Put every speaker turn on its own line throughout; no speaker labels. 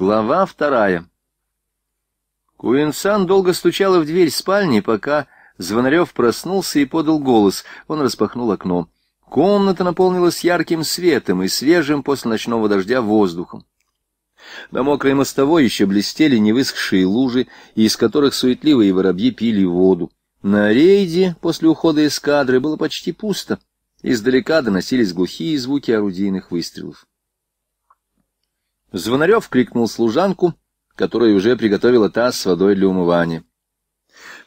Глава вторая. Куинсан долго стучала в дверь спальни, пока Звонарев проснулся и подал голос. Он распахнул окно. Комната наполнилась ярким светом и свежим после ночного дождя воздухом. На мокрой мостовой еще блестели невысохшие лужи, из которых суетливые воробьи пили воду. На рейде после ухода эскадры было почти пусто. Издалека доносились глухие звуки орудийных выстрелов. Звонарев крикнул служанку, которая уже приготовила таз с водой для умывания.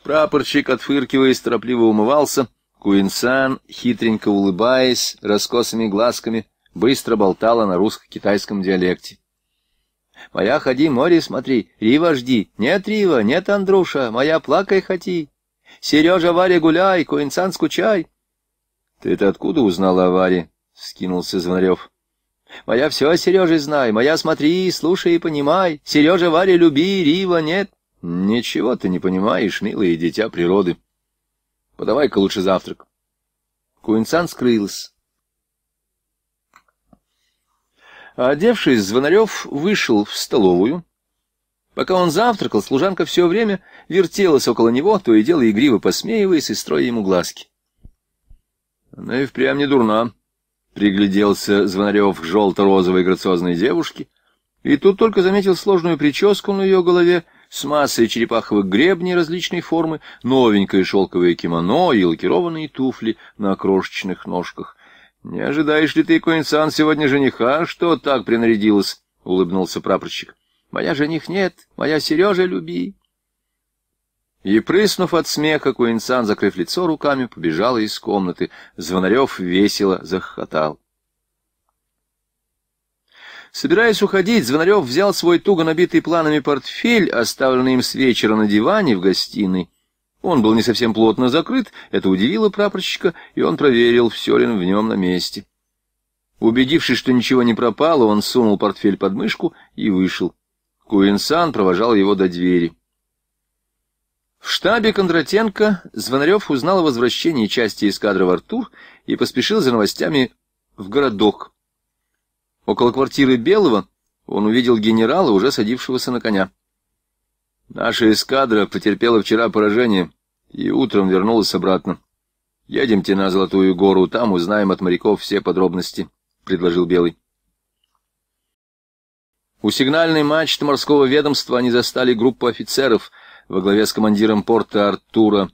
Прапорщик, отфыркиваясь, торопливо умывался. Куинсан, хитренько улыбаясь, раскосыми глазками, быстро болтала на русско-китайском диалекте. «Моя ходи, море смотри, Рива жди, нет Рива, нет Андруша, моя плакай ходи, Сережа Варя гуляй, Куинсан скучай». «Ты-то откуда узнала о Варе?» — скинулся Звонарев. Моя все, Сережа, знай, моя смотри, слушай и понимай. Сережа, Варя, люби, Рива, нет. Ничего ты не понимаешь, милые дитя природы. Подавай-ка ну, лучше завтрак. Куинсан скрылся. Одевшись, Звонарев вышел в столовую. Пока он завтракал, служанка все время вертелась около него, то и дело игриво посмеиваясь и строя ему глазки. — Она и впрямь не дурна, Пригляделся Звонарев к желто-розовой грациозной девушке, и тут только заметил сложную прическу на ее голове с массой черепаховых гребней различной формы, новенькое шелковое кимоно и лакированные туфли на крошечных ножках. — Не ожидаешь ли ты, Коинсан, сегодня жениха, что так принарядилась? — улыбнулся прапорщик. — Моя жених нет, моя Сережа люби. И, прыснув от смеха, Куинсан, закрыв лицо руками, побежала из комнаты. Звонарев весело захохотал. Собираясь уходить, Звонарев взял свой туго набитый планами портфель, оставленный им с вечера на диване в гостиной. Он был не совсем плотно закрыт, это удивило прапорщика, и он проверил, все ли в нем на месте. Убедившись, что ничего не пропало, он сунул портфель под мышку и вышел. Куинсан провожал его до двери. В штабе Кондратенко Звонарев узнал о возвращении части эскадры в Артур и поспешил за новостями в городок. Около квартиры Белого он увидел генерала, уже садившегося на коня. «Наша эскадра потерпела вчера поражение и утром вернулась обратно. Едемте на Золотую гору, там узнаем от моряков все подробности», — предложил Белый. У сигнальной мачты морского ведомства они застали группу офицеров — во главе с командиром порта Артура,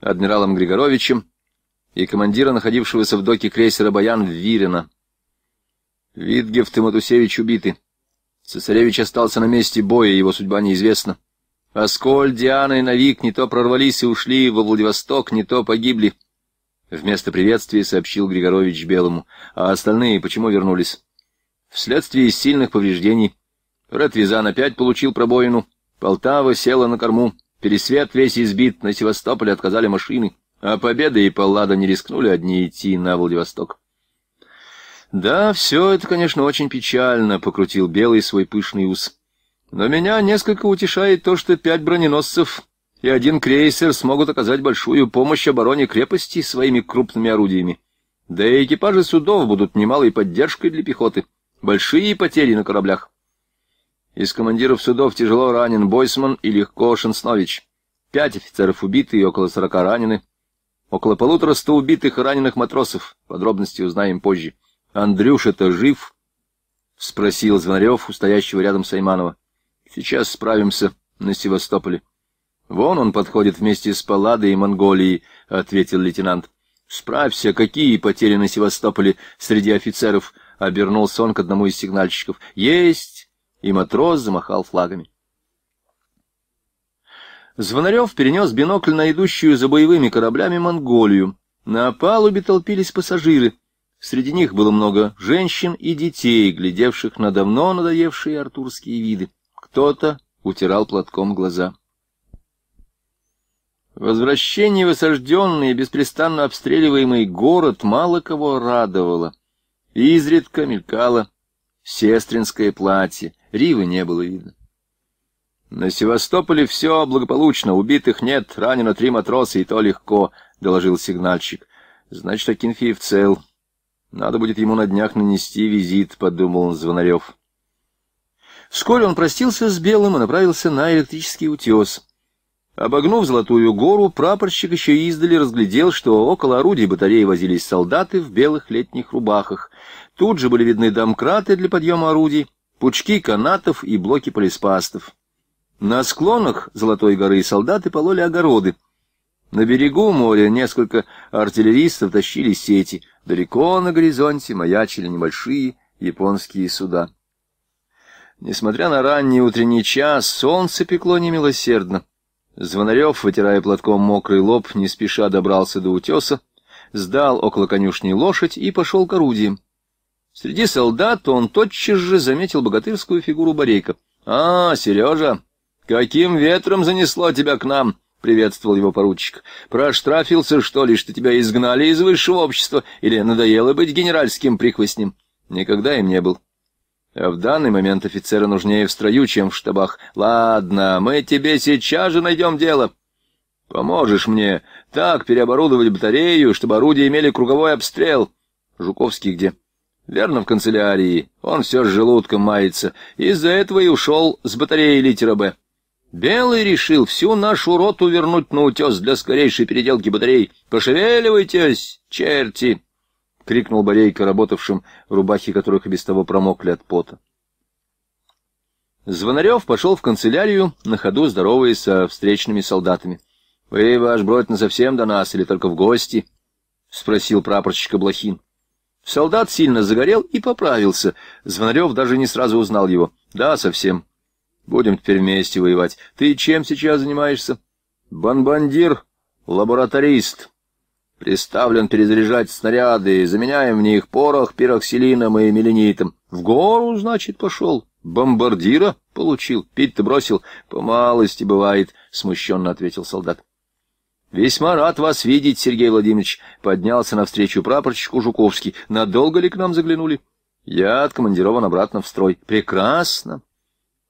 адмиралом Григоровичем, и командира, находившегося в доке крейсера «Баян» Вирина. Видгев и Матусевич убиты. Цесаревич остался на месте боя, его судьба неизвестна. Асколь, Диана и Навик не то прорвались и ушли во Владивосток, не то погибли. Вместо приветствия сообщил Григорович Белому. А остальные почему вернулись? Вследствие сильных повреждений. Ретвизан опять получил пробоину. Полтава села на корму. Пересвет весь избит, на Севастополе отказали машины. А Победа и Паллада не рискнули одни идти на Владивосток. «Да, все это, конечно, очень печально», — покрутил Белый свой пышный ус. «Но меня несколько утешает то, что пять броненосцев и один крейсер смогут оказать большую помощь обороне крепости своими крупными орудиями. Да и экипажи судов будут немалой поддержкой для пехоты. Большие потери на кораблях. Из командиров судов тяжело ранен Бойсман и легко Шенснович. Пять офицеров убиты и около сорока ранены. Около полутора ста убитых и раненых матросов. Подробности узнаем позже. Андрюша-то жив? — спросил Звонарев у стоящего рядом Сайманова. — Сейчас справимся на Севастополе. — Вон он подходит вместе с Палладой и Монголией, — ответил лейтенант. — Справься, какие потери на Севастополе среди офицеров, — обернулся он к одному из сигнальщиков. — Есть! и матрос замахал флагами. Звонарев перенес бинокль на идущую за боевыми кораблями Монголию. На палубе толпились пассажиры. Среди них было много женщин и детей, глядевших на давно надоевшие артурские виды. Кто-то утирал платком глаза. Возвращение в осажденный и беспрестанно обстреливаемый город мало кого радовало. Изредка мелькало сестринское платье, Ривы не было видно. «На Севастополе все благополучно, убитых нет, ранено три матроса, и то легко», — доложил сигнальщик. «Значит, Акинфеев цел. Надо будет ему на днях нанести визит», — подумал Звонарев. Вскоре он простился с Белым и направился на электрический утес. Обогнув Золотую гору, прапорщик еще издали разглядел, что около орудий батареи возились солдаты в белых летних рубахах. Тут же были видны домкраты для подъема орудий пучки канатов и блоки полиспастов. На склонах Золотой горы солдаты пололи огороды. На берегу моря несколько артиллеристов тащили сети. Далеко на горизонте маячили небольшие японские суда. Несмотря на ранний утренний час, солнце пекло немилосердно. Звонарев, вытирая платком мокрый лоб, не спеша добрался до утеса, сдал около конюшни лошадь и пошел к орудиям. Среди солдат он тотчас же заметил богатырскую фигуру Борейка. — А, Сережа, каким ветром занесло тебя к нам? — приветствовал его поручик. — Проштрафился, что ли, что тебя изгнали из высшего общества, или надоело быть генеральским прихвостнем? Никогда им не был. А в данный момент офицеры нужнее в строю, чем в штабах. Ладно, мы тебе сейчас же найдем дело. Поможешь мне так переоборудовать батарею, чтобы орудия имели круговой обстрел. Жуковский где? — Верно, в канцелярии. Он все с желудком мается. Из-за этого и ушел с батареи литера «Б». Белый решил всю нашу роту вернуть на утес для скорейшей переделки батарей. «Пошевеливайтесь, черти!» — крикнул Борейка работавшим, рубахи которых без того промокли от пота. Звонарев пошел в канцелярию, на ходу здороваясь со встречными солдатами. — Вы, ваш Бродин, совсем до нас или только в гости? — спросил прапорщик Блохин. Солдат сильно загорел и поправился. Звонарев даже не сразу узнал его. — Да, совсем. Будем теперь вместе воевать. Ты чем сейчас занимаешься? — Банбандир, лабораторист. Приставлен перезаряжать снаряды, заменяем в них порох пироксилином и меленитом. В гору, значит, пошел. Бомбардира получил, пить-то бросил. По малости бывает, — смущенно ответил солдат. «Весьма рад вас видеть, Сергей Владимирович», — поднялся навстречу прапорщику Жуковский. «Надолго ли к нам заглянули?» «Я откомандирован обратно в строй». «Прекрасно.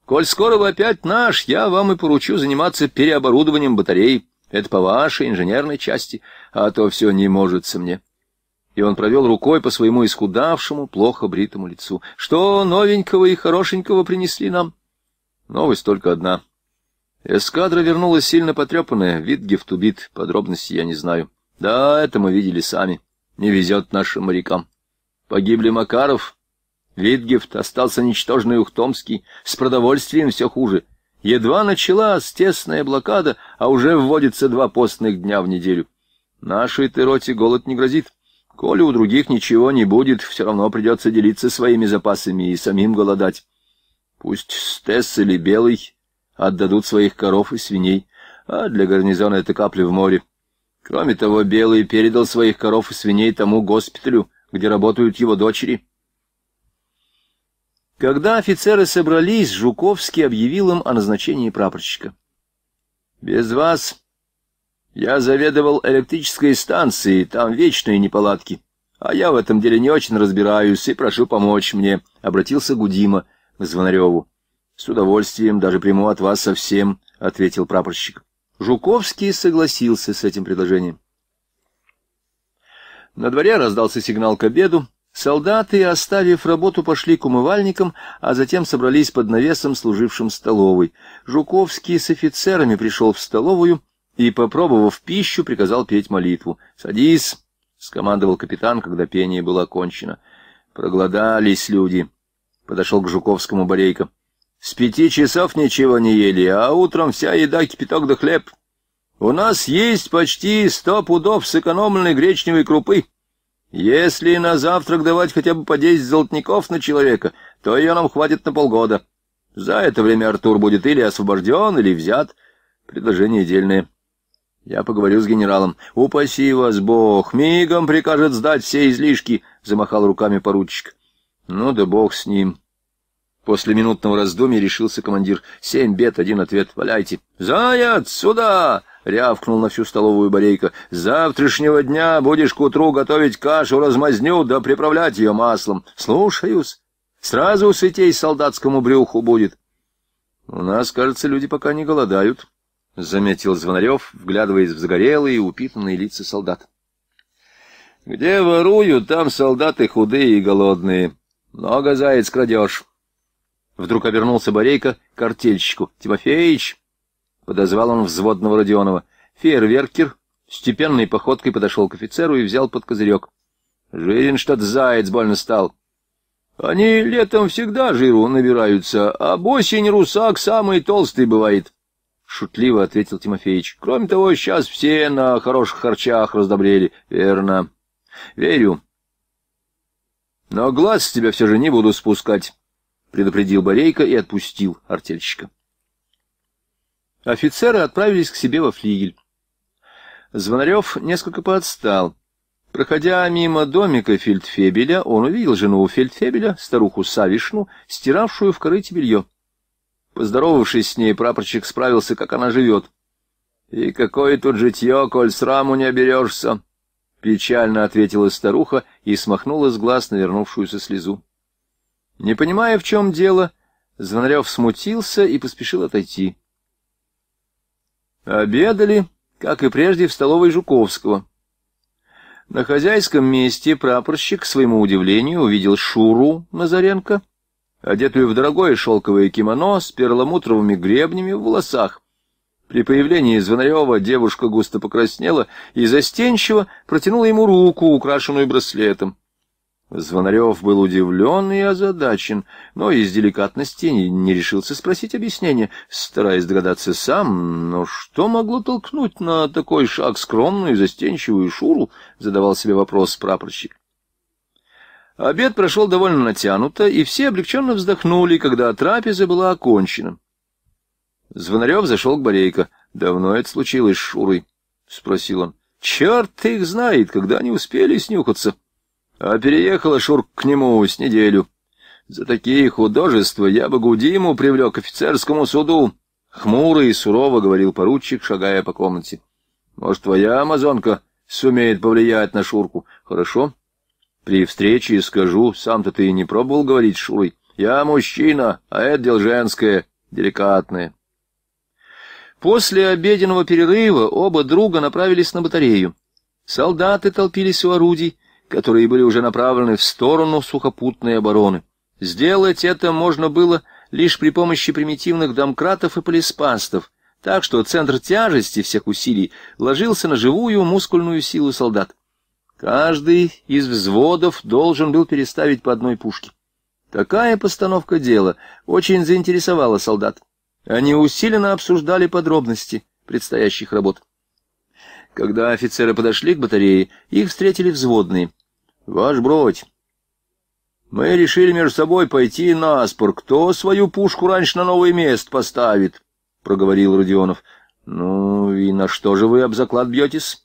Коль скоро вы опять наш, я вам и поручу заниматься переоборудованием батарей. Это по вашей инженерной части, а то все не может со мне». И он провел рукой по своему исхудавшему, плохо бритому лицу. «Что новенького и хорошенького принесли нам?» «Новость только одна». Эскадра вернулась сильно потрепанная, Витгефт убит, подробностей я не знаю. Да, это мы видели сами. Не везет нашим морякам. Погибли Макаров, Витгефт, остался ничтожный Ухтомский, с продовольствием все хуже. Едва началась тесная блокада, а уже вводится два постных дня в неделю. Нашей тыроте голод не грозит. Коли у других ничего не будет, все равно придется делиться своими запасами и самим голодать. Пусть Стесс или Белый отдадут своих коров и свиней, а для гарнизона это капли в море. Кроме того, Белый передал своих коров и свиней тому госпиталю, где работают его дочери. Когда офицеры собрались, Жуковский объявил им о назначении прапорщика. «Без вас я заведовал электрической станцией, там вечные неполадки, а я в этом деле не очень разбираюсь и прошу помочь мне», — обратился Гудима к Звонареву. С удовольствием даже приму от вас совсем, — ответил прапорщик. Жуковский согласился с этим предложением. На дворе раздался сигнал к обеду. Солдаты, оставив работу, пошли к умывальникам, а затем собрались под навесом, служившим столовой. Жуковский с офицерами пришел в столовую и, попробовав пищу, приказал петь молитву. «Садись!» — скомандовал капитан, когда пение было окончено. «Проголодались люди!» — подошел к Жуковскому Борейко. С пяти часов ничего не ели, а утром вся еда кипяток да хлеб. У нас есть почти сто пудов сэкономленной гречневой крупы. Если на завтрак давать хотя бы по десять золотников на человека, то ее нам хватит на полгода. За это время Артур будет или освобожден, или взят. Предложение дельное. Я поговорю с генералом. «Упаси вас Бог! Мигом прикажет сдать все излишки!» — замахал руками поручик. «Ну да бог с ним!» После минутного раздумья решился командир. Семь бед, один ответ. Валяйте. «Заяц, сюда!» — рявкнул на всю столовую Борейка. завтрашнего дня будешь к утру готовить кашу размазню, да приправлять ее маслом. Слушаюсь. Сразу сытей солдатскому брюху будет». «У нас, кажется, люди пока не голодают», — заметил Звонарев, вглядываясь в загорелые и упитанные лица солдат. «Где ворую, там солдаты худые и голодные. Много заяц крадешь». Вдруг обернулся Борейко к артельщику. «Тимофеич!» — подозвал он взводного Родионова. Фейерверкер степенной походкой подошел к офицеру и взял под козырек. «Жирен что-то заяц больно стал». «Они летом всегда жиру набираются, а осень русак самый толстый бывает», — шутливо ответил Тимофеич. «Кроме того, сейчас все на хороших харчах раздобрели». «Верно. Верю. Но глаз с тебя все же не буду спускать». — предупредил Борейко и отпустил артельщика. Офицеры отправились к себе во флигель. Звонарев несколько поотстал. Проходя мимо домика фельдфебеля, он увидел жену фельдфебеля, старуху Савишну, стиравшую в корыте белье. Поздоровавшись с ней, прапорщик справился, как она живет. — И какое тут житье, коль сраму не оберешься! — печально ответила старуха и смахнула с глаз навернувшуюся слезу. Не понимая, в чем дело, Звонарев смутился и поспешил отойти. Обедали, как и прежде, в столовой Жуковского. На хозяйском месте прапорщик, к своему удивлению, увидел Шуру Назаренко, одетую в дорогое шелковое кимоно с перламутровыми гребнями в волосах. При появлении Звонарева девушка густо покраснела и застенчиво протянула ему руку, украшенную браслетом. Звонарев был удивлен и озадачен, но из деликатности не, решился спросить объяснение, стараясь догадаться сам, но что могло толкнуть на такой шаг скромную и застенчивую Шуру, задавал себе вопрос прапорщик. Обед прошел довольно натянуто, и все облегченно вздохнули, когда трапеза была окончена. Звонарев зашел к Борейко. — Давно это случилось с Шурой? — спросил он. — Черт их знает, когда они успели снюхаться. — а переехала Шурк к нему с неделю. За такие художества я бы Гудиму привлек к офицерскому суду, — хмуро и сурово говорил поручик, шагая по комнате. — Может, твоя амазонка сумеет повлиять на Шурку? Хорошо. При встрече скажу, сам-то ты и не пробовал говорить с Шурой. Я мужчина, а это дело женское, деликатное. После обеденного перерыва оба друга направились на батарею. Солдаты толпились у орудий, которые были уже направлены в сторону сухопутной обороны. Сделать это можно было лишь при помощи примитивных домкратов и полиспастов, так что центр тяжести всех усилий ложился на живую мускульную силу солдат. Каждый из взводов должен был переставить по одной пушке. Такая постановка дела очень заинтересовала солдат. Они усиленно обсуждали подробности предстоящих работ. Когда офицеры подошли к батарее, их встретили взводные — Ваш бродь, мы решили между собой пойти на спор, кто свою пушку раньше на новое место поставит, — проговорил Родионов. — Ну и на что же вы об заклад бьетесь?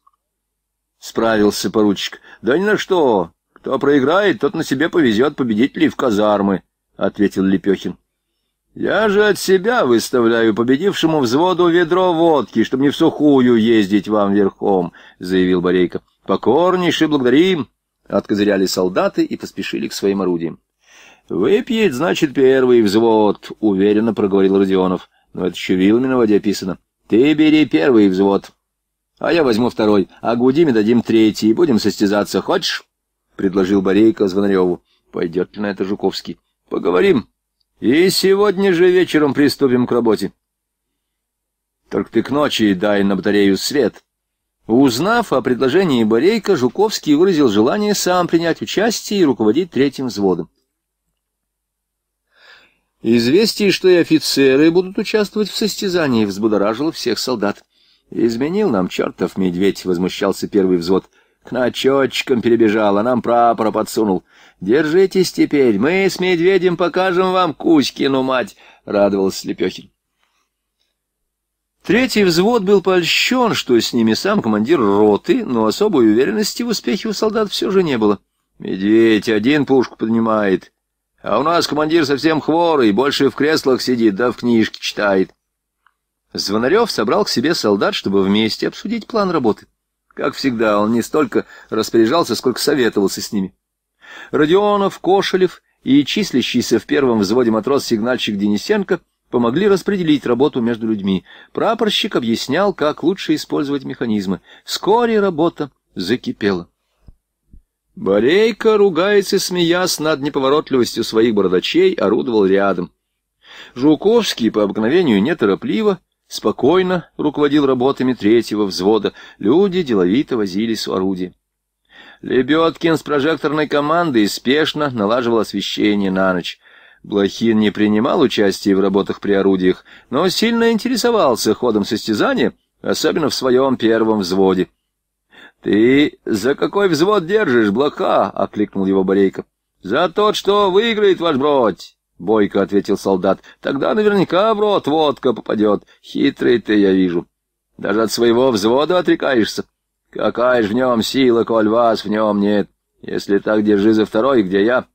— справился поручик. — Да ни на что. Кто проиграет, тот на себе повезет победителей в казармы, — ответил Лепехин. — Я же от себя выставляю победившему взводу ведро водки, чтобы не в сухую ездить вам верхом, — заявил Борейко. — Покорнейше благодарим. — Откозыряли солдаты и поспешили к своим орудиям. «Выпьет, значит, первый взвод», — уверенно проговорил Родионов. «Но это еще вилами на воде писано. Ты бери первый взвод, а я возьму второй, а Гудиме дадим третий, и будем состязаться. Хочешь?» — предложил Борейко Звонареву. «Пойдет ли на это Жуковский?» «Поговорим. И сегодня же вечером приступим к работе. Только ты к ночи дай на батарею свет». Узнав о предложении Борейка, Жуковский выразил желание сам принять участие и руководить третьим взводом. Известие, что и офицеры будут участвовать в состязании, взбудоражило всех солдат. «Изменил нам чертов медведь», — возмущался первый взвод. «К начетчикам перебежал, а нам прапора подсунул. Держитесь теперь, мы с медведем покажем вам Кузькину мать», — радовался Лепехин. Третий взвод был польщен, что с ними сам командир роты, но особой уверенности в успехе у солдат все же не было. «Медведь один пушку поднимает, а у нас командир совсем хворый, больше в креслах сидит, да в книжке читает». Звонарев собрал к себе солдат, чтобы вместе обсудить план работы. Как всегда, он не столько распоряжался, сколько советовался с ними. Родионов, Кошелев и числящийся в первом взводе матрос-сигнальщик Денисенко — помогли распределить работу между людьми. Прапорщик объяснял, как лучше использовать механизмы. Вскоре работа закипела. Борейка, ругаясь и смеясь над неповоротливостью своих бородачей, орудовал рядом. Жуковский по обыкновению неторопливо, спокойно руководил работами третьего взвода. Люди деловито возились у орудия. Лебедкин с прожекторной командой спешно налаживал освещение на ночь. Блохин не принимал участия в работах при орудиях, но сильно интересовался ходом состязания, особенно в своем первом взводе. — Ты за какой взвод держишь, Блоха? — окликнул его Борейко. — За тот, что выиграет ваш бродь, — бойко ответил солдат. — Тогда наверняка в рот водка попадет. Хитрый ты, я вижу. Даже от своего взвода отрекаешься. Какая ж в нем сила, коль вас в нем нет. Если так, держи за второй, где я. —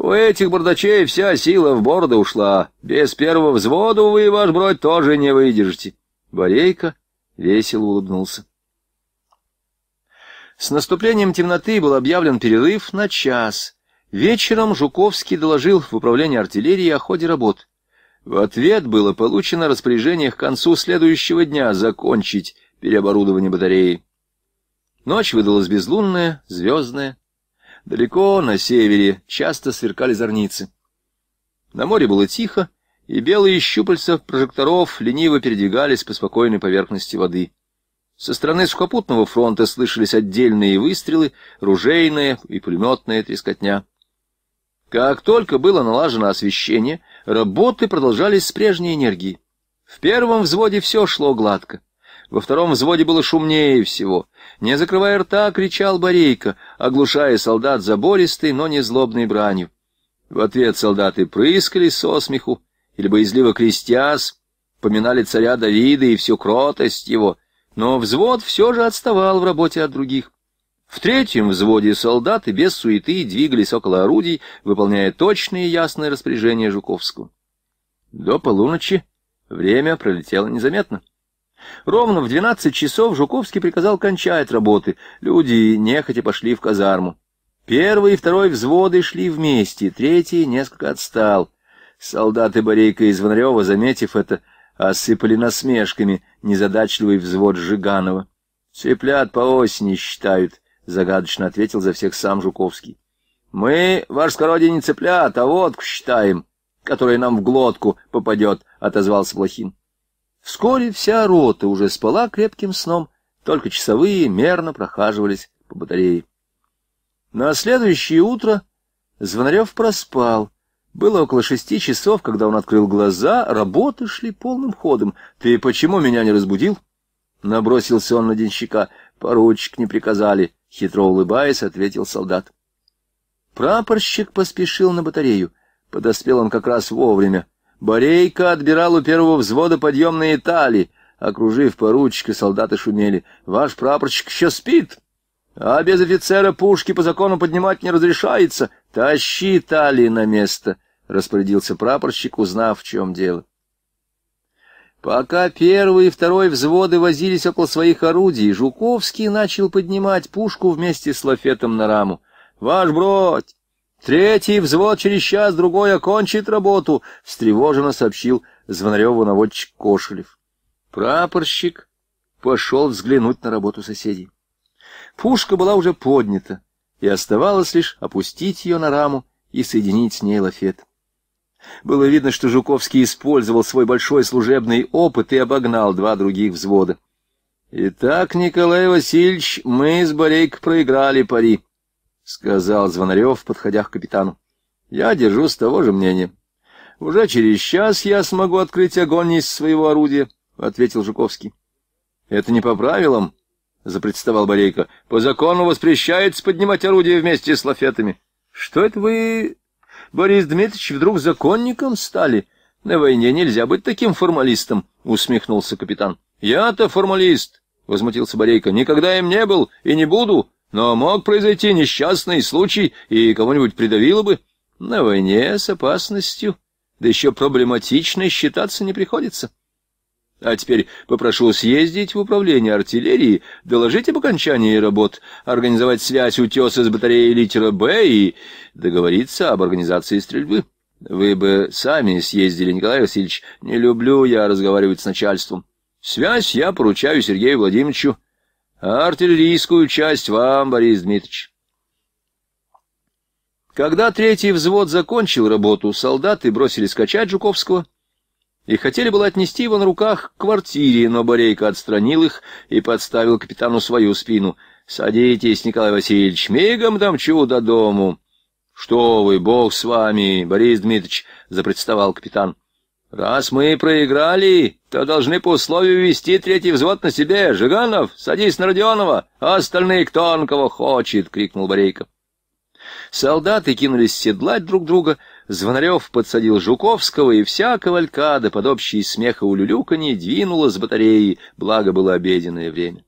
у этих бардачей вся сила в борда ушла. Без первого взвода, вы, ваш бродь, тоже не выдержите. Борейка весело улыбнулся. С наступлением темноты был объявлен перерыв на час. Вечером Жуковский доложил в управление артиллерии о ходе работ. В ответ было получено распоряжение к концу следующего дня закончить переоборудование батареи. Ночь выдалась безлунная, звездная. Далеко на севере часто сверкали зорницы. На море было тихо, и белые щупальца прожекторов лениво передвигались по спокойной поверхности воды. Со стороны сухопутного фронта слышались отдельные выстрелы, ружейная и пулеметная трескотня. Как только было налажено освещение, работы продолжались с прежней энергией. В первом взводе все шло гладко. Во втором взводе было шумнее всего. Не закрывая рта, кричал Борейко, оглушая солдат забористой, но не злобной бранью. В ответ солдаты прыскали со смеху, или боязливо крестясь, поминали царя Давида и всю кротость его, но взвод все же отставал в работе от других. В третьем взводе солдаты без суеты двигались около орудий, выполняя точные и ясные распоряжения Жуковского. До полуночи время пролетело незаметно. Ровно в двенадцать часов Жуковский приказал кончать работы. Люди нехотя пошли в казарму. Первый и второй взводы шли вместе, третий несколько отстал. Солдаты Борейка и Звонарева, заметив это, осыпали насмешками незадачливый взвод Жиганова. «Цыплят по осени считают», — загадочно ответил за всех сам Жуковский. «Мы, ваш скородие, не цыплят, а водку считаем, которая нам в глотку попадет», — отозвался Плохин. Вскоре вся рота уже спала крепким сном, только часовые мерно прохаживались по батарее. На следующее утро Звонарев проспал. Было около шести часов, когда он открыл глаза, работы шли полным ходом. «Ты почему меня не разбудил?» Набросился он на денщика. «Поручик не приказали», — хитро улыбаясь, ответил солдат. Прапорщик поспешил на батарею. Подоспел он как раз вовремя. Борейка отбирал у первого взвода подъемные тали. Окружив поручика, солдаты шумели. «Ваш прапорщик еще спит!» «А без офицера пушки по закону поднимать не разрешается!» «Тащи тали на место!» — распорядился прапорщик, узнав, в чем дело. Пока первый и второй взводы возились около своих орудий, Жуковский начал поднимать пушку вместе с лафетом на раму. «Ваш бродь! Третий взвод через час-другой окончит работу, — встревоженно сообщил Звонареву наводчик Кошелев. Прапорщик пошел взглянуть на работу соседей. Пушка была уже поднята, и оставалось лишь опустить ее на раму и соединить с ней лафет. Было видно, что Жуковский использовал свой большой служебный опыт и обогнал два других взвода. «Итак, Николай Васильевич, мы с Борейк проиграли пари», — сказал Звонарев, подходя к капитану. — Я держусь того же мнения. — Уже через час я смогу открыть огонь из своего орудия, — ответил Жуковский. — Это не по правилам, — запредставал Борейко. — По закону воспрещается поднимать орудие вместе с лафетами. — Что это вы, Борис Дмитриевич, вдруг законником стали? На войне нельзя быть таким формалистом, — усмехнулся капитан. — Я-то формалист, — возмутился Борейко. — Никогда им не был и не буду. — но мог произойти несчастный случай, и кого-нибудь придавило бы. На войне с опасностью, да еще проблематично считаться не приходится. А теперь попрошу съездить в управление артиллерии, доложить об окончании работ, организовать связь утеса с батареей литера «Б» и договориться об организации стрельбы. Вы бы сами съездили, Николай Васильевич. Не люблю я разговаривать с начальством. Связь я поручаю Сергею Владимировичу а артиллерийскую часть вам, Борис Дмитриевич. Когда третий взвод закончил работу, солдаты бросились скачать Жуковского и хотели было отнести его на руках к квартире, но Борейко отстранил их и подставил капитану свою спину. «Садитесь, Николай Васильевич, мигом там чудо дому». «Что вы, бог с вами, Борис Дмитриевич!» — запредставал капитан. «Раз мы проиграли, то должны по условию вести третий взвод на себе. Жиганов, садись на Родионова, а остальные кто он кого хочет!» — крикнул Борейко. Солдаты кинулись седлать друг друга, Звонарев подсадил Жуковского, и вся кавалькада под общий смех и улюлюканье двинула с батареи, благо было обеденное время.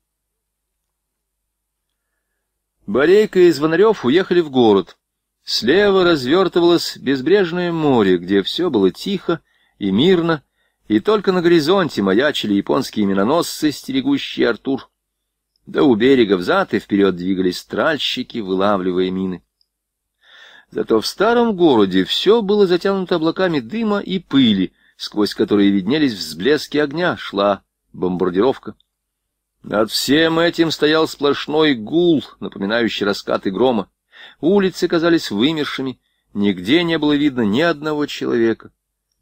Борейко и Звонарев уехали в город. Слева развертывалось безбрежное море, где все было тихо, и мирно, и только на горизонте маячили японские миноносцы, стерегущие Артур. Да у берега взад и вперед двигались тральщики, вылавливая мины. Зато в старом городе все было затянуто облаками дыма и пыли, сквозь которые виднелись взблески огня, шла бомбардировка. Над всем этим стоял сплошной гул, напоминающий раскаты грома. Улицы казались вымершими, нигде не было видно ни одного человека.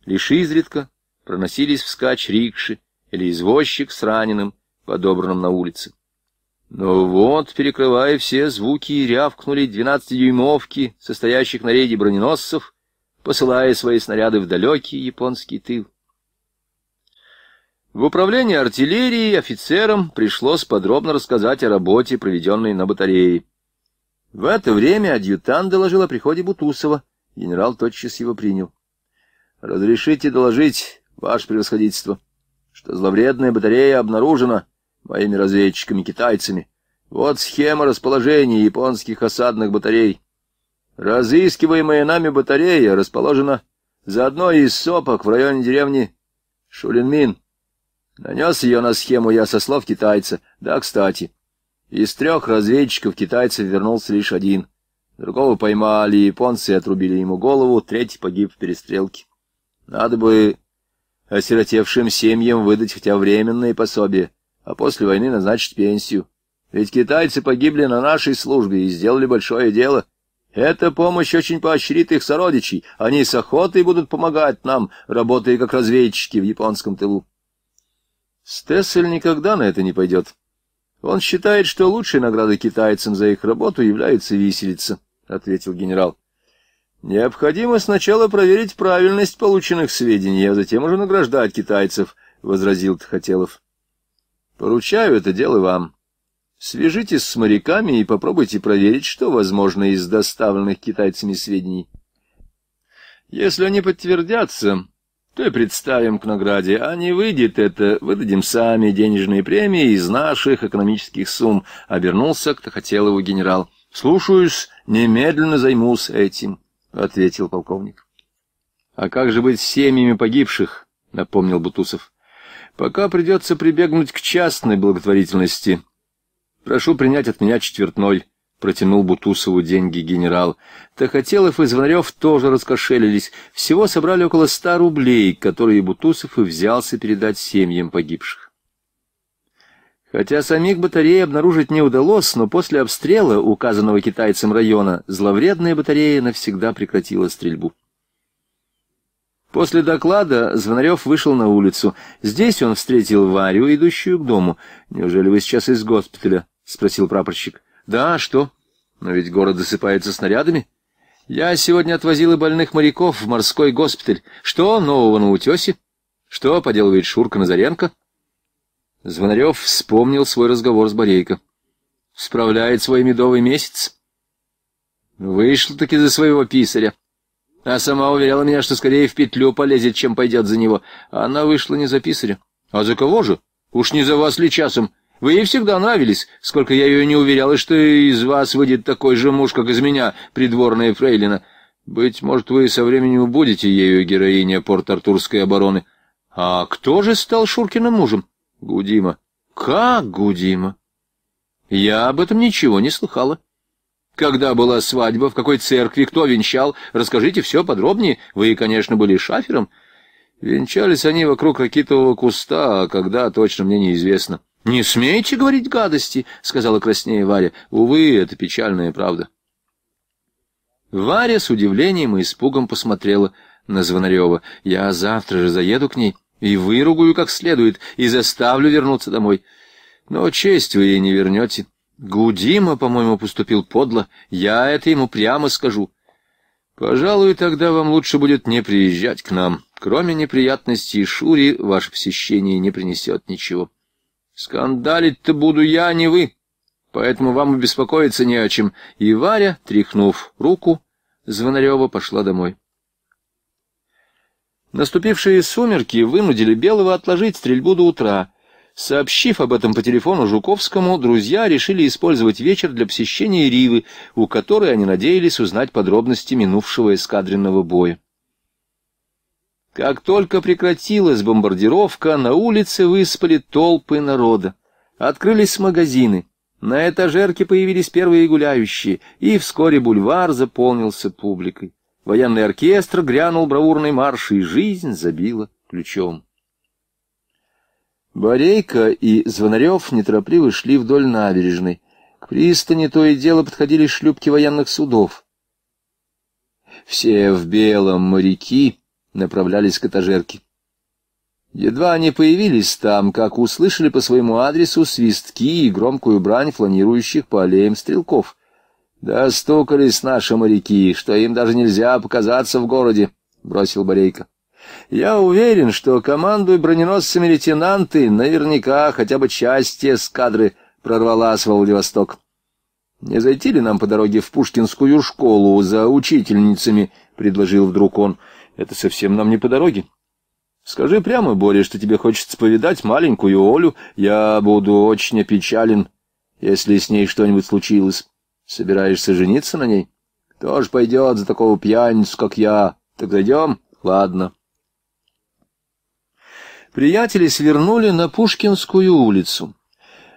Лишь изредка проносились вскачь рикши или извозчик с раненым, подобранным на улице. Но вот, перекрывая все звуки, рявкнули двенадцатидюймовки, состоящих на рейде броненосцев, посылая свои снаряды в далекий японский тыл. В управлении артиллерии офицерам пришлось подробно рассказать о работе, проведенной на батарее. В это время адъютант доложил о приходе Бутусова. Генерал тотчас его принял. Разрешите доложить, ваше превосходительство, что зловредная батарея обнаружена моими разведчиками-китайцами. Вот схема расположения японских осадных батарей. Разыскиваемая нами батарея расположена за одной из сопок в районе деревни Шулинмин. Нанес ее на схему я со слов китайца. Да, кстати, из трех разведчиков-китайцев вернулся лишь один. Другого поймали японцы и отрубили ему голову, третий погиб в перестрелке. Надо бы осиротевшим семьям выдать хотя временные пособия, а после войны назначить пенсию. Ведь китайцы погибли на нашей службе и сделали большое дело. Эта помощь очень поощрит их сородичей. Они с охотой будут помогать нам, работая как разведчики в японском тылу. Стессель никогда на это не пойдет. Он считает, что лучшей наградой китайцам за их работу является виселица, — ответил генерал. «Необходимо сначала проверить правильность полученных сведений, а затем уже награждать китайцев», — возразил Тхотелов. «Поручаю это дело вам. Свяжитесь с моряками и попробуйте проверить, что возможно из доставленных китайцами сведений. Если они подтвердятся, то и представим к награде, а не выйдет это, выдадим сами денежные премии из наших экономических сумм», — обернулся к Тхотелову генерал. «Слушаюсь, немедленно займусь этим». — ответил полковник. — А как же быть с семьями погибших? — напомнил Бутусов. — Пока придется прибегнуть к частной благотворительности. Прошу принять от меня четвертной. — протянул Бутусову деньги генерал. Тахотелов и Звонарев тоже раскошелились. Всего собрали около ста рублей, которые Бутусов и взялся передать семьям погибших. Хотя самих батарей обнаружить не удалось, но после обстрела указанного китайцем района зловредная батарея навсегда прекратила стрельбу. После доклада Звонарев вышел на улицу. Здесь он встретил Варю, идущую к дому. «Неужели вы сейчас из госпиталя?» — спросил прапорщик. «Да, а что? Но ведь город засыпается снарядами. Я сегодня отвозила больных моряков в морской госпиталь. Что нового на утесе? Что поделывает Шурка Назаренко?» Звонарев вспомнил свой разговор с Борейко. «Справляет свой медовый месяц?» «Вышла-таки за своего писаря. А сама уверяла меня, что скорее в петлю полезет, чем пойдет за него. Она вышла не за писаря. А за кого же? Уж не за вас ли часом? Вы ей всегда нравились, сколько я ее не уверяла, что из вас выйдет такой же муж, как из меня, придворная фрейлина. Быть может, вы со временем будете ею героиня порт-артурской обороны. А кто же стал Шуркиным мужем?» Гудима. Как Гудима? Я об этом ничего не слыхала. Когда была свадьба, в какой церкви, кто венчал, расскажите все подробнее. Вы, конечно, были шафером. Венчались они вокруг ракитового куста, а когда, точно мне неизвестно. — Не смейте говорить гадости, — сказала краснее Варя. — Увы, это печальная правда. Варя с удивлением и испугом посмотрела на Звонарева. — Я завтра же заеду к ней. — и выругаю как следует, и заставлю вернуться домой. Но честь вы ей не вернете. Гудима, по-моему, поступил подло, я это ему прямо скажу. Пожалуй, тогда вам лучше будет не приезжать к нам. Кроме неприятностей Шури, ваше посещение не принесет ничего. Скандалить-то буду я, а не вы, поэтому вам беспокоиться не о чем. И Варя, тряхнув руку, Звонарева пошла домой. Наступившие сумерки вынудили Белого отложить стрельбу до утра. Сообщив об этом по телефону Жуковскому, друзья решили использовать вечер для посещения Ривы, у которой они надеялись узнать подробности минувшего эскадренного боя. Как только прекратилась бомбардировка, на улице выспали толпы народа. Открылись магазины, на этажерке появились первые гуляющие, и вскоре бульвар заполнился публикой. Военный оркестр грянул бравурный марш, и жизнь забила ключом. Борейко и Звонарев неторопливо шли вдоль набережной. К пристани то и дело подходили шлюпки военных судов. Все в белом моряки направлялись к этажерке. Едва они появились там, как услышали по своему адресу свистки и громкую брань фланирующих по аллеям стрелков. Да стукались наши моряки, что им даже нельзя показаться в городе, — бросил Борейко. Я уверен, что команду и броненосцы лейтенанты наверняка хотя бы часть эскадры прорвалась во Владивосток. Не зайти ли нам по дороге в Пушкинскую школу за учительницами, — предложил вдруг он. Это совсем нам не по дороге. Скажи прямо, Боря, что тебе хочется повидать маленькую Олю. Я буду очень опечален, если с ней что-нибудь случилось. Собираешься жениться на ней? Кто ж пойдет за такого пьяницу, как я? Так зайдем? Ладно. Приятели свернули на Пушкинскую улицу.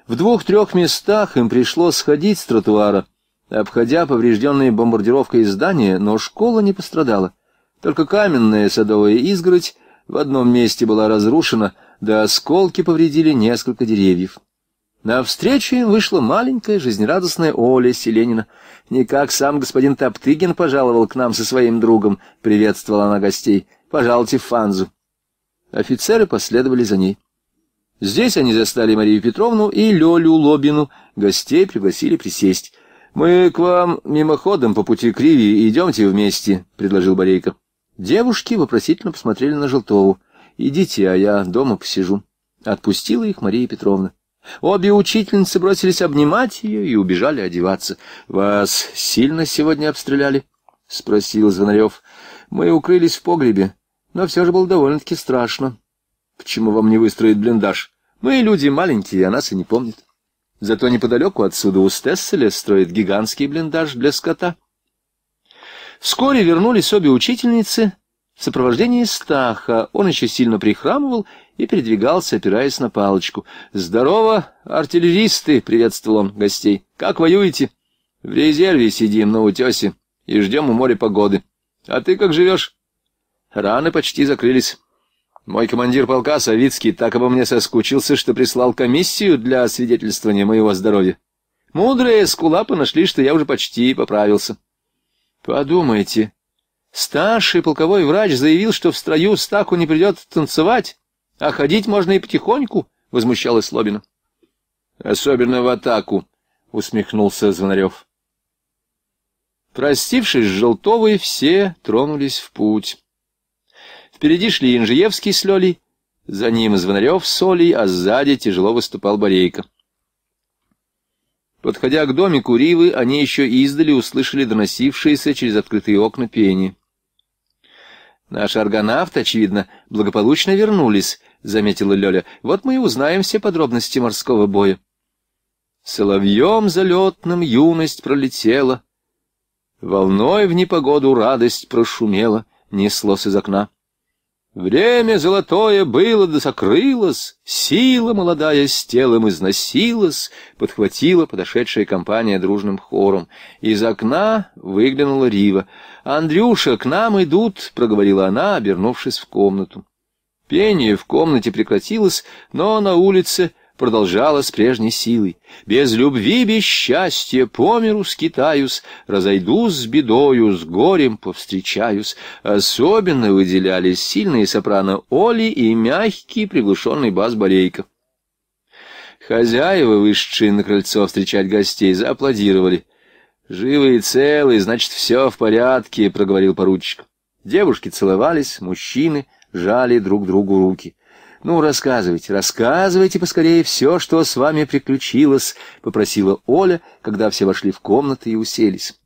В двух-трех местах им пришлось сходить с тротуара, обходя поврежденные бомбардировкой здания, но школа не пострадала. Только каменная садовая изгородь в одном месте была разрушена, да осколки повредили несколько деревьев. На встречу им вышла маленькая жизнерадостная Оля Селенина. Никак сам господин Топтыгин пожаловал к нам со своим другом», — приветствовала она гостей. «Пожалуйте в Фанзу». Офицеры последовали за ней. Здесь они застали Марию Петровну и Лёлю Лобину. Гостей пригласили присесть. «Мы к вам мимоходом по пути к Риве, идемте вместе», — предложил Борейко. Девушки вопросительно посмотрели на Желтову. «Идите, а я дома посижу». Отпустила их Мария Петровна. Обе учительницы бросились обнимать ее и убежали одеваться. — Вас сильно сегодня обстреляли? — спросил Звонарев. — Мы укрылись в погребе, но все же было довольно-таки страшно. — Почему вам не выстроить блиндаж? Мы люди маленькие, а нас и не помнят. Зато неподалеку отсюда у Стесселя строит гигантский блиндаж для скота. Вскоре вернулись обе учительницы — в сопровождении Стаха он еще сильно прихрамывал и передвигался, опираясь на палочку. «Здорово, артиллеристы!» — приветствовал он гостей. «Как воюете?» «В резерве сидим на утесе и ждем у моря погоды. А ты как живешь?» «Раны почти закрылись. Мой командир полка Савицкий так обо мне соскучился, что прислал комиссию для свидетельствования моего здоровья. Мудрые скулапы нашли, что я уже почти поправился». «Подумайте», Старший полковой врач заявил, что в строю стаку не придется танцевать, а ходить можно и потихоньку, — возмущалась Лобина. — Особенно в атаку, — усмехнулся Звонарев. Простившись с Желтовой, все тронулись в путь. Впереди шли Инжиевский с Лёлей, за ним Звонарев с Олей, а сзади тяжело выступал Борейко. Подходя к домику Ривы, они еще издали услышали доносившиеся через открытые окна пение. Наши аргонавты, очевидно, благополучно вернулись, — заметила Лёля. — Вот мы и узнаем все подробности морского боя. Соловьем залетным юность пролетела, Волной в непогоду радость прошумела, неслось из окна. Время золотое было да сокрылось, сила молодая с телом износилась, подхватила подошедшая компания дружным хором. Из окна выглянула Рива. «Андрюша, к нам идут!» — проговорила она, обернувшись в комнату. Пение в комнате прекратилось, но на улице продолжала с прежней силой. «Без любви, без счастья, по миру скитаюсь, разойдусь с бедою, с горем повстречаюсь». Особенно выделялись сильные сопрано Оли и мягкий приглушенный бас Борейко. Хозяева, вышедшие на крыльцо встречать гостей, зааплодировали. живые и целы, значит, все в порядке», — проговорил поручик. Девушки целовались, мужчины жали друг другу руки. «Ну, рассказывайте, рассказывайте поскорее все, что с вами приключилось», — попросила Оля, когда все вошли в комнату и уселись.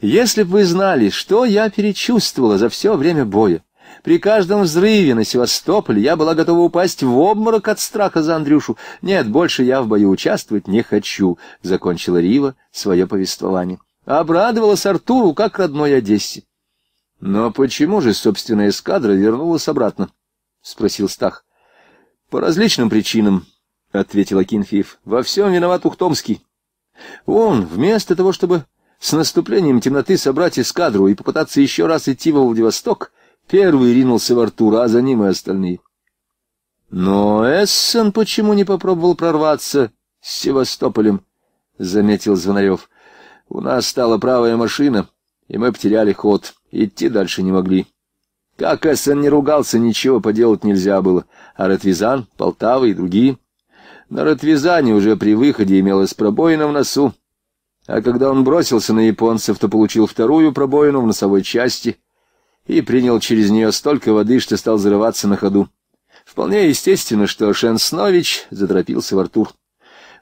«Если бы вы знали, что я перечувствовала за все время боя. При каждом взрыве на Севастополе я была готова упасть в обморок от страха за Андрюшу. Нет, больше я в бою участвовать не хочу», — закончила Рива свое повествование. Обрадовалась Артуру, как родной Одессе. «Но почему же, собственная эскадра вернулась обратно?» — спросил Стах. — По различным причинам, — ответил Акинфеев. — Во всем виноват Ухтомский. Он, вместо того, чтобы с наступлением темноты собрать эскадру и попытаться еще раз идти во Владивосток, первый ринулся в Артура, а за ним и остальные. Но Эссен почему не попробовал прорваться с Севастополем? — заметил Звонарев. — У нас стала правая машина, и мы потеряли ход. Идти дальше не могли. Как Эссен не ругался, ничего поделать нельзя было. А Ратвизан, Полтава и другие. На Ратвизане уже при выходе имелась пробоина в носу. А когда он бросился на японцев, то получил вторую пробоину в носовой части и принял через нее столько воды, что стал взрываться на ходу. Вполне естественно, что Шенснович заторопился в Артур.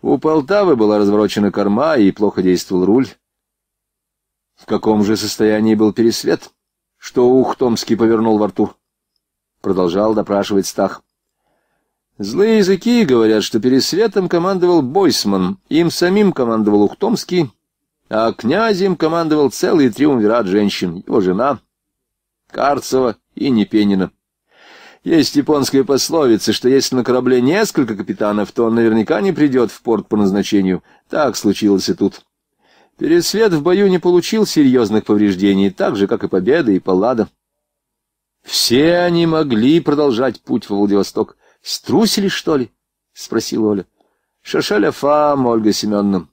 У Полтавы была разворочена корма и плохо действовал руль. В каком же состоянии был пересвет? — что Ухтомский повернул во рту? Продолжал допрашивать Стах. Злые языки говорят, что пересветом командовал Бойсман, им самим командовал Ухтомский, а князем командовал целый триумвират женщин, его жена, Карцева и Непенина. Есть японская пословица, что если на корабле несколько капитанов, то он наверняка не придет в порт по назначению. Так случилось и тут. Пересвет в бою не получил серьезных повреждений, так же, как и Победа и Паллада. Все они могли продолжать путь во Владивосток. Струсили, что ли? — спросил Оля. — Шашаля фам, Ольга Семеновна.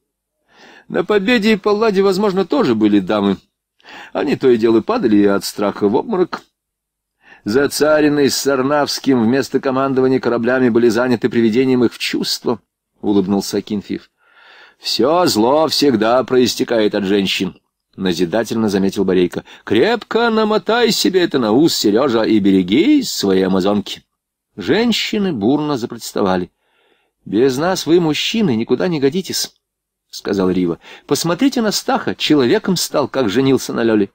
На Победе и Палладе, возможно, тоже были дамы. Они то и дело падали от страха в обморок. Зацаренные с Сарнавским вместо командования кораблями были заняты приведением их в чувство, — улыбнулся Акинфьев. «Все зло всегда проистекает от женщин», — назидательно заметил Борейка: «Крепко намотай себе это на ус, Сережа, и береги свои амазонки». Женщины бурно запротестовали. «Без нас вы, мужчины, никуда не годитесь», — сказал Рива. «Посмотрите на Стаха, человеком стал, как женился на Лёле.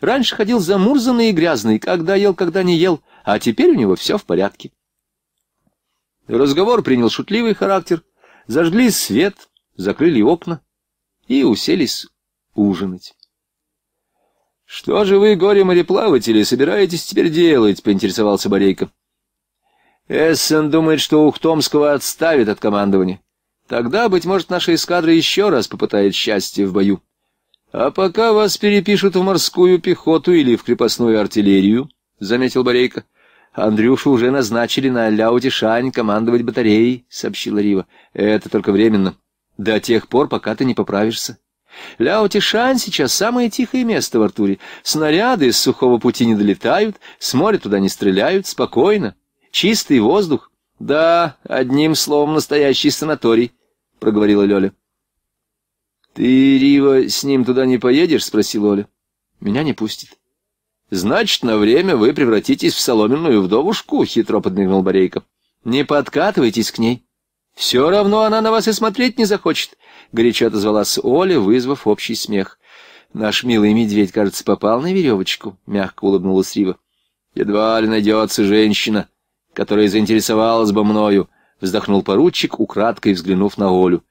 Раньше ходил замурзанный и грязный, когда ел, когда не ел, а теперь у него все в порядке». Разговор принял шутливый характер. Зажгли свет, закрыли окна и уселись ужинать. «Что же вы, горе-мореплаватели, собираетесь теперь делать?» — поинтересовался Борейко. «Эссен думает, что Ухтомского отставит от командования. Тогда, быть может, наша эскадра еще раз попытает счастье в бою. А пока вас перепишут в морскую пехоту или в крепостную артиллерию», — заметил Борейко. «Андрюшу уже назначили на Ляуте командовать батареей», — сообщила Рива. «Это только временно. До тех пор, пока ты не поправишься. Ляо-Тишань сейчас самое тихое место в Артуре. Снаряды из сухого пути не долетают, с моря туда не стреляют, спокойно. Чистый воздух. Да, одним словом, настоящий санаторий, — проговорила Лёля. — Ты, Рива, с ним туда не поедешь? — спросила Оля. — Меня не пустит. — Значит, на время вы превратитесь в соломенную вдовушку, — хитро подмигнул Борейко. — Не подкатывайтесь к ней. «Все равно она на вас и смотреть не захочет», — горячо отозвалась Оля, вызвав общий смех. «Наш милый медведь, кажется, попал на веревочку», — мягко улыбнулась Рива. «Едва ли найдется женщина, которая заинтересовалась бы мною», — вздохнул поручик, украдкой взглянув на Олю.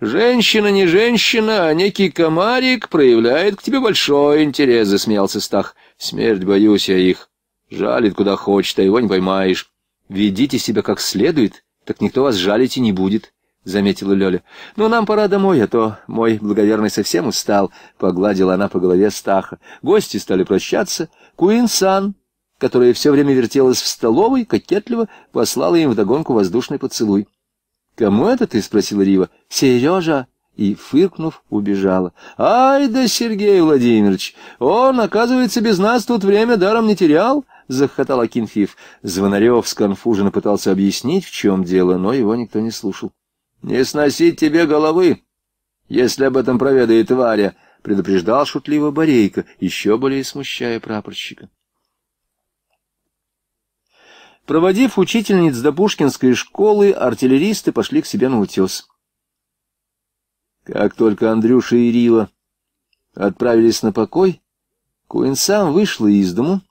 «Женщина не женщина, а некий комарик проявляет к тебе большой интерес», — засмеялся Стах. «Смерть боюсь я их. Жалит куда хочет, а его не поймаешь. Ведите себя как следует», так никто вас жалить и не будет, — заметила Лёля. Ну, — Но нам пора домой, а то мой благоверный совсем устал, — погладила она по голове Стаха. Гости стали прощаться. Куин-сан, которая все время вертелась в столовой, кокетливо послала им вдогонку воздушный поцелуй. — Кому это ты? — спросила Рива. — Сережа! И, фыркнув, убежала. — Ай да, Сергей Владимирович, он, оказывается, без нас тут время даром не терял, —— захотал Акинфиев. Звонарев сконфуженно пытался объяснить, в чем дело, но его никто не слушал. — Не сносить тебе головы, если об этом проведает Варя, — предупреждал шутливо Борейко, еще более смущая прапорщика. Проводив учительниц до Пушкинской школы, артиллеристы пошли к себе на утес. Как только Андрюша и Рила отправились на покой, Куин сам вышла из дому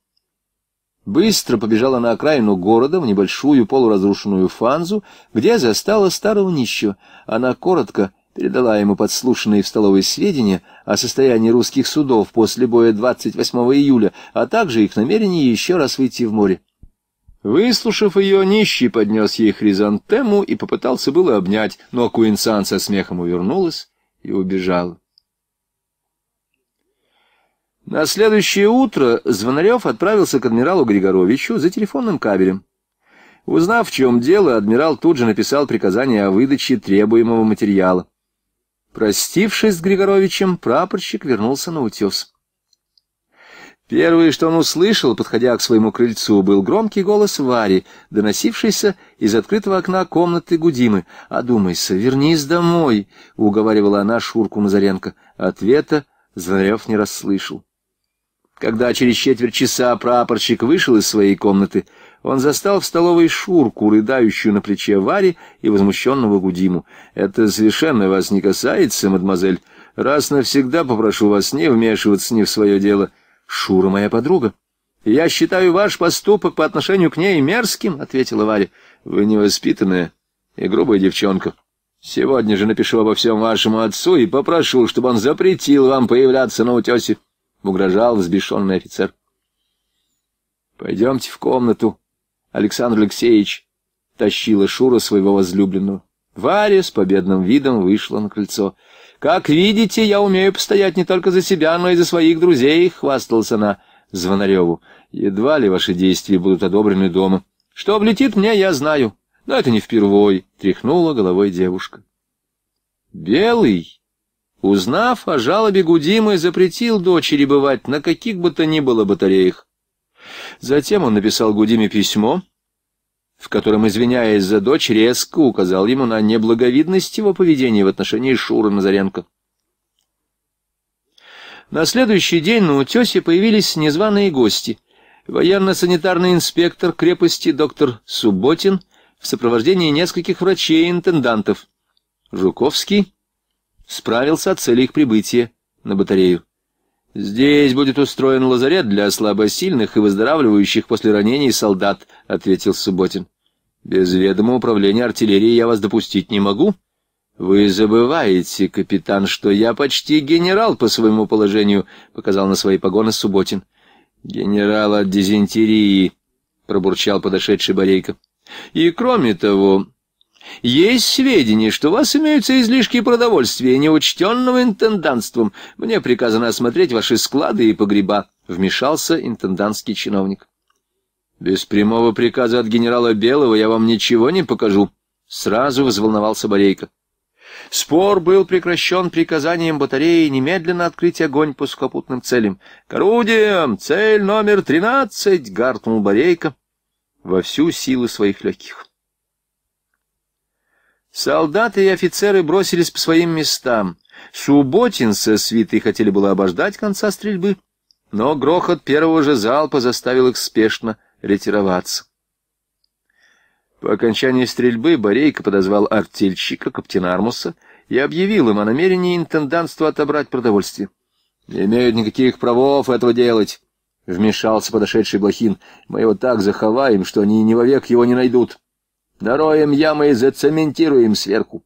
Быстро побежала на окраину города, в небольшую полуразрушенную фанзу, где застала старого нищего. Она коротко передала ему подслушанные в столовой сведения о состоянии русских судов после боя 28 июля, а также их намерение еще раз выйти в море. Выслушав ее, нищий поднес ей хризантему и попытался было обнять, но Куинсан со смехом увернулась и убежала. На следующее утро Звонарев отправился к адмиралу Григоровичу за телефонным кабелем. Узнав, в чем дело, адмирал тут же написал приказание о выдаче требуемого материала. Простившись с Григоровичем, прапорщик вернулся на утес. Первое, что он услышал, подходя к своему крыльцу, был громкий голос Вари, доносившийся из открытого окна комнаты Гудимы. «Одумайся, вернись домой», — уговаривала она Шурку Мазаренко. Ответа Звонарев не расслышал. Когда через четверть часа прапорщик вышел из своей комнаты, он застал в столовой Шурку, рыдающую на плече Варе и возмущенного Гудиму. «Это совершенно вас не касается, мадемуазель. Раз навсегда попрошу вас не вмешиваться ни в свое дело. Шура моя подруга». «Я считаю ваш поступок по отношению к ней мерзким», — ответила Варя. «Вы невоспитанная и грубая девчонка. Сегодня же напишу обо всем вашему отцу и попрошу, чтобы он запретил вам появляться на утесе» угрожал взбешенный офицер. «Пойдемте в комнату, Александр Алексеевич», — тащила Шура своего возлюбленного. Варя с победным видом вышла на крыльцо. «Как видите, я умею постоять не только за себя, но и за своих друзей», — хвасталась она Звонареву. «Едва ли ваши действия будут одобрены дома. Что облетит мне, я знаю. Но это не впервой», — тряхнула головой девушка. «Белый?» Узнав о жалобе Гудимы, запретил дочери бывать на каких бы то ни было батареях. Затем он написал Гудиме письмо, в котором, извиняясь за дочь, резко указал ему на неблаговидность его поведения в отношении Шуры Назаренко. На следующий день на утесе появились незваные гости. Военно-санитарный инспектор крепости доктор Субботин в сопровождении нескольких врачей интендантов. Жуковский справился о цели их прибытия на батарею. «Здесь будет устроен лазарет для слабосильных и выздоравливающих после ранений солдат», — ответил Субботин. «Без ведома управления артиллерии я вас допустить не могу». «Вы забываете, капитан, что я почти генерал по своему положению», — показал на свои погоны Субботин. «Генерал от дизентерии», — пробурчал подошедший Борейко. «И кроме того, есть сведения, что у вас имеются излишки продовольствия, неучтенного интендантством. Мне приказано осмотреть ваши склады и погреба», — вмешался интендантский чиновник. «Без прямого приказа от генерала Белого я вам ничего не покажу», — сразу взволновался Борейко. Спор был прекращен приказанием батареи немедленно открыть огонь по сухопутным целям. «К орудиям! Цель номер тринадцать!» — гаркнул Борейко во всю силу своих легких. Солдаты и офицеры бросились по своим местам. Субботин со свитой хотели было обождать конца стрельбы, но грохот первого же залпа заставил их спешно ретироваться. По окончании стрельбы Борейко подозвал артельщика, каптена Армуса, и объявил им о намерении интендантства отобрать продовольствие. «Не имеют никаких правов этого делать», — вмешался подошедший Блохин. «Мы его так заховаем, что они ни вовек его не найдут». Нароем ямы и зацементируем сверху.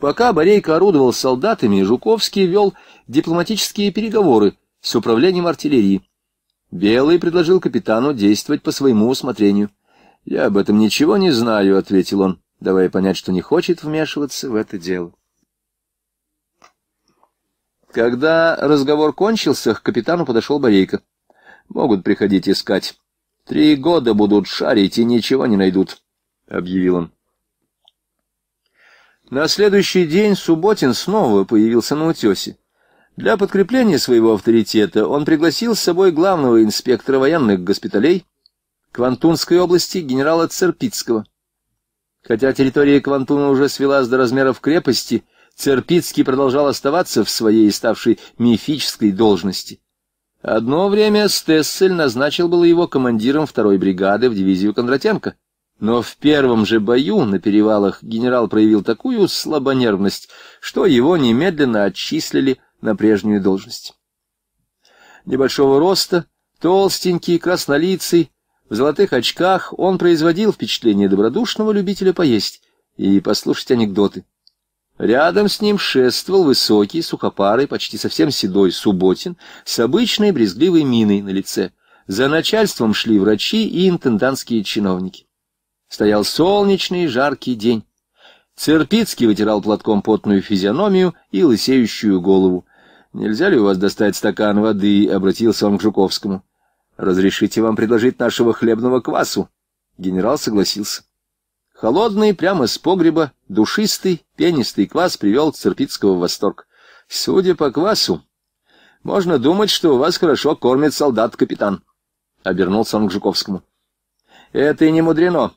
Пока Борейко орудовал солдатами, Жуковский вел дипломатические переговоры с управлением артиллерии. Белый предложил капитану действовать по своему усмотрению. «Я об этом ничего не знаю», — ответил он, давая понять, что не хочет вмешиваться в это дело. Когда разговор кончился, к капитану подошел Борейко. «Могут приходить искать. Три года будут шарить и ничего не найдут, — объявил он. На следующий день Субботин снова появился на утесе. Для подкрепления своего авторитета он пригласил с собой главного инспектора военных госпиталей Квантунской области генерала Церпицкого. Хотя территория Квантуна уже свелась до размеров крепости, Церпицкий продолжал оставаться в своей ставшей мифической должности. Одно время Стессель назначил было его командиром второй бригады в дивизию Кондратенко. Но в первом же бою на перевалах генерал проявил такую слабонервность, что его немедленно отчислили на прежнюю должность. Небольшого роста, толстенький, краснолицый, в золотых очках он производил впечатление добродушного любителя поесть и послушать анекдоты. Рядом с ним шествовал высокий, сухопарый, почти совсем седой Субботин с обычной брезгливой миной на лице. За начальством шли врачи и интендантские чиновники. Стоял солнечный жаркий день. Церпицкий вытирал платком потную физиономию и лысеющую голову. «Нельзя ли у вас достать стакан воды?» — обратился он к Жуковскому. «Разрешите вам предложить нашего хлебного квасу?» Генерал согласился. Холодный, прямо с погреба, душистый, пенистый квас привел Церпицкого в восторг. Судя по квасу, можно думать, что у вас хорошо кормит солдат-капитан. Обернулся он к Жуковскому. Это и не мудрено.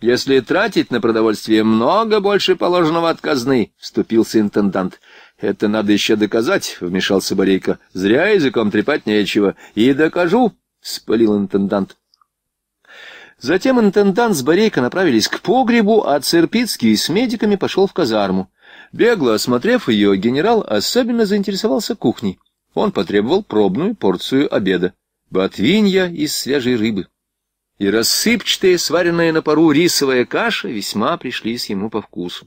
Если тратить на продовольствие много больше положенного от казны, вступился интендант. Это надо еще доказать, вмешался Борейко. Зря языком трепать нечего. И докажу, вспылил интендант. Затем интендант с Борейко направились к погребу, а Церпицкий с медиками пошел в казарму. Бегло осмотрев ее, генерал особенно заинтересовался кухней. Он потребовал пробную порцию обеда. Ботвинья из свежей рыбы. И рассыпчатая, сваренная на пару рисовая каша весьма пришлись ему по вкусу.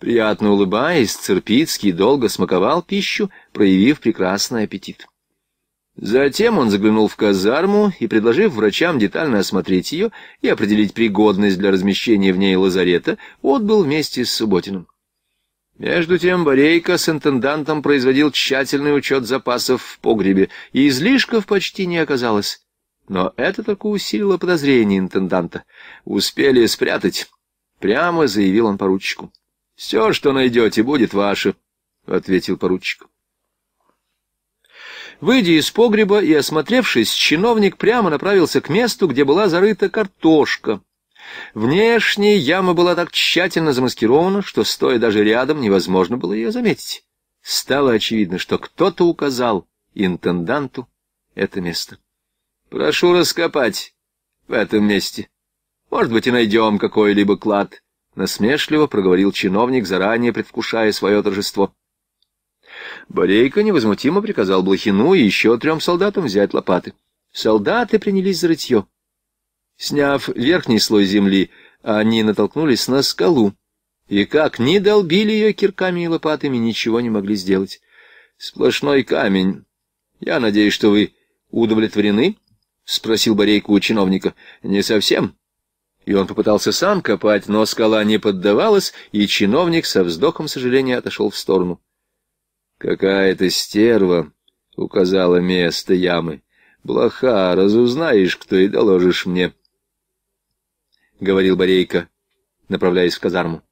Приятно улыбаясь, Церпицкий долго смаковал пищу, проявив прекрасный аппетит. Затем он заглянул в казарму и, предложив врачам детально осмотреть ее и определить пригодность для размещения в ней лазарета, отбыл вместе с Субботиным. Между тем Борейко с интендантом производил тщательный учет запасов в погребе, и излишков почти не оказалось. Но это только усилило подозрение интенданта. «Успели спрятать», — прямо заявил он поручику. «Все, что найдете, будет ваше», — ответил поручик. Выйдя из погреба и осмотревшись, чиновник прямо направился к месту, где была зарыта картошка. Внешне яма была так тщательно замаскирована, что, стоя даже рядом, невозможно было ее заметить. Стало очевидно, что кто-то указал интенданту это место. «Прошу раскопать в этом месте. Может быть, и найдем какой-либо клад», — насмешливо проговорил чиновник, заранее предвкушая свое торжество. Борейко невозмутимо приказал Блохину и еще трем солдатам взять лопаты. Солдаты принялись за рытье. Сняв верхний слой земли, они натолкнулись на скалу, и как ни долбили ее кирками и лопатами, ничего не могли сделать. «Сплошной камень. Я надеюсь, что вы удовлетворены?» — спросил Борейко у чиновника. «Не совсем». И он попытался сам копать, но скала не поддавалась, и чиновник со вздохом сожаления отошел в сторону. Какая-то стерва указала место ямы. Блоха, разузнаешь, кто и доложишь мне, — говорил Борейка, направляясь в казарму.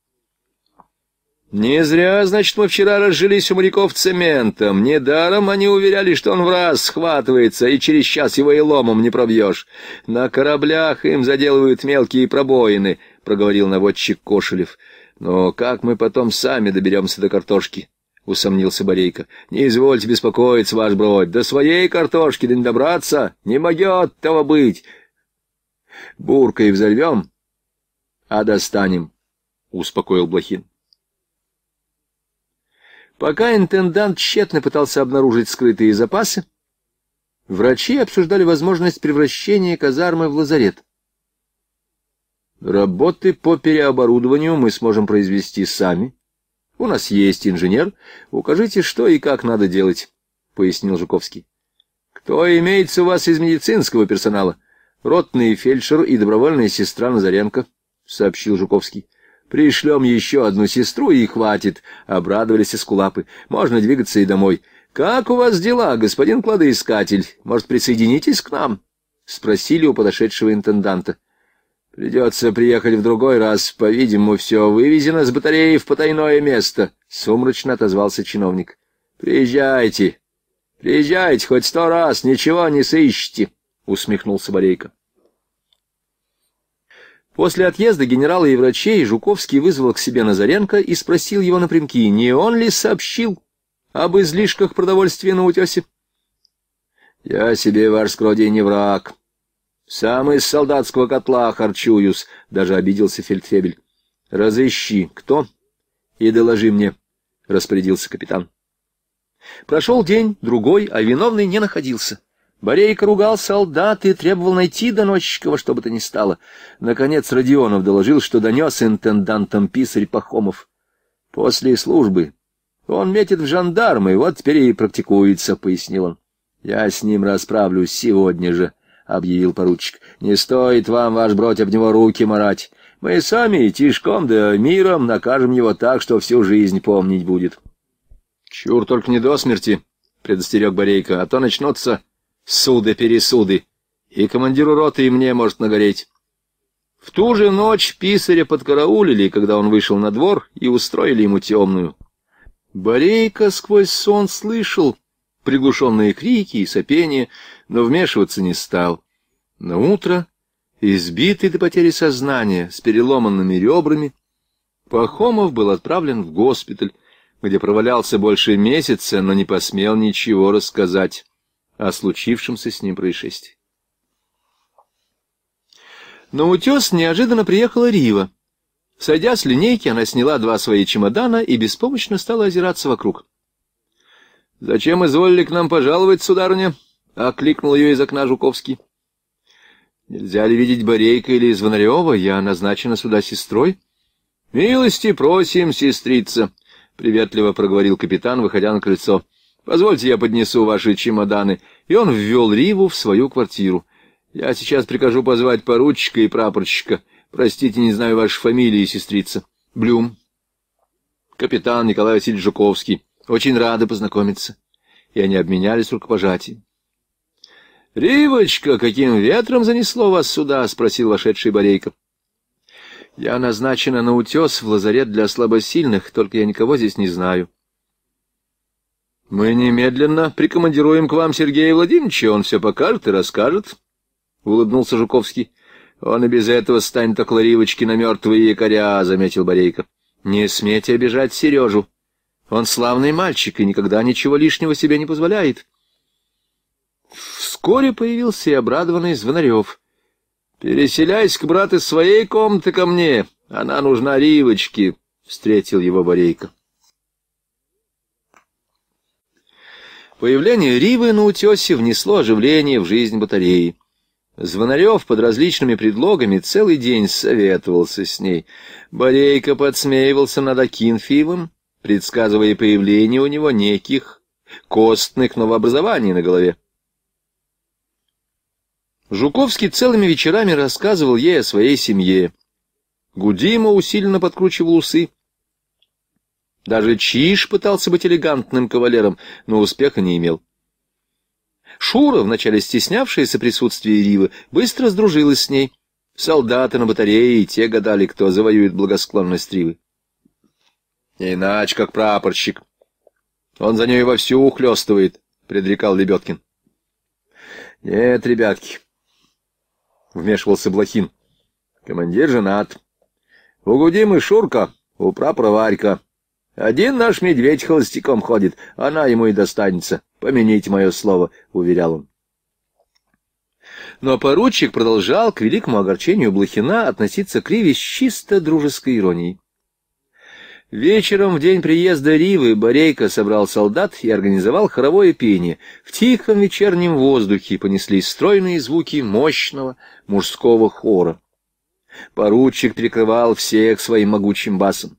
Не зря, значит, мы вчера разжились у моряков цементом. Недаром они уверяли, что он в раз схватывается, и через час его и ломом не пробьешь. На кораблях им заделывают мелкие пробоины, — проговорил наводчик Кошелев. Но как мы потом сами доберемся до картошки? —— усомнился Борейка. Не извольте беспокоиться, ваш бродь, до своей картошки да не добраться, не могет того быть. Буркой взорвем, а достанем, — успокоил Блохин. Пока интендант тщетно пытался обнаружить скрытые запасы, врачи обсуждали возможность превращения казармы в лазарет. Работы по переоборудованию мы сможем произвести сами, у нас есть инженер. Укажите, что и как надо делать, — пояснил Жуковский. — Кто имеется у вас из медицинского персонала? — Ротный фельдшер и добровольная сестра Назаренко, — сообщил Жуковский. — Пришлем еще одну сестру и хватит, — обрадовались эскулапы. — Можно двигаться и домой. — Как у вас дела, господин кладоискатель? Может, присоединитесь к нам? — спросили у подошедшего интенданта. Придется приехать в другой раз. По-видимому, все вывезено с батареи в потайное место, — сумрачно отозвался чиновник. — Приезжайте. Приезжайте хоть сто раз, ничего не сыщите. усмехнулся Борейко. После отъезда генерала и врачей Жуковский вызвал к себе Назаренко и спросил его напрямки, не он ли сообщил об излишках продовольствия на утесе. — Я себе, ваш скроди, не враг, сам из солдатского котла харчуюсь, — даже обиделся фельдфебель. — Разыщи, кто? И доложи мне, — распорядился капитан. Прошел день, другой, а виновный не находился. Борейка ругал солдат и требовал найти доносчика во что бы то ни стало. Наконец Родионов доложил, что донес интендантом писарь Пахомов. После службы он метит в жандармы, вот теперь и практикуется, — пояснил он. — Я с ним расправлюсь сегодня же, —— объявил поручик. — Не стоит вам, ваш бродь, об него руки марать. Мы сами тишком да миром накажем его так, что всю жизнь помнить будет. — Чур только не до смерти, — предостерег Борейка, — а то начнутся суды-пересуды, и командиру роты и мне может нагореть. В ту же ночь писаря подкараулили, когда он вышел на двор, и устроили ему темную. Борейка сквозь сон слышал приглушенные крики и сопения, но вмешиваться не стал. На утро, избитый до потери сознания, с переломанными ребрами, Пахомов был отправлен в госпиталь, где провалялся больше месяца, но не посмел ничего рассказать о случившемся с ним происшествии. На утес неожиданно приехала Рива. Сойдя с линейки, она сняла два свои чемодана и беспомощно стала озираться вокруг. — Зачем изволили к нам пожаловать, сударыня? — окликнул ее из окна Жуковский. — Нельзя ли видеть Борейка или Звонарева? Я назначена сюда сестрой. — Милости просим, сестрица, — приветливо проговорил капитан, выходя на крыльцо. — Позвольте, я поднесу ваши чемоданы. И он ввел Риву в свою квартиру. — Я сейчас прикажу позвать поручика и прапорщика. Простите, не знаю вашей фамилии, сестрица. — Блюм. — Капитан Николай Васильевич Жуковский. Очень рада познакомиться. И они обменялись рукопожатием. — Ривочка, каким ветром занесло вас сюда? — спросил вошедший Борейко. — Я назначена на утес в лазарет для слабосильных, только я никого здесь не знаю. — Мы немедленно прикомандируем к вам Сергея Владимировича, он все покажет и расскажет, — улыбнулся Жуковский. — Он и без этого станет около Ривочки на мертвые якоря, — заметил Борейко. — Не смейте обижать Сережу. Он славный мальчик и никогда ничего лишнего себе не позволяет. — Вскоре появился и обрадованный Звонарев. «Переселяйся к брату из своей комнаты ко мне, она нужна Ривочке», — встретил его Борейка. Появление Ривы на утесе внесло оживление в жизнь батареи. Звонарев под различными предлогами целый день советовался с ней. Борейка подсмеивался над Акинфиевым, предсказывая появление у него неких костных новообразований на голове. Жуковский целыми вечерами рассказывал ей о своей семье. Гудима усиленно подкручивал усы. Даже Чиж пытался быть элегантным кавалером, но успеха не имел. Шура, вначале стеснявшаяся присутствия Ривы, быстро сдружилась с ней. Солдаты на батарее и те гадали, кто завоюет благосклонность Ривы. «Иначе, как прапорщик. Он за ней вовсю ухлёстывает», — предрекал Лебедкин. «Нет, ребятки, — вмешивался Блохин. — Командир женат. — Угудим и Шурка, у прапора Варька. Один наш медведь холостяком ходит, она ему и достанется. Помяните мое слово, — уверял он. Но поручик продолжал к великому огорчению Блохина относиться к Риве с чисто дружеской иронией. Вечером, в день приезда Ривы, Борейко собрал солдат и организовал хоровое пение. В тихом вечернем воздухе понеслись стройные звуки мощного мужского хора. Поручик прикрывал всех своим могучим басом.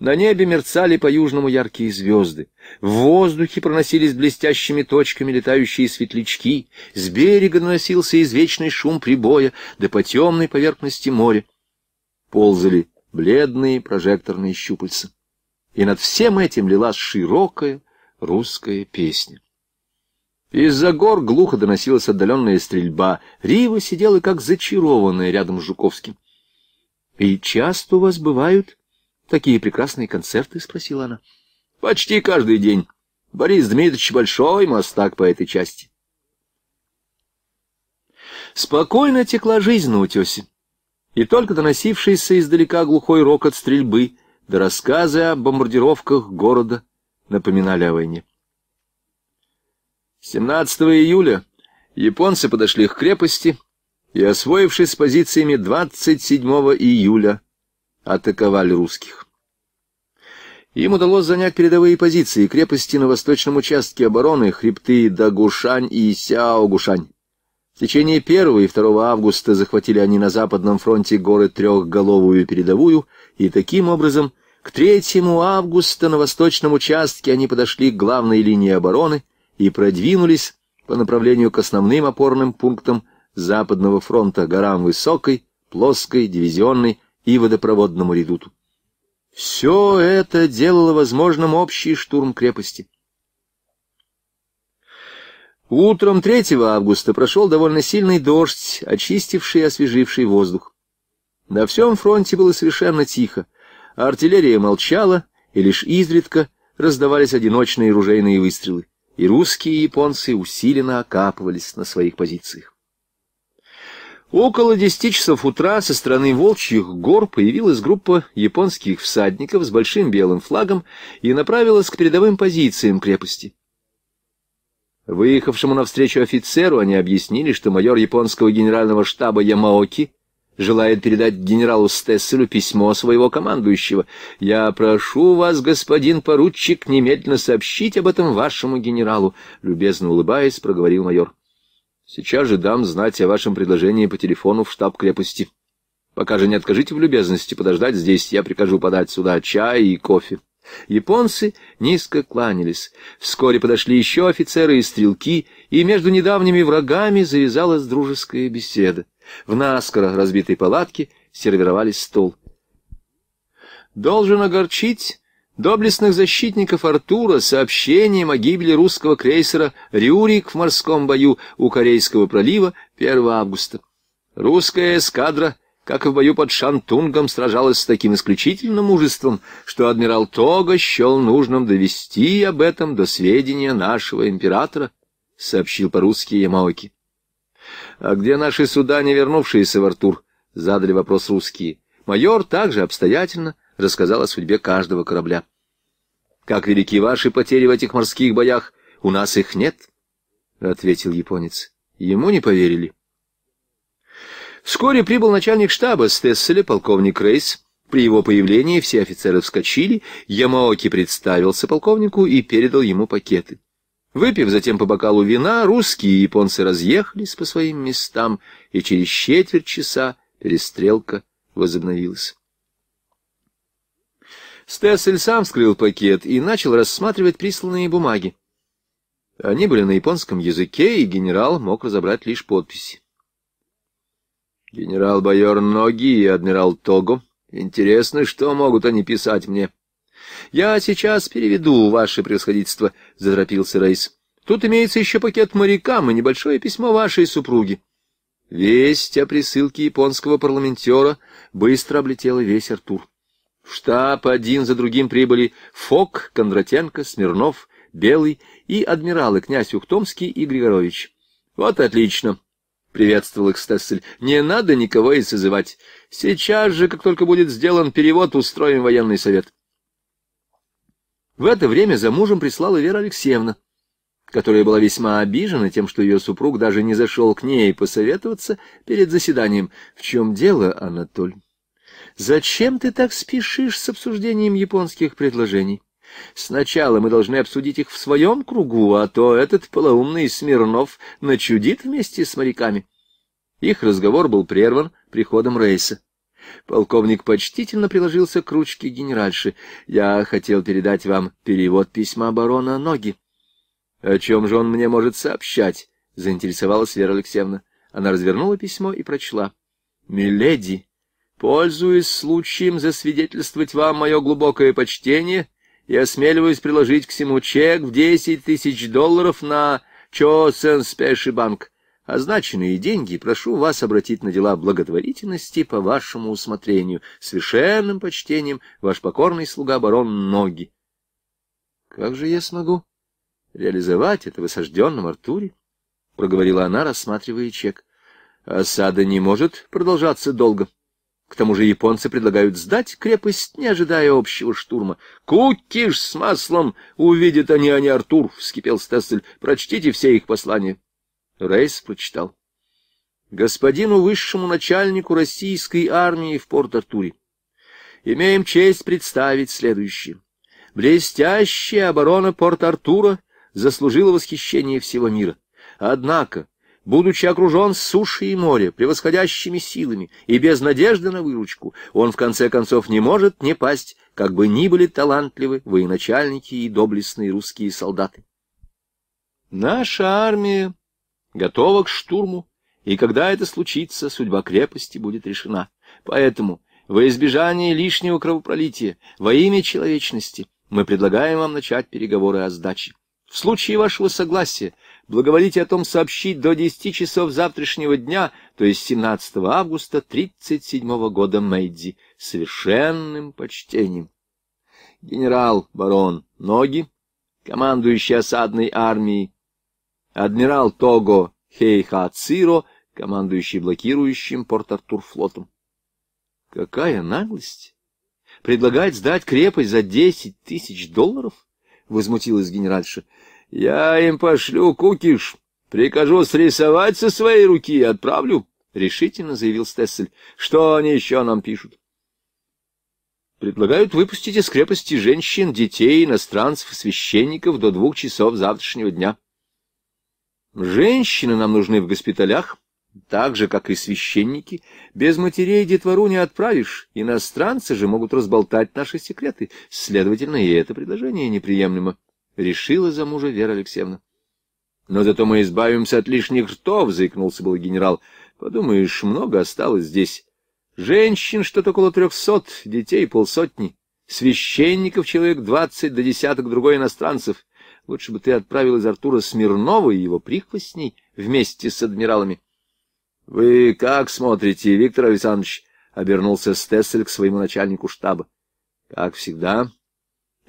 На небе мерцали по-южному яркие звезды. В воздухе проносились блестящими точками летающие светлячки. С берега наносился извечный шум прибоя, да по темной поверхности моря. Ползали бледные прожекторные щупальца. И над всем этим лилась широкая русская песня. Из-за гор глухо доносилась отдаленная стрельба. Рива сидела как зачарованная рядом с Жуковским. — И часто у вас бывают такие прекрасные концерты? — спросила она. — Почти каждый день. Борис Дмитриевич большой мастак по этой части. Спокойно текла жизнь на утесе и только доносившийся издалека глухой рокот стрельбы до рассказы о бомбардировках города напоминали о войне. 17 июля японцы подошли к крепости и, освоившись с позициями 27 июля, атаковали русских. Им удалось занять передовые позиции крепости на восточном участке обороны хребты Дагушань и Сяогушань. В течение 1 и 2 августа захватили они на Западном фронте горы Трехголовую передовую, и таким образом к 3 августа на восточном участке они подошли к главной линии обороны и продвинулись по направлению к основным опорным пунктам Западного фронта горам Высокой, Плоской, Дивизионной и Водопроводному редуту. Все это делало возможным общий штурм крепости. Утром 3 августа прошел довольно сильный дождь, очистивший и освеживший воздух. На всем фронте было совершенно тихо. Артиллерия молчала, и лишь изредка раздавались одиночные ружейные выстрелы, и русские и японцы усиленно окапывались на своих позициях. Около десяти часов утра со стороны Волчьих гор появилась группа японских всадников с большим белым флагом и направилась к передовым позициям крепости. Выехавшему навстречу офицеру они объяснили, что майор японского генерального штаба Ямаоки желает передать генералу Стесселю письмо своего командующего. «Я прошу вас, господин поручик, немедленно сообщить об этом вашему генералу», — любезно улыбаясь, проговорил майор. «Сейчас же дам знать о вашем предложении по телефону в штаб крепости. Пока же не откажите в любезности подождать здесь, я прикажу подать сюда чай и кофе». Японцы низко кланялись. Вскоре подошли еще офицеры и стрелки, и между недавними врагами завязалась дружеская беседа. В наскоро разбитой палатке сервировались стол. Должен огорчить доблестных защитников Артура сообщением о гибели русского крейсера «Рюрик» в морском бою у Корейского пролива 1 августа. Русская эскадра как и в бою под Шантунгом, сражалась с таким исключительным мужеством, что адмирал Того счел нужным довести об этом до сведения нашего императора, — сообщил по-русски Ямаоки. — А где наши суда, не вернувшиеся в Артур? — задали вопрос русские. Майор также обстоятельно рассказал о судьбе каждого корабля. — Как велики ваши потери в этих морских боях? У нас их нет, — ответил японец. Ему не поверили. — Вскоре прибыл начальник штаба Стесселя, полковник Рейс. При его появлении все офицеры вскочили, Ямаоки представился полковнику и передал ему пакеты. Выпив затем по бокалу вина, русские и японцы разъехались по своим местам, и через четверть часа перестрелка возобновилась. Стессель сам вскрыл пакет и начал рассматривать присланные бумаги. Они были на японском языке, и генерал мог разобрать лишь подписи. Генерал-майор Ноги и адмирал Того. Интересно, что могут они писать мне. — Я сейчас переведу, ваше превосходительство, — заторопился Рейс. — Тут имеется еще пакет морякам и небольшое письмо вашей супруги. Весть о присылке японского парламентера быстро облетела весь Артур. В штаб один за другим прибыли Фок, Кондратенко, Смирнов, Белый и адмиралы князь Ухтомский и Григорович. — Вот отлично, — приветствовал их Стессель. — Не надо никого и созывать. Сейчас же, как только будет сделан перевод, устроим военный совет. В это время за мужем прислала Вера Алексеевна, которая была весьма обижена тем, что ее супруг даже не зашел к ней посоветоваться перед заседанием. В чем дело, Анатоль? Зачем ты так спешишь с обсуждением японских предложений? — Сначала мы должны обсудить их в своем кругу, а то этот полоумный Смирнов начудит вместе с моряками. Их разговор был прерван приходом рейса. Полковник почтительно приложился к ручке генеральши. Я хотел передать вам перевод письма оборона Ноги. — О чем же он мне может сообщать? — заинтересовалась Вера Алексеевна. Она развернула письмо и прочла. — Миледи, пользуясь случаем засвидетельствовать вам мое глубокое почтение — и осмеливаюсь приложить к всему чек в десять тысяч долларов на Чосен Спеши Банк. Означенные деньги прошу вас обратить на дела благотворительности по вашему усмотрению. С совершенным почтением, ваш покорный слуга барон Ноги. Как же я смогу реализовать это в осажденном Артуре? — проговорила она, рассматривая чек. — Осада не может продолжаться долго, к тому же японцы предлагают сдать крепость, не ожидая общего штурма. «Кукиш с маслом! Увидят они, а не Артур!» — вскипел Стессель. «Прочтите все их послания». Рейс прочитал. «Господину высшему начальнику российской армии в Порт-Артуре, имеем честь представить следующее. Блестящая оборона Порт-Артура заслужила восхищение всего мира. Однако Будучи окружен сушей и моря, превосходящими силами и без надежды на выручку, он в конце концов не может не пасть, как бы ни были талантливы военачальники и доблестные русские солдаты. Наша армия готова к штурму, и когда это случится, судьба крепости будет решена. Поэтому, во избежание лишнего кровопролития, во имя человечности, мы предлагаем вам начать переговоры о сдаче. В случае вашего согласия благоволите о том сообщить до 10 часов завтрашнего дня, то есть 17 августа 37 года Мэйдзи, совершенным почтением. Генерал-барон Ноги, командующий осадной армией, адмирал Того Хейха Циро, командующий блокирующим Порт-Артур флотом. Какая наглость! Предлагает сдать крепость за десять тысяч долларов? — возмутилась генеральша. Я им пошлю кукиш, прикажу срисовать со своей руки и отправлю, — решительно заявил Стессель. — Что они еще нам пишут? Предлагают выпустить из крепости женщин, детей, иностранцев и священников до двух часов завтрашнего дня. Женщины нам нужны в госпиталях, так же, как и священники. Без матерей детвору не отправишь, иностранцы же могут разболтать наши секреты. Следовательно, и это предложение неприемлемо. — решила за мужа Вера Алексеевна. — Но зато мы избавимся от лишних ртов, — заикнулся был генерал. — Подумаешь, много осталось здесь. Женщин что-то около трехсот, детей полсотни, священников человек двадцать до десяток другой иностранцев. Лучше бы ты отправил из Артура Смирнова и его прихвостней вместе с адмиралами. — Вы как смотрите, Виктор Александрович? — обернулся Стессель к своему начальнику штаба. — Как всегда,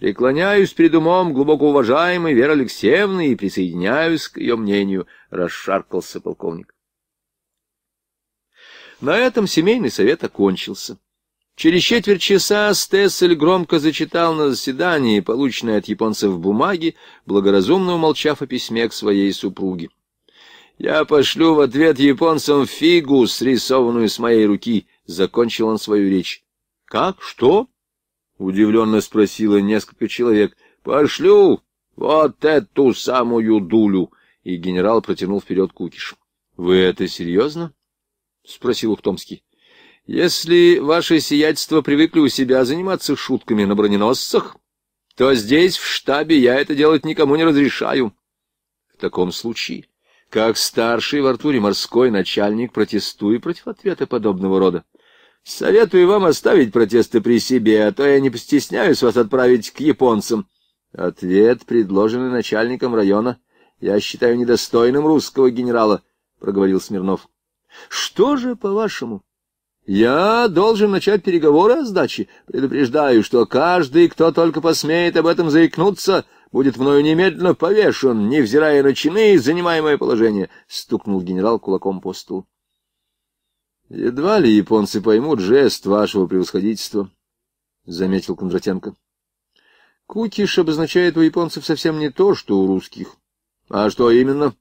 Преклоняюсь перед умом глубоко уважаемой Веры Алексеевны и присоединяюсь к ее мнению, — расшаркался полковник. На этом семейный совет окончился. Через четверть часа Стессель громко зачитал на заседании полученные от японцев бумаги, благоразумно умолчав о письме к своей супруге. «Я пошлю в ответ японцам фигу, срисованную с моей руки», — закончил он свою речь. «Как? Что?» — удивленно спросило несколько человек. — Пошлю вот эту самую дулю! И генерал протянул вперед кукиш. — Вы это серьезно? — спросил Ухтомский. — Если ваше сиятельство привыкли у себя заниматься шутками на броненосцах, то здесь, в штабе, я это делать никому не разрешаю. В таком случае, как старший в Артуре морской начальник, протестую против ответа подобного рода. Советую вам оставить протесты при себе, а то я не постесняюсь вас отправить к японцам. Ответ, предложенный начальником района, я считаю недостойным русского генерала, — проговорил Смирнов. — Что же, по-вашему? Я должен начать переговоры о сдаче. Предупреждаю, что каждый, кто только посмеет об этом заикнуться, будет мною немедленно повешен, невзирая на чины и занимаемое положение, — стукнул генерал кулаком по столу. Едва ли японцы поймут жест вашего превосходительства, — заметил Кондратенко. Кукиш обозначает у японцев совсем не то, что у русских. А что именно?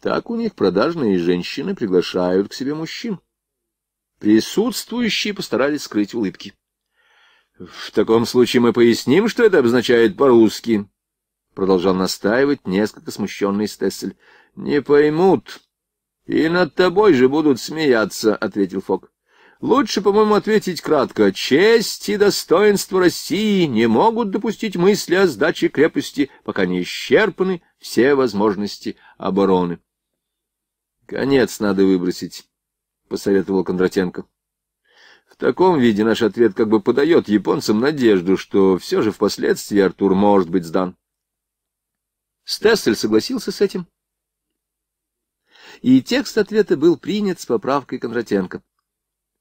Так у них продажные женщины приглашают к себе мужчин. Присутствующие постарались скрыть улыбки. В таком случае мы поясним, что это обозначает по-русски, продолжал настаивать несколько смущенный Стессель. Не поймут, и над тобой же будут смеяться, — ответил Фок. Лучше, по-моему, ответить кратко. Честь и достоинство России не могут допустить мысли о сдаче крепости, пока не исчерпаны все возможности обороны. Конец надо выбросить, — посоветовал Кондратенко. В таком виде наш ответ как бы подает японцам надежду, что все же впоследствии Артур может быть сдан. Стессель согласился с этим и текст ответа был принят с поправкой Кондратенко.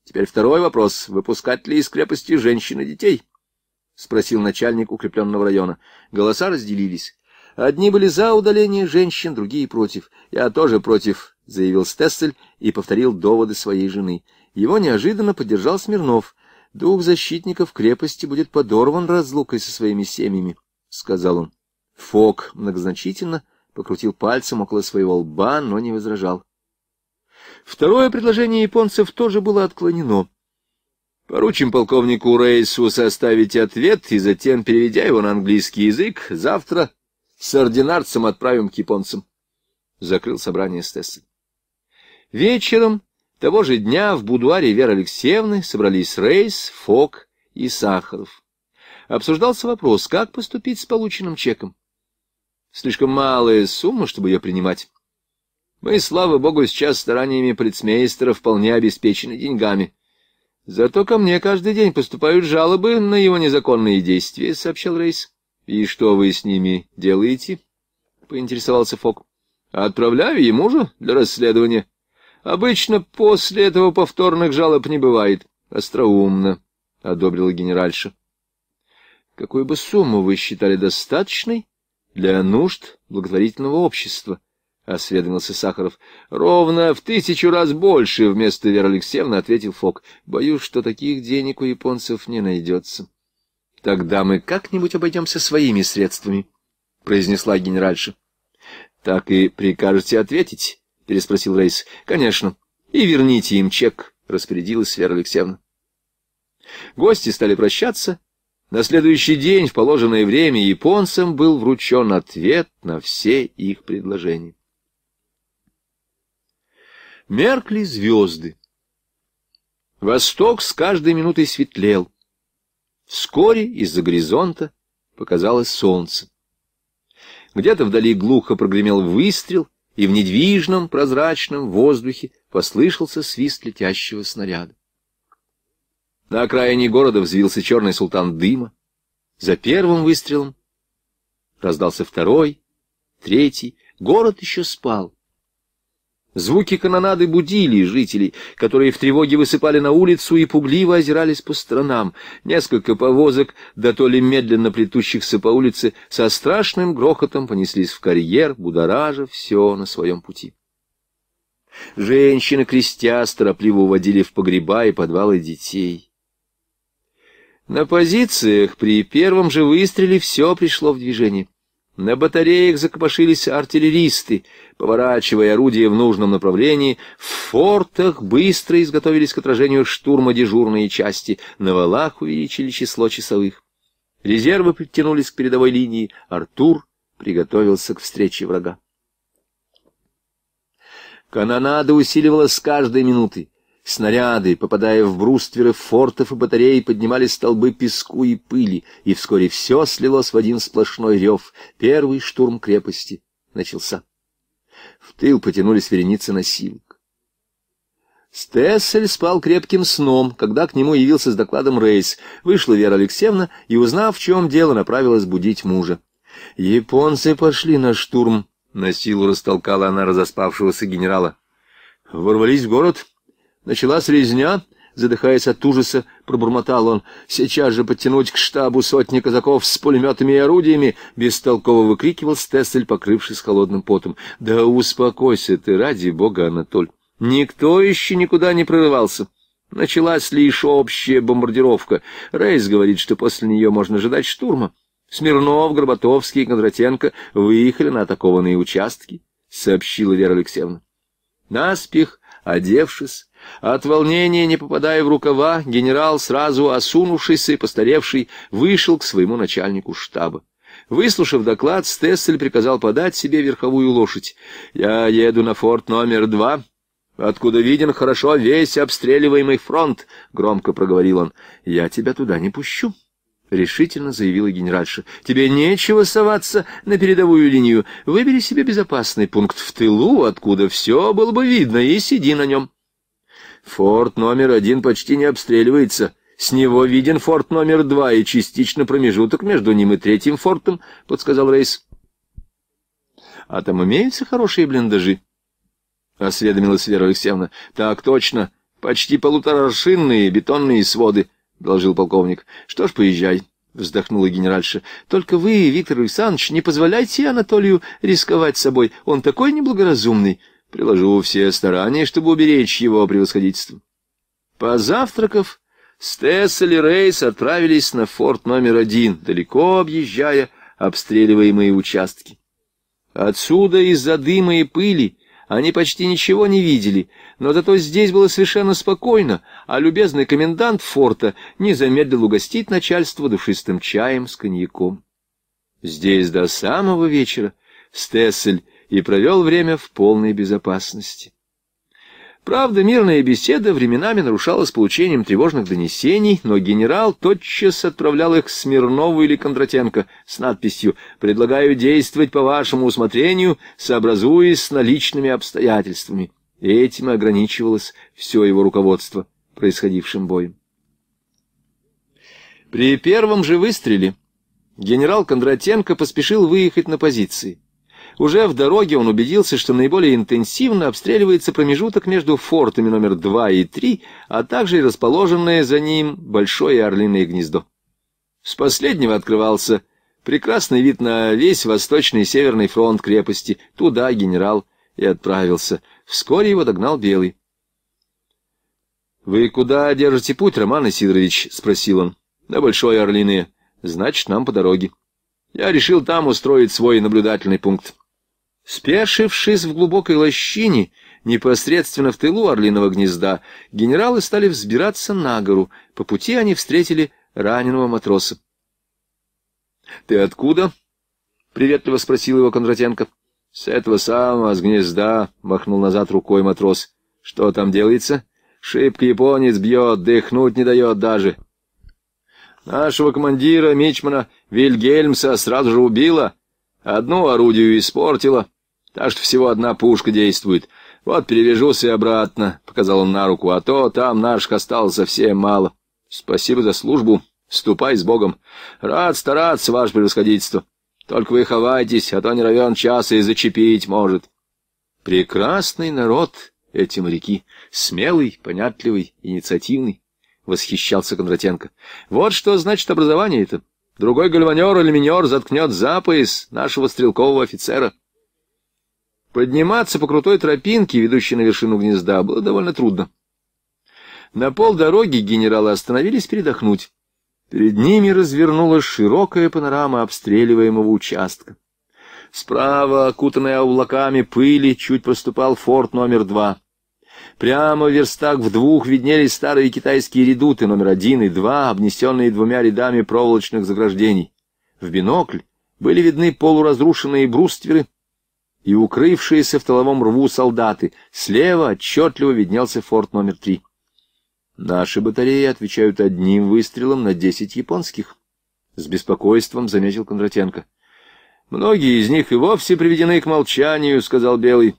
Теперь второй вопрос. Выпускать ли из крепости женщин и детей? — спросил начальник укрепленного района. Голоса разделились. Одни были за удаление женщин, другие против. Я тоже против, — заявил Стессель и повторил доводы своей жены. Его неожиданно поддержал Смирнов. «Дух защитников крепости будет подорван разлукой со своими семьями», — сказал он. Фок многозначительно покрутил пальцем около своего лба, но не возражал. Второе предложение японцев тоже было отклонено. Поручим полковнику Рейсу составить ответ и затем, переведя его на английский язык, завтра с ординарцем отправим к японцам. Закрыл собрание Стессель. Вечером того же дня в будуаре Веры Алексеевны собрались Рейс, Фок и Сахаров. Обсуждался вопрос, как поступить с полученным чеком. Слишком малая сумма, чтобы ее принимать. Мы, слава богу, сейчас стараниями полицмейстера вполне обеспечены деньгами. Зато ко мне каждый день поступают жалобы на его незаконные действия, — сообщил Рейс. — И что вы с ними делаете? — поинтересовался Фок. — Отправляю ему же для расследования. Обычно после этого повторных жалоб не бывает. — Остроумно, — одобрила генеральша. — Какую бы сумму вы считали достаточной для нужд благотворительного общества, — осведомился Сахаров. — Ровно в тысячу раз больше, — вместо Веры Алексеевны ответил Фок. — Боюсь, что таких денег у японцев не найдется. — Тогда мы как-нибудь обойдемся своими средствами, — произнесла генеральша. — Так и прикажете ответить? — переспросил Рейс. — Конечно. И верните им чек, — распорядилась Вера Алексеевна. Гости стали прощаться, — на следующий день в положенное время японцам был вручен ответ на все их предложения. Меркли звезды. Восток с каждой минутой светлел. Вскоре из-за горизонта показалось солнце. Где-то вдали глухо прогремел выстрел, и в недвижном прозрачном воздухе послышался свист летящего снаряда. На окраине города взвился черный султан дыма. За первым выстрелом раздался второй, третий. Город еще спал. Звуки канонады будили жителей, которые в тревоге высыпали на улицу и пугливо озирались по сторонам. Несколько повозок, да то ли медленно плетущихся по улице, со страшным грохотом понеслись в карьер, будоража все на своем пути. Женщины, крестя, торопливо уводили в погреба и подвалы детей. На позициях при первом же выстреле все пришло в движение. На батареях закопошились артиллеристы, поворачивая орудие в нужном направлении. В фортах быстро изготовились к отражению штурма дежурные части. На валах увеличили число часовых. Резервы притянулись к передовой линии. Артур приготовился к встрече врага. Канонада усиливалась с каждой минутой. Снаряды, попадая в брустверы фортов и батареи, поднимали столбы песку и пыли, и вскоре все слилось в один сплошной рев. Первый штурм крепости начался. В тыл потянулись вереницы носилок. Стессель спал крепким сном, когда к нему явился с докладом Рейс. Вышла Вера Алексеевна и, узнав, в чем дело, направилась будить мужа. «Японцы пошли на штурм», — на силу растолкала она разоспавшегося генерала. «Ворвались в город?» Началась резня, задыхаясь от ужаса, пробормотал он. «Сейчас же подтянуть к штабу сотни казаков с пулеметами и орудиями!» — бестолково выкрикивал Стессель, покрывшись холодным потом. «Да успокойся ты, ради бога, Анатоль! Никто еще никуда не прорывался!» Началась лишь общая бомбардировка. Рейс говорит, что после нее можно ожидать штурма. Смирнов, Горбатовский и Кондратенко выехали на атакованные участки, — сообщила Вера Алексеевна. Наспех, одевшись, от волнения, не попадая в рукава, генерал, сразу осунувшийся и постаревший, вышел к своему начальнику штаба. Выслушав доклад, Стессель приказал подать себе верховую лошадь. «Я еду на форт номер два, откуда виден хорошо весь обстреливаемый фронт», — громко проговорил он. «Я тебя туда не пущу». — решительно заявила генеральша. — Тебе нечего соваться на передовую линию. Выбери себе безопасный пункт в тылу, откуда все было бы видно, и сиди на нем. — Форт номер один почти не обстреливается. С него виден форт номер два и частично промежуток между ним и третьим фортом, — подсказал Рейс. — А там имеются хорошие блиндажи? — осведомилась Вера Алексеевна. — Так точно. Почти полуторашинные бетонные своды, — доложил полковник. — Что ж, поезжай. — вздохнула генеральша. — Только вы, Виктор Александрович, не позволяйте Анатолию рисковать собой. Он такой неблагоразумный. Приложу все старания, чтобы уберечь его превосходительство. Позавтракав, Стессель и Рейс отправились на форт номер один, далеко объезжая обстреливаемые участки. Отсюда из-за дыма и пыли они почти ничего не видели, но зато здесь было совершенно спокойно, а любезный комендант форта не замедлил угостить начальство душистым чаем с коньяком. Здесь до самого вечера Стессель и провел время в полной безопасности. Правда, мирная беседа временами нарушалась получением тревожных донесений, но генерал тотчас отправлял их Смирнову или Кондратенко с надписью «Предлагаю действовать по вашему усмотрению, сообразуясь с наличными обстоятельствами». этим ограничивалось все его руководство происходившим боем. При первом же выстреле генерал Кондратенко поспешил выехать на позиции. Уже в дороге он убедился, что наиболее интенсивно обстреливается промежуток между фортами номер 2 и 3, а также и расположенное за ним большое орлиное гнездо. С последнего открывался прекрасный вид на весь восточный и северный фронт крепости. Туда генерал и отправился. Вскоре его догнал Белый. — Вы куда держите путь, Роман Исидорович? — спросил он. — На Большое Орлиное. Значит, нам по дороге. Я решил там устроить свой наблюдательный пункт. Спешившись в глубокой лощине, непосредственно в тылу орлиного гнезда, генералы стали взбираться на гору. По пути они встретили раненого матроса. — Ты откуда? — приветливо спросил его Кондратенко. — С этого самого, с гнезда, — махнул назад рукой матрос. — Что там делается? Шибко японец бьет, дыхнуть не дает даже. Нашего командира, мичмана Вильгельмса, сразу же убило, одну орудию испортила. — так что всего одна пушка действует. Вот перевяжусь и обратно, — показал он на руку, — а то там наших осталось совсем мало. Спасибо за службу. Ступай с Богом. Рад стараться, ваше превосходительство. Только вы ховайтесь, а то не равен час и зачепить может. Прекрасный народ эти моряки. Смелый, понятливый, инициативный. Восхищался Кондратенко. Вот что значит образование это. Другой гальванер или минер заткнет за пояс нашего стрелкового офицера. Подниматься по крутой тропинке, ведущей на вершину гнезда, было довольно трудно. На полдороги генералы остановились передохнуть. Перед ними развернулась широкая панорама обстреливаемого участка. Справа, окутанная облаками пыли, чуть поступал форт номер два. Прямо в верстах в двух виднелись старые китайские редуты номер один и два, обнесенные двумя рядами проволочных заграждений. В бинокль были видны полуразрушенные брустверы, и укрывшиеся в толовом рву солдаты. Слева отчетливо виднелся форт номер три. Наши батареи отвечают одним выстрелом на десять японских. С беспокойством заметил Кондратенко. Многие из них и вовсе приведены к молчанию, сказал Белый.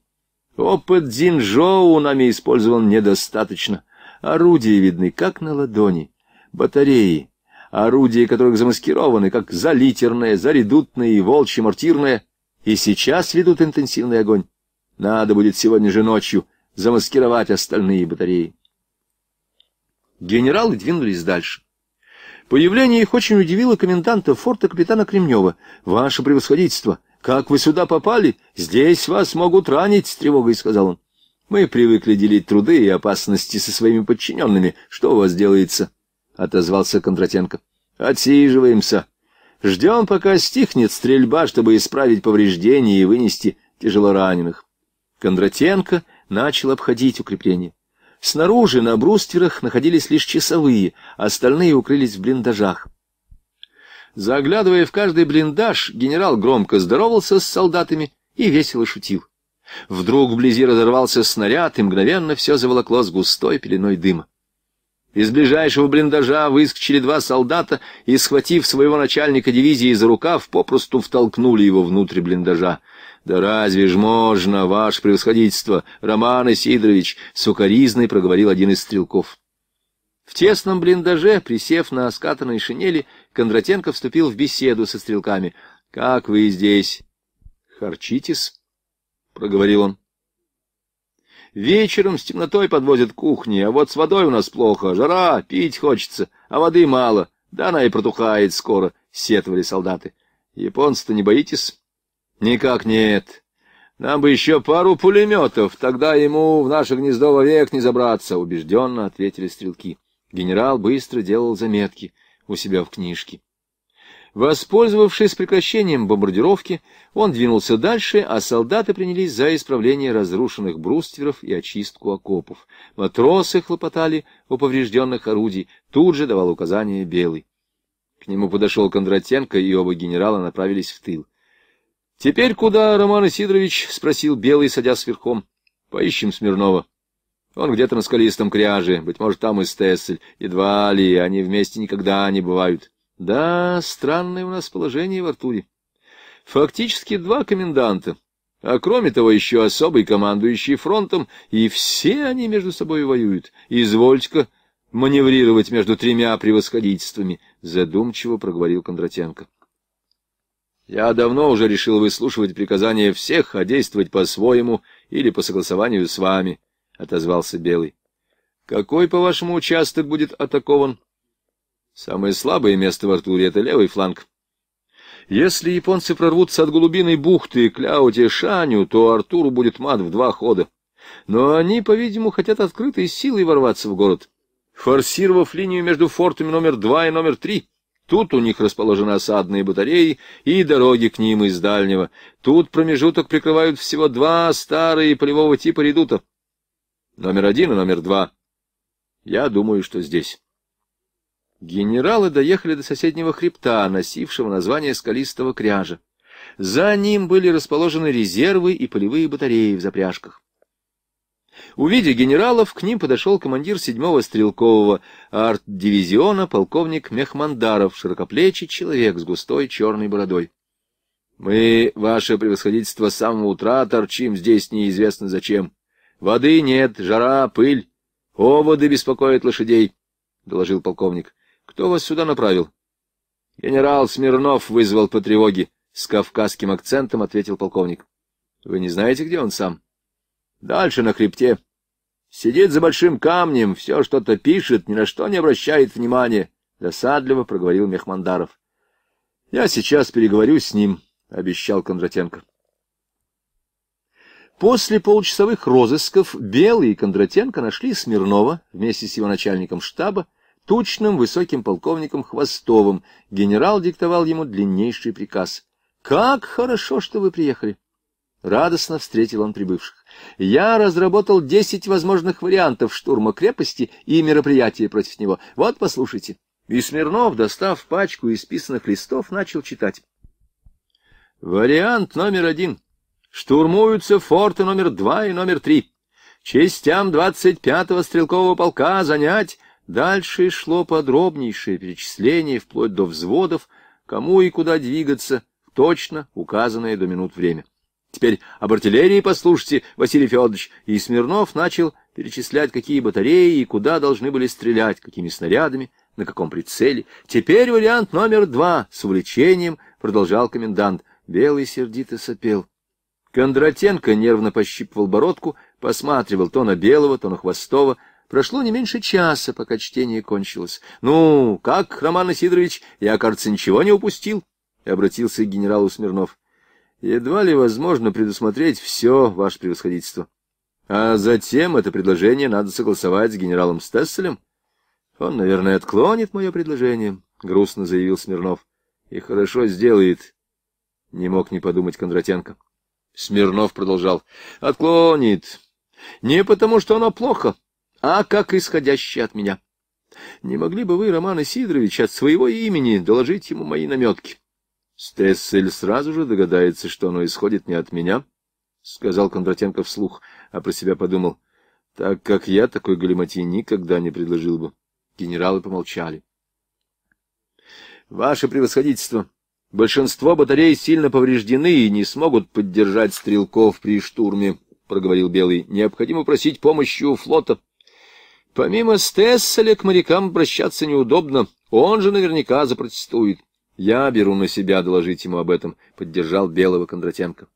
Опыт Дзинжоу нами использован недостаточно. Орудия видны как на ладони. Батареи, орудия которых замаскированы, как залитерные, заредутные и волчьи мортирные, и сейчас ведут интенсивный огонь. Надо будет сегодня же ночью замаскировать остальные батареи. Генералы двинулись дальше. Появление их очень удивило коменданта форта капитана Кремнева. «Ваше превосходительство! Как вы сюда попали? Здесь вас могут ранить!» — с тревогой сказал он. «Мы привыкли делить труды и опасности со своими подчиненными. Что у вас делается?» — отозвался Кондратенко. «Отсиживаемся. Ждем, пока стихнет стрельба, чтобы исправить повреждения и вынести тяжелораненых. Кондратенко начал обходить укрепление. Снаружи на брустверах находились лишь часовые, остальные укрылись в блиндажах. Заглядывая в каждый блиндаж, генерал громко здоровался с солдатами и весело шутил. Вдруг вблизи разорвался снаряд, и мгновенно все заволокло с густой пеленой дыма. Из ближайшего блиндажа выскочили два солдата и, схватив своего начальника дивизии за рукав, попросту втолкнули его внутрь блиндажа. «Да разве ж можно, ваше превосходительство, Роман Исидорович!» — сукоризный проговорил один из стрелков. В тесном блиндаже, присев на скатанной шинели, Кондратенко вступил в беседу со стрелками. «Как вы здесь? Харчитесь?» — проговорил он. Вечером с темнотой подвозят кухни, а вот с водой у нас плохо, жара, пить хочется, а воды мало, да она и протухает скоро, — сетовали солдаты. Японцы-то не боитесь? Никак нет. Нам бы еще пару пулеметов, тогда ему в наше гнездо вовек не забраться, — убежденно ответили стрелки. Генерал быстро делал заметки у себя в книжке. Воспользовавшись прекращением бомбардировки, он двинулся дальше, а солдаты принялись за исправление разрушенных брустверов и очистку окопов. Матросы хлопотали о поврежденных орудий, тут же давал указание Белый. К нему подошел Кондратенко, и оба генерала направились в тыл. — Теперь куда, Роман Исидорович? — спросил Белый, садясь сверхом. Поищем Смирнова. Он где-то на скалистом кряже, быть может, там и Стессель. Едва ли, они вместе никогда не бывают. — да, странное у нас положение в Артуре. Фактически два коменданта, а кроме того еще особый командующий фронтом, и все они между собой воюют. Извольте-ка маневрировать между тремя превосходительствами, задумчиво проговорил Кондратенко. Я давно уже решил выслушивать приказания всех, а действовать по-своему или по согласованию с вами, — отозвался Белый. — Какой, по-вашему, участок будет атакован? Самое слабое место в Артуре — это левый фланг. Если японцы прорвутся от глубины бухты к ляо шаню то Артуру будет мат в два хода. Но они, по-видимому, хотят открытой силой ворваться в город, форсировав линию между фортами номер два и номер три. Тут у них расположены осадные батареи и дороги к ним из дальнего. Тут промежуток прикрывают всего два старые полевого типа редута. Номер один и номер два. Я думаю, что здесь генералы доехали до соседнего хребта, носившего название скалистого кряжа. За ним были расположены резервы и полевые батареи в запряжках. Увидя генералов, к ним подошел командир 7-го стрелкового арт-дивизиона полковник Мехмандаров, широкоплечий человек с густой черной бородой. «Мы, ваше превосходительство, с самого утра торчим здесь неизвестно зачем. Воды нет, жара, пыль, оводы беспокоят лошадей», — доложил полковник. Кто вас сюда направил? Генерал Смирнов вызвал по тревоге. С кавказским акцентом ответил полковник. Вы не знаете, где он сам? Дальше на хребте. Сидит за большим камнем, все что-то пишет, ни на что не обращает внимания. Досадливо проговорил Мехмандаров. Я сейчас переговорю с ним, обещал Кондратенко. После получасовых розысков Белый и Кондратенко нашли Смирнова вместе с его начальником штаба тучным высоким полковником Хвостовым. Генерал диктовал ему длиннейший приказ. «Как хорошо, что вы приехали!» Радостно встретил он прибывших. «Я разработал десять возможных вариантов штурма крепости и мероприятия против него. Вот, послушайте». И Смирнов, достав пачку исписанных листов, начал читать. «Вариант номер один. Штурмуются форты номер два и номер три. Частям двадцать пятого стрелкового полка занять Дальше шло подробнейшее перечисление вплоть до взводов, кому и куда двигаться, точно указанное до минут время. Теперь об артиллерии послушайте, Василий Федорович. И Смирнов начал перечислять, какие батареи и куда должны были стрелять, какими снарядами, на каком прицеле. Теперь вариант номер два, с увлечением, продолжал комендант. Белый сердито сопел. Кондратенко нервно пощипывал бородку, посматривал то на Белого, то на Хвостова, Прошло не меньше часа, пока чтение кончилось. — Ну, как, Роман Сидорович, я, кажется, ничего не упустил, — обратился к генералу Смирнов. — Едва ли возможно предусмотреть все, ваше превосходительство. А затем это предложение надо согласовать с генералом Стесселем. — Он, наверное, отклонит мое предложение, — грустно заявил Смирнов. — И хорошо сделает, — не мог не подумать Кондратенко. Смирнов продолжал. — Отклонит. Не потому, что оно плохо. — а как исходящий от меня. Не могли бы вы, Роман Сидорович, от своего имени доложить ему мои наметки? Стрессель сразу же догадается, что оно исходит не от меня, — сказал Кондратенко вслух, а про себя подумал, так как я такой галиматьи никогда не предложил бы. Генералы помолчали. — Ваше превосходительство! Большинство батарей сильно повреждены и не смогут поддержать стрелков при штурме, — проговорил Белый. — Необходимо просить помощи у флота. — Помимо Стесселя к морякам обращаться неудобно, он же наверняка запротестует. Я беру на себя доложить ему об этом, — поддержал Белого Кондратенко.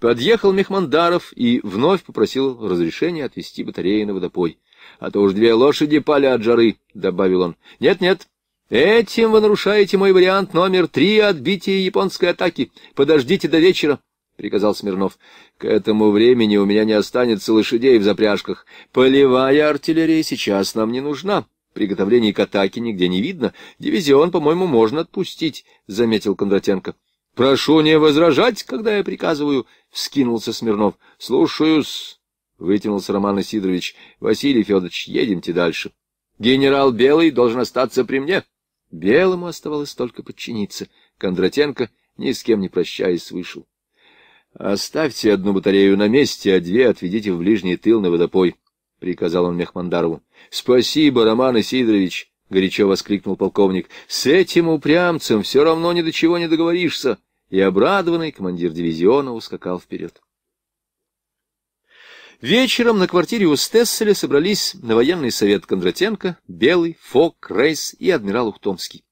Подъехал Мехмандаров и вновь попросил разрешения отвезти батареи на водопой. — А то уж две лошади пали от жары, — добавил он. Нет, — этим вы нарушаете мой вариант номер три отбития японской атаки. Подождите до вечера, — приказал Смирнов. — К этому времени у меня не останется лошадей в запряжках. Полевая артиллерия сейчас нам не нужна. Приготовлений к атаке нигде не видно. Дивизион, по-моему, можно отпустить, — заметил Кондратенко. — Прошу не возражать, когда я приказываю, — вскинулся Смирнов. — Слушаюсь, — вытянулся Роман Исидорович. — Василий Федорович, едемте дальше. Генерал Белый должен остаться при мне. Белому оставалось только подчиниться. Кондратенко, ни с кем не прощаясь, вышел. «Оставьте одну батарею на месте, а две отведите в ближний тыл на водопой», — приказал он Мехмандарову. «Спасибо, Роман Исидорович», — горячо воскликнул полковник. «С этим упрямцем все равно ни до чего не договоришься». И обрадованный командир дивизиона ускакал вперед. Вечером на квартире у Стесселя собрались на военный совет Кондратенко, Белый, Фок, Рейс и адмирал Ухтомский.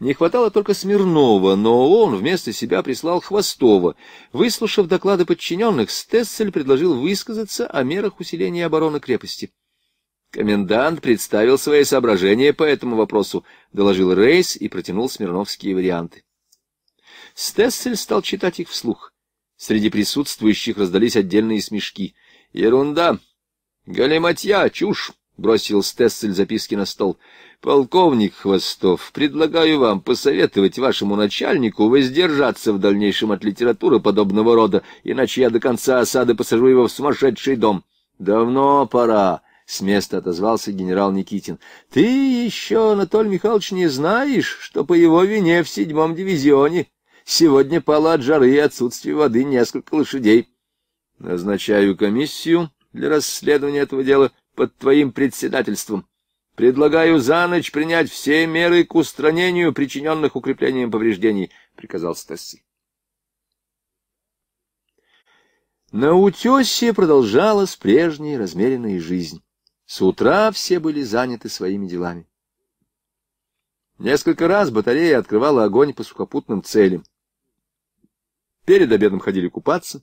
Не хватало только Смирнова, но он вместо себя прислал Хвостова. Выслушав доклады подчиненных, Стессель предложил высказаться о мерах усиления обороны крепости. Комендант представил свои соображения по этому вопросу, доложил Рейс и протянул смирновские варианты. Стессель стал читать их вслух. Среди присутствующих раздались отдельные смешки. «Ерунда! Галиматья! Чушь! — бросил Стессель записки на стол. — Полковник Хвостов, предлагаю вам посоветовать вашему начальнику воздержаться в дальнейшем от литературы подобного рода, иначе я до конца осады посажу его в сумасшедший дом. — Давно пора, — с места отозвался генерал Никитин. — Ты еще, Анатолий Михайлович, не знаешь, что по его вине в седьмом дивизионе сегодня пало от жары и отсутствия воды несколько лошадей. — Назначаю комиссию для расследования этого дела — под твоим председательством. Предлагаю за ночь принять все меры к устранению причиненных укреплением повреждений, — приказал Стасси. На утесе продолжалась прежняя размеренная жизнь. С утра все были заняты своими делами. Несколько раз батарея открывала огонь по сухопутным целям. Перед обедом ходили купаться.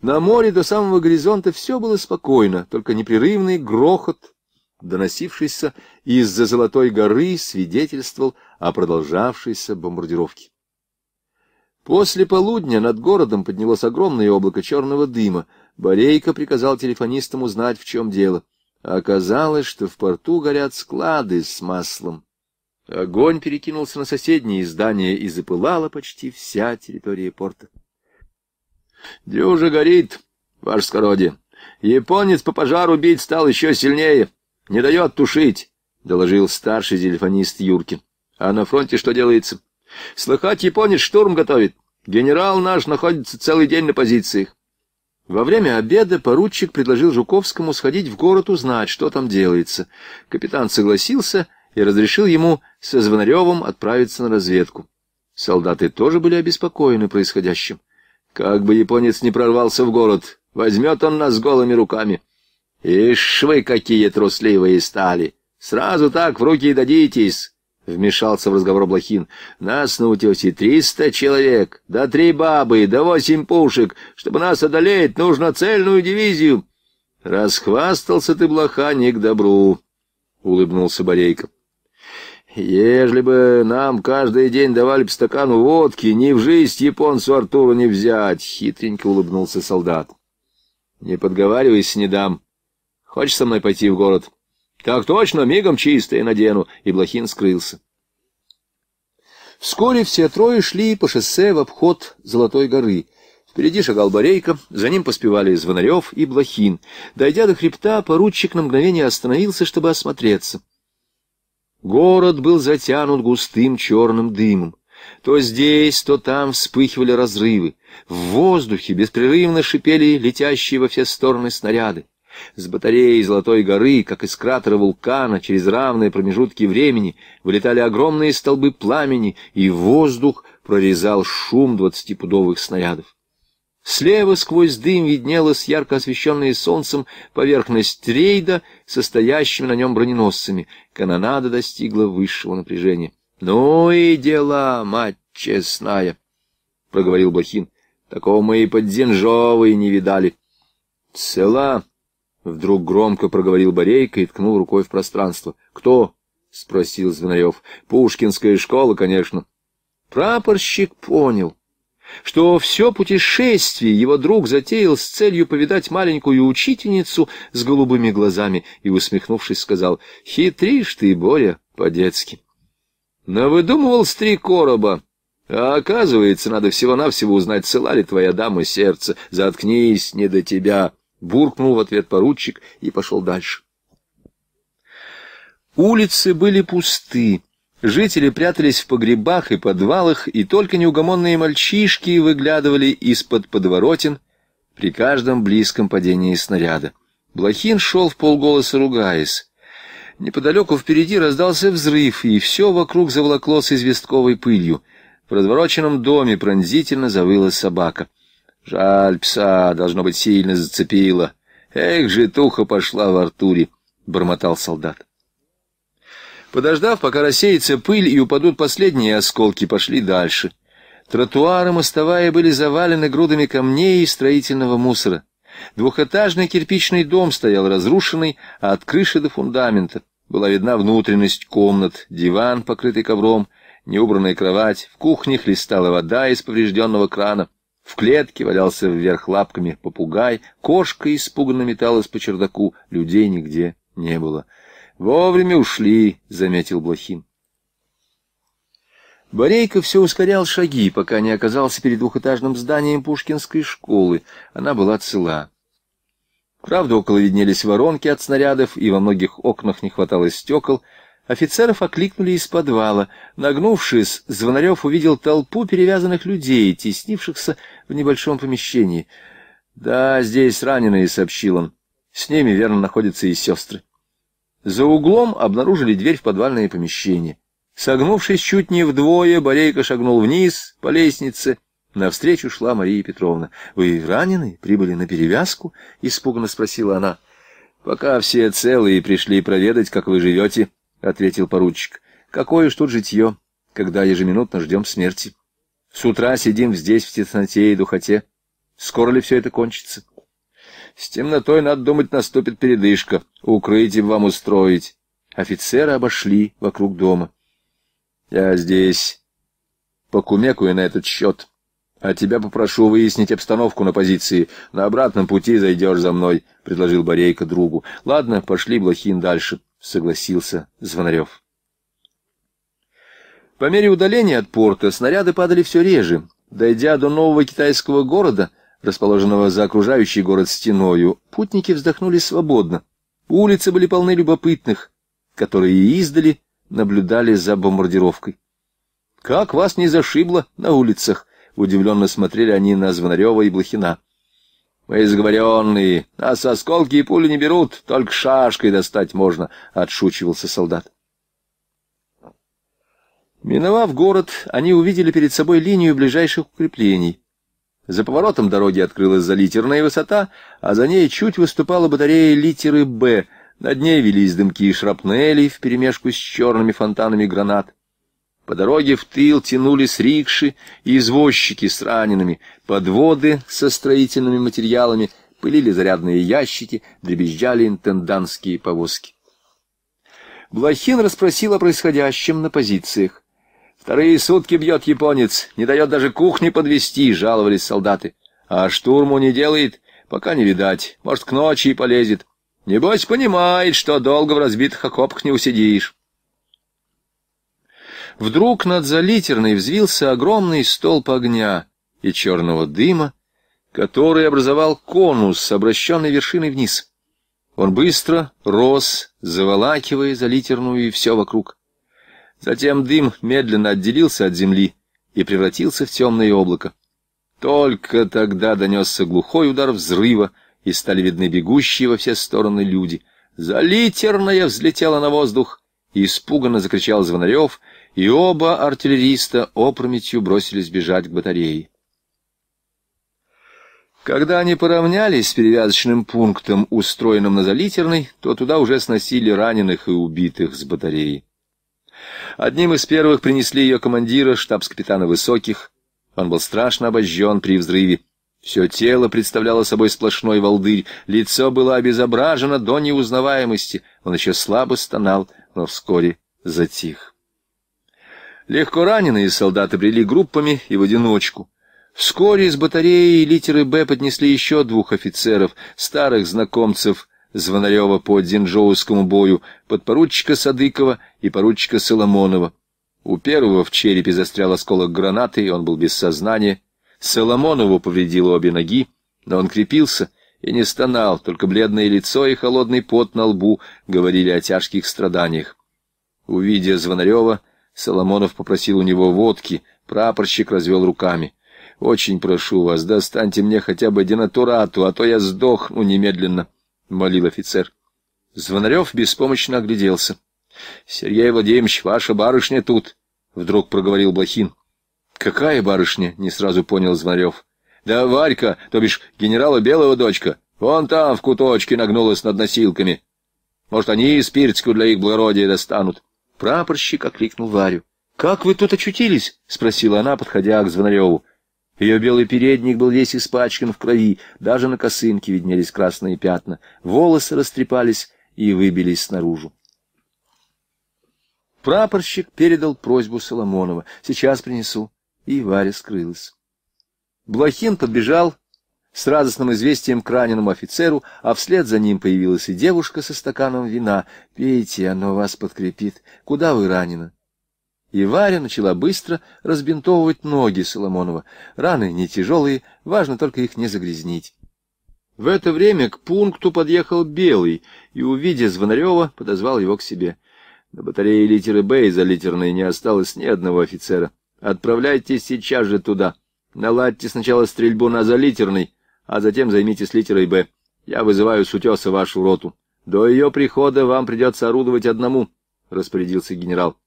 На море до самого горизонта все было спокойно, только непрерывный грохот, доносившийся из-за Золотой горы, свидетельствовал о продолжавшейся бомбардировке. После полудня над городом поднялось огромное облако черного дыма. Борейко приказал телефонистам узнать, в чем дело. Оказалось, что в порту горят склады с маслом. Огонь перекинулся на соседние здания, и запылала почти вся территория порта. Дюжа горит, ваше скородие. Японец по пожару бить стал еще сильнее. Не дает тушить, — доложил старший телефонист Юркин. А на фронте что делается? Слыхать, японец штурм готовит. Генерал наш находится целый день на позициях. Во время обеда поручик предложил Жуковскому сходить в город узнать, что там делается. Капитан согласился и разрешил ему со Звонаревым отправиться на разведку. Солдаты тоже были обеспокоены происходящим. Как бы японец не прорвался в город, возьмет он нас голыми руками. Ишь вы какие трусливые стали! Сразу так в руки и дадитесь!» — вмешался в разговор Блохин. — Нас на утесе триста человек, да три бабы, да восемь пушек. Чтобы нас одолеть, нужно цельную дивизию. — Расхвастался ты, блоха, не к добру, — улыбнулся Борейко. Ежели бы нам каждый день давали по стакану водки, ни в жизнь японцу Артура не взять, — хитренько улыбнулся солдат. — Не подговаривайся, не дам. Хочешь со мной пойти в город? — Так точно, мигом чистое надену. И Блохин скрылся. Вскоре все трое шли по шоссе в обход Золотой горы. Впереди шагал Борейко, за ним поспевали Звонарев и Блохин. Дойдя до хребта, поручик на мгновение остановился, чтобы осмотреться. Город был затянут густым черным дымом. То здесь, то там вспыхивали разрывы. В воздухе беспрерывно шипели летящие во все стороны снаряды. С батареи Золотой горы, как из кратера вулкана, через равные промежутки времени вылетали огромные столбы пламени, и воздух прорезал шум двадцатипудовых снарядов. Слева сквозь дым виднелась ярко освещенная солнцем поверхность рейда, состоящими на нем броненосцами. Канонада достигла высшего напряжения. — Ну и дела, мать честная! — проговорил Блохин. — Такого мы и под Дзенжовой не видали. — Цела! — вдруг громко проговорил Борейка и ткнул рукой в пространство. — Кто? — спросил Звонарев. — Пушкинская школа, конечно. Прапорщик понял. — что все путешествие его друг затеял с целью повидать маленькую учительницу с голубыми глазами, и, усмехнувшись, сказал, «Хитришь ты, Боря, по-детски». Но выдумывал с три короба. А оказывается, надо всего-навсего узнать, цела ли твоя дама сердце. Заткнись, не до тебя. Буркнул в ответ поручик и пошел дальше. Улицы были пусты. Жители прятались в погребах и подвалах, и только неугомонные мальчишки выглядывали из-под подворотен при каждом близком падении снаряда. Блохин шел в полголоса, ругаясь. Неподалеку впереди раздался взрыв, и все вокруг заволокло с известковой пылью. В развороченном доме пронзительно завыла собака. Жаль, пса, должно быть, сильно зацепило. Эх, житуха пошла в Артуре, — бормотал солдат. Подождав, пока рассеется пыль и упадут последние осколки, пошли дальше. Тротуары мостовая были завалены грудами камней и строительного мусора. Двухэтажный кирпичный дом стоял разрушенный, а от крыши до фундамента была видна внутренность комнат, диван, покрытый ковром, неубранная кровать, в кухне хлестала вода из поврежденного крана. В клетке валялся вверх лапками попугай, кошка испуганно металась по чердаку, людей нигде не было. Вовремя ушли, — заметил Блохин. Борейко все ускорял шаги, пока не оказался перед двухэтажным зданием пушкинской школы. Она была цела. Правда, около виднелись воронки от снарядов, и во многих окнах не хватало стекол. Офицеров окликнули из подвала. Нагнувшись, Звонарев увидел толпу перевязанных людей, теснившихся в небольшом помещении. «Да, здесь раненые», — сообщил он. «С ними, верно, находятся и сестры». За углом обнаружили дверь в подвальное помещение. Согнувшись чуть не вдвое, Борейка шагнул вниз по лестнице. Навстречу шла Мария Петровна. — Вы ранены? Прибыли на перевязку? — испуганно спросила она. — Пока все целые пришли проведать, как вы живете, — ответил поручик. — Какое ж тут житье, когда ежеминутно ждем смерти. С утра сидим здесь в тесноте и духоте. Скоро ли все это кончится? — с темнотой, надо думать, наступит передышка. Укрытие вам устроить. Офицеры обошли вокруг дома. Я здесь покумекаю на этот счет, а тебя попрошу выяснить обстановку на позиции. На обратном пути зайдешь за мной, — предложил Борейка другу. — Ладно, пошли, Блохин, дальше, — согласился Звонарев. По мере удаления от порта снаряды падали все реже. Дойдя до нового китайского города — расположенного за окружающий город стеною, путники вздохнули свободно. Улицы были полны любопытных, которые и издали наблюдали за бомбардировкой. «Как вас не зашибло на улицах?» — удивленно смотрели они на Звонарева и Блохина. «Мы изговоренные, нас осколки и пули не берут, только шашкой достать можно», — отшучивался солдат. Миновав город, они увидели перед собой линию ближайших укреплений. За поворотом дороги открылась залитерная высота, а за ней чуть выступала батарея литеры «Б». Над ней велись дымки и шрапнели вперемешку с черными фонтанами гранат. По дороге в тыл тянулись рикши и извозчики с ранеными, подводы со строительными материалами, пылили зарядные ящики, дребезжали интендантские повозки. Блохин расспросил о происходящем на позициях. Вторые сутки бьет японец, не дает даже кухни подвести, жаловались солдаты. А штурму не делает, пока не видать, может, к ночи и полезет. Небось, понимает, что долго в разбитых окопах не усидишь. Вдруг над залитерной взвился огромный столб огня и черного дыма, который образовал конус с обращенной вершиной вниз. Он быстро рос, заволакивая залитерную и все вокруг. Затем дым медленно отделился от земли и превратился в темное облако. Только тогда донесся глухой удар взрыва, и стали видны бегущие во все стороны люди. Залитерная взлетела на воздух, и испуганно закричал Звонарев, и оба артиллериста опрометью бросились бежать к батарее. Когда они поравнялись с перевязочным пунктом, устроенным на Залитерной, то туда уже сносили раненых и убитых с батареи. Одним из первых принесли ее командира, штабс-капитана Высоких. Он был страшно обожжен при взрыве. Все тело представляло собой сплошной волдырь, лицо было обезображено до неузнаваемости. Он еще слабо стонал, но вскоре затих. Легко раненые солдаты брели группами и в одиночку. Вскоре из батареи литеры «Б» поднесли еще двух офицеров, старых знакомцев Звонарева по Дзинжоускому бою, подпоручика Садыкова и поручика Соломонова. У первого в черепе застрял осколок гранаты, и он был без сознания. Соломонову повредило обе ноги, но он крепился и не стонал, только бледное лицо и холодный пот на лбу говорили о тяжких страданиях. Увидя Звонарева, Соломонов попросил у него водки, прапорщик развел руками. «Очень прошу вас, достаньте мне хотя бы денатурату, а то я сдохну немедленно» молил офицер. Звонарев беспомощно огляделся. — Сергей Владимирович, ваша барышня тут, — вдруг проговорил Блохин. — Какая барышня? — не сразу понял Звонарев. — Да Варька, то бишь генерала Белого дочка, вон там в куточке нагнулась над носилками. Может, они и спиртику для их благородия достанут. Прапорщик окликнул Варю. — Как вы тут очутились? — спросила она, подходя к Звонареву. Ее белый передник был весь испачкан в крови, даже на косынке виднелись красные пятна, волосы растрепались и выбились снаружи. Прапорщик передал просьбу Соломонова. «Сейчас принесу». И Варя скрылась. Блохин подбежал с радостным известием к раненому офицеру, а вслед за ним появилась и девушка со стаканом вина. «Пейте, оно вас подкрепит. Куда вы ранена?» И Варя начала быстро разбинтовывать ноги Соломонова. Раны не тяжелые, важно только их не загрязнить. В это время к пункту подъехал Белый и, увидя Звонарева, подозвал его к себе. На батарее литеры «Б» из-за литерной не осталось ни одного офицера. «Отправляйтесь сейчас же туда. Наладьте сначала стрельбу на залитерной, а затем займитесь литерой «Б». Я вызываю с утеса вашу роту. До ее прихода вам придется орудовать одному», — распорядился генерал.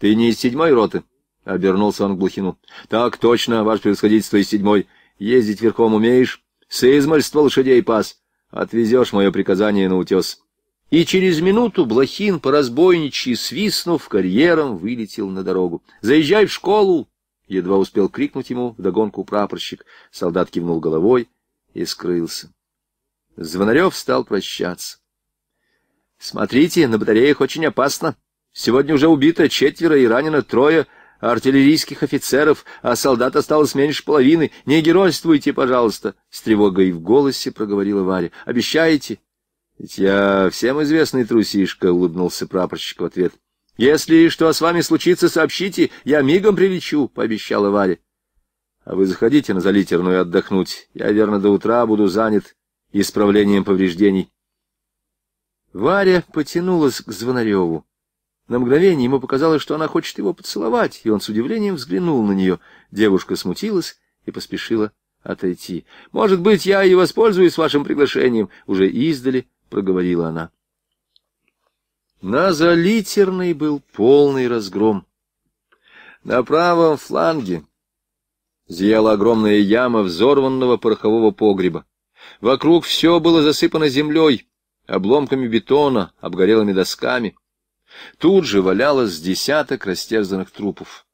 — Ты не из седьмой роты? — обернулся он к Блохину. — Так точно, ваш превосходительство из седьмой. Ездить верхом умеешь? С измольства лошадей пас. Отвезешь мое приказание на утес. И через минуту Блохин, поразбойничий, свистнув карьером, вылетел на дорогу. — Заезжай в школу! — едва успел крикнуть ему вдогонку прапорщик. Солдат кивнул головой и скрылся. Звонарев стал прощаться. — Смотрите, на батареях очень опасно, Сегодня уже убито четверо и ранено трое артиллерийских офицеров, а солдат осталось меньше половины. Не геройствуйте, пожалуйста, — с тревогой в голосе проговорила Варя. — Обещаете? — Ведь я всем известный трусишка, — улыбнулся прапорщик в ответ. — Если что с вами случится, сообщите, я мигом прилечу, — пообещала Варя. — А вы заходите на залитерную отдохнуть. Я, верно, до утра буду занят исправлением повреждений. Варя потянулась к Звонареву. На мгновение ему показалось, что она хочет его поцеловать, и он с удивлением взглянул на нее. Девушка смутилась и поспешила отойти. «Может быть, я и воспользуюсь вашим приглашением», — уже издали проговорила она. На Залитерной был полный разгром. На правом фланге зияла огромная яма взорванного порохового погреба. Вокруг все было засыпано землей, обломками бетона, обгорелыми досками — Тут же валялось десяток растерзанных трупов.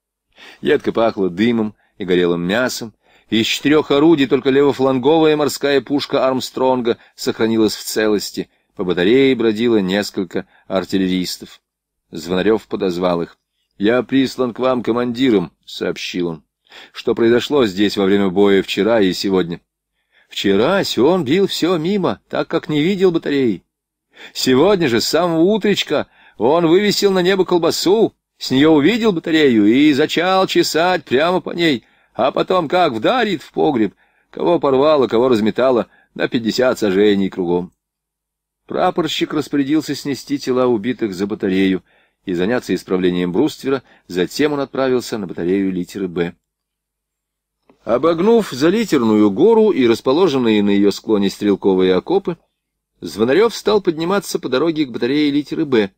Едко пахло дымом и горелым мясом. Из четырех орудий только левофланговая морская пушка Армстронга сохранилась в целости. По батарее бродило несколько артиллеристов. Звонарев подозвал их. — Я прислан к вам командиром, — сообщил он. — Что произошло здесь во время боя вчера и сегодня? — Вчера Сион бил все мимо, так как не видел батареи. Сегодня же с самого утречка он вывесил на небо колбасу, с нее увидел батарею и зачал чесать прямо по ней, а потом как вдарит в погреб, кого порвало, кого разметало, на пятьдесят сажений кругом. Прапорщик распорядился снести тела убитых за батарею и заняться исправлением бруствера, затем он отправился на батарею литеры «Б». Обогнув залитерную гору и расположенные на ее склоне стрелковые окопы, Звонарев стал подниматься по дороге к батарее литеры «Б»,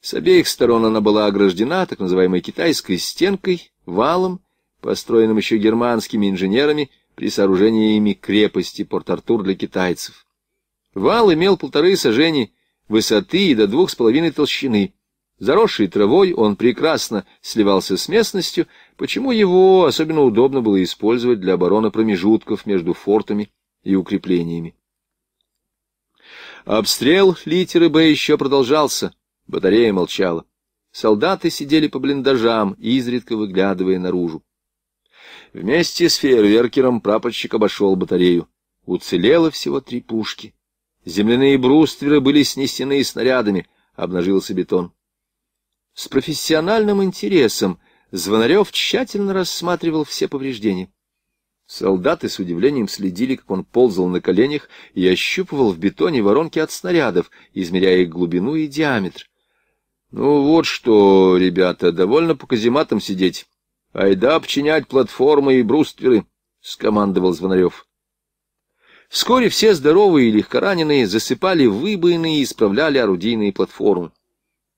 с обеих сторон она была ограждена так называемой китайской стенкой, валом, построенным еще германскими инженерами при сооружении ими крепости Порт-Артур для китайцев. Вал имел полторы сажени высоты и до двух с половиной толщины. Заросший травой, он прекрасно сливался с местностью, почему его особенно удобно было использовать для обороны промежутков между фортами и укреплениями. Обстрел литеры «Б» еще продолжался, Батарея молчала. Солдаты сидели по блиндажам, изредка выглядывая наружу. Вместе с фейерверкером прапорщик обошел батарею. Уцелело всего три пушки. Земляные брустверы были снесены снарядами, обнажился бетон. С профессиональным интересом Звонарев тщательно рассматривал все повреждения. Солдаты с удивлением следили, как он ползал на коленях и ощупывал в бетоне воронки от снарядов, измеряя их глубину и диаметр. Ну вот что, ребята, довольно по казематам сидеть. Айда обчинять платформы и брустверы, — скомандовал Звонарев. Вскоре все здоровые и легкораненые засыпали выбоины и исправляли орудийные платформы.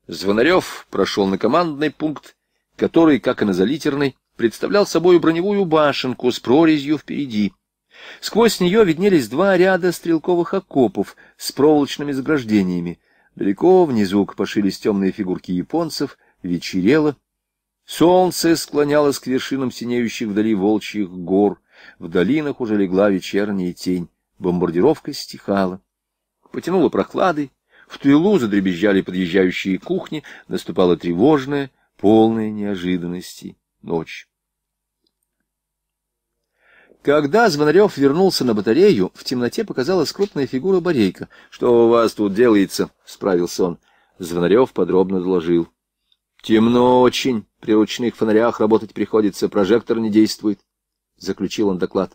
Звонарев прошел на командный пункт, который, как и на залитерной, представлял собой броневую башенку с прорезью впереди. Сквозь нее виднелись два ряда стрелковых окопов с проволочными заграждениями — Далеко внизу копошились темные фигурки японцев, вечерело. Солнце склонялось к вершинам синеющих вдали волчьих гор. В долинах уже легла вечерняя тень. Бомбардировка стихала. Потянуло прохладой. В тылу задребезжали подъезжающие кухни. Наступала тревожная, полная неожиданности ночь. Когда Звонарев вернулся на батарею, в темноте показалась крупная фигура Борейка. «Что у вас тут делается?» — справился он. Звонарев подробно доложил. «Темно очень. При ручных фонарях работать приходится, прожектор не действует», — заключил он доклад.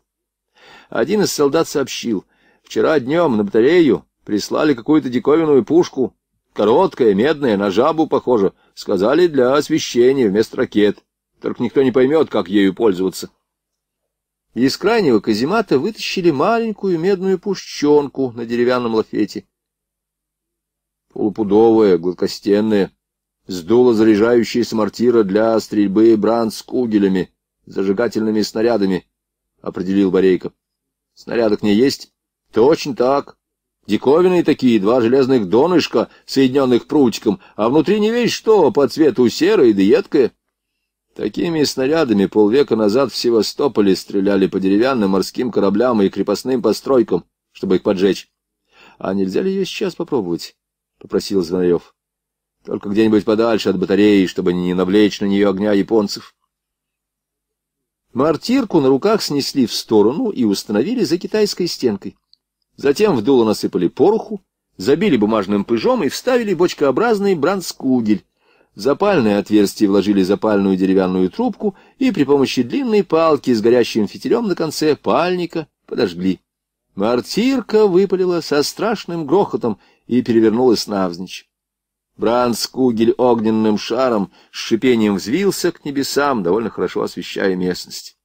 Один из солдат сообщил. «Вчера днем на батарею прислали какую-то диковинную пушку. Короткая, медная, на жабу похожа. Сказали, для освещения вместо ракет. Только никто не поймет, как ею пользоваться» и из крайнего каземата вытащили маленькую медную пущенку на деревянном лафете. Полупудовая, гладкостенная, сдуло заряжающаяся мортира для стрельбы бранд с кугелями, зажигательными снарядами, — определил Борейко. — Снарядок не есть? — Точно так. Диковины такие, два железных донышка, соединенных прутиком, а внутри не весь что, по цвету серое да едкое. — Такими снарядами полвека назад в Севастополе стреляли по деревянным морским кораблям и крепостным постройкам, чтобы их поджечь. — А нельзя ли ее сейчас попробовать? — попросил Звонарев. — Только где-нибудь подальше от батареи, чтобы не навлечь на нее огня японцев. Мартирку на руках снесли в сторону и установили за китайской стенкой. Затем в дуло насыпали пороху, забили бумажным пыжом и вставили бочкообразный брандскугель, запальное отверстие вложили запальную деревянную трубку и при помощи длинной палки с горящим фитилем на конце пальника подожгли. Мартирка выпалила со страшным грохотом и перевернулась навзничь. Бранскугель огненным шаром с шипением взвился к небесам, довольно хорошо освещая местность.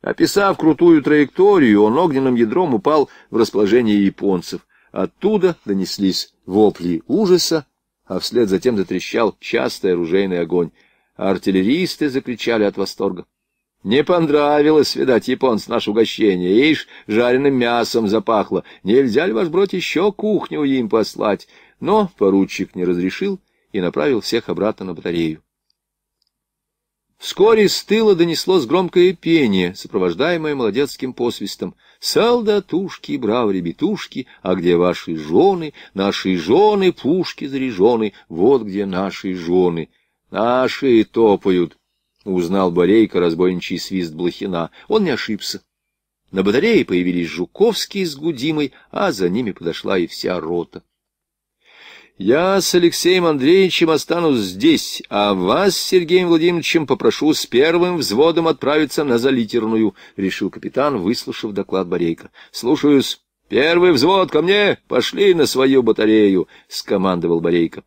Описав крутую траекторию, он огненным ядром упал в расположение японцев. Оттуда донеслись вопли ужаса а вслед затем затрещал частый оружейный огонь. Артиллеристы закричали от восторга. Не понравилось, видать, японц наше угощение. Ишь, жареным мясом запахло. Нельзя ли, ваш брат, еще кухню им послать? Но поручик не разрешил и направил всех обратно на батарею. Вскоре с тыла донеслось громкое пение, сопровождаемое молодецким посвистом — Солдатушки, брав ребятушки, а где ваши жены? Наши жены, пушки заряжены, вот где наши жены. Наши топают, — узнал Борейка разбойничий свист Блохина. Он не ошибся. На батарее появились Жуковский с Гудимой, а за ними подошла и вся рота. Я с Алексеем Андреевичем останусь здесь, а вас с Сергеем Владимировичем попрошу с первым взводом отправиться на залитерную, — решил капитан, выслушав доклад Борейка. — Слушаюсь. Первый взвод ко мне! Пошли на свою батарею! — скомандовал Борейка.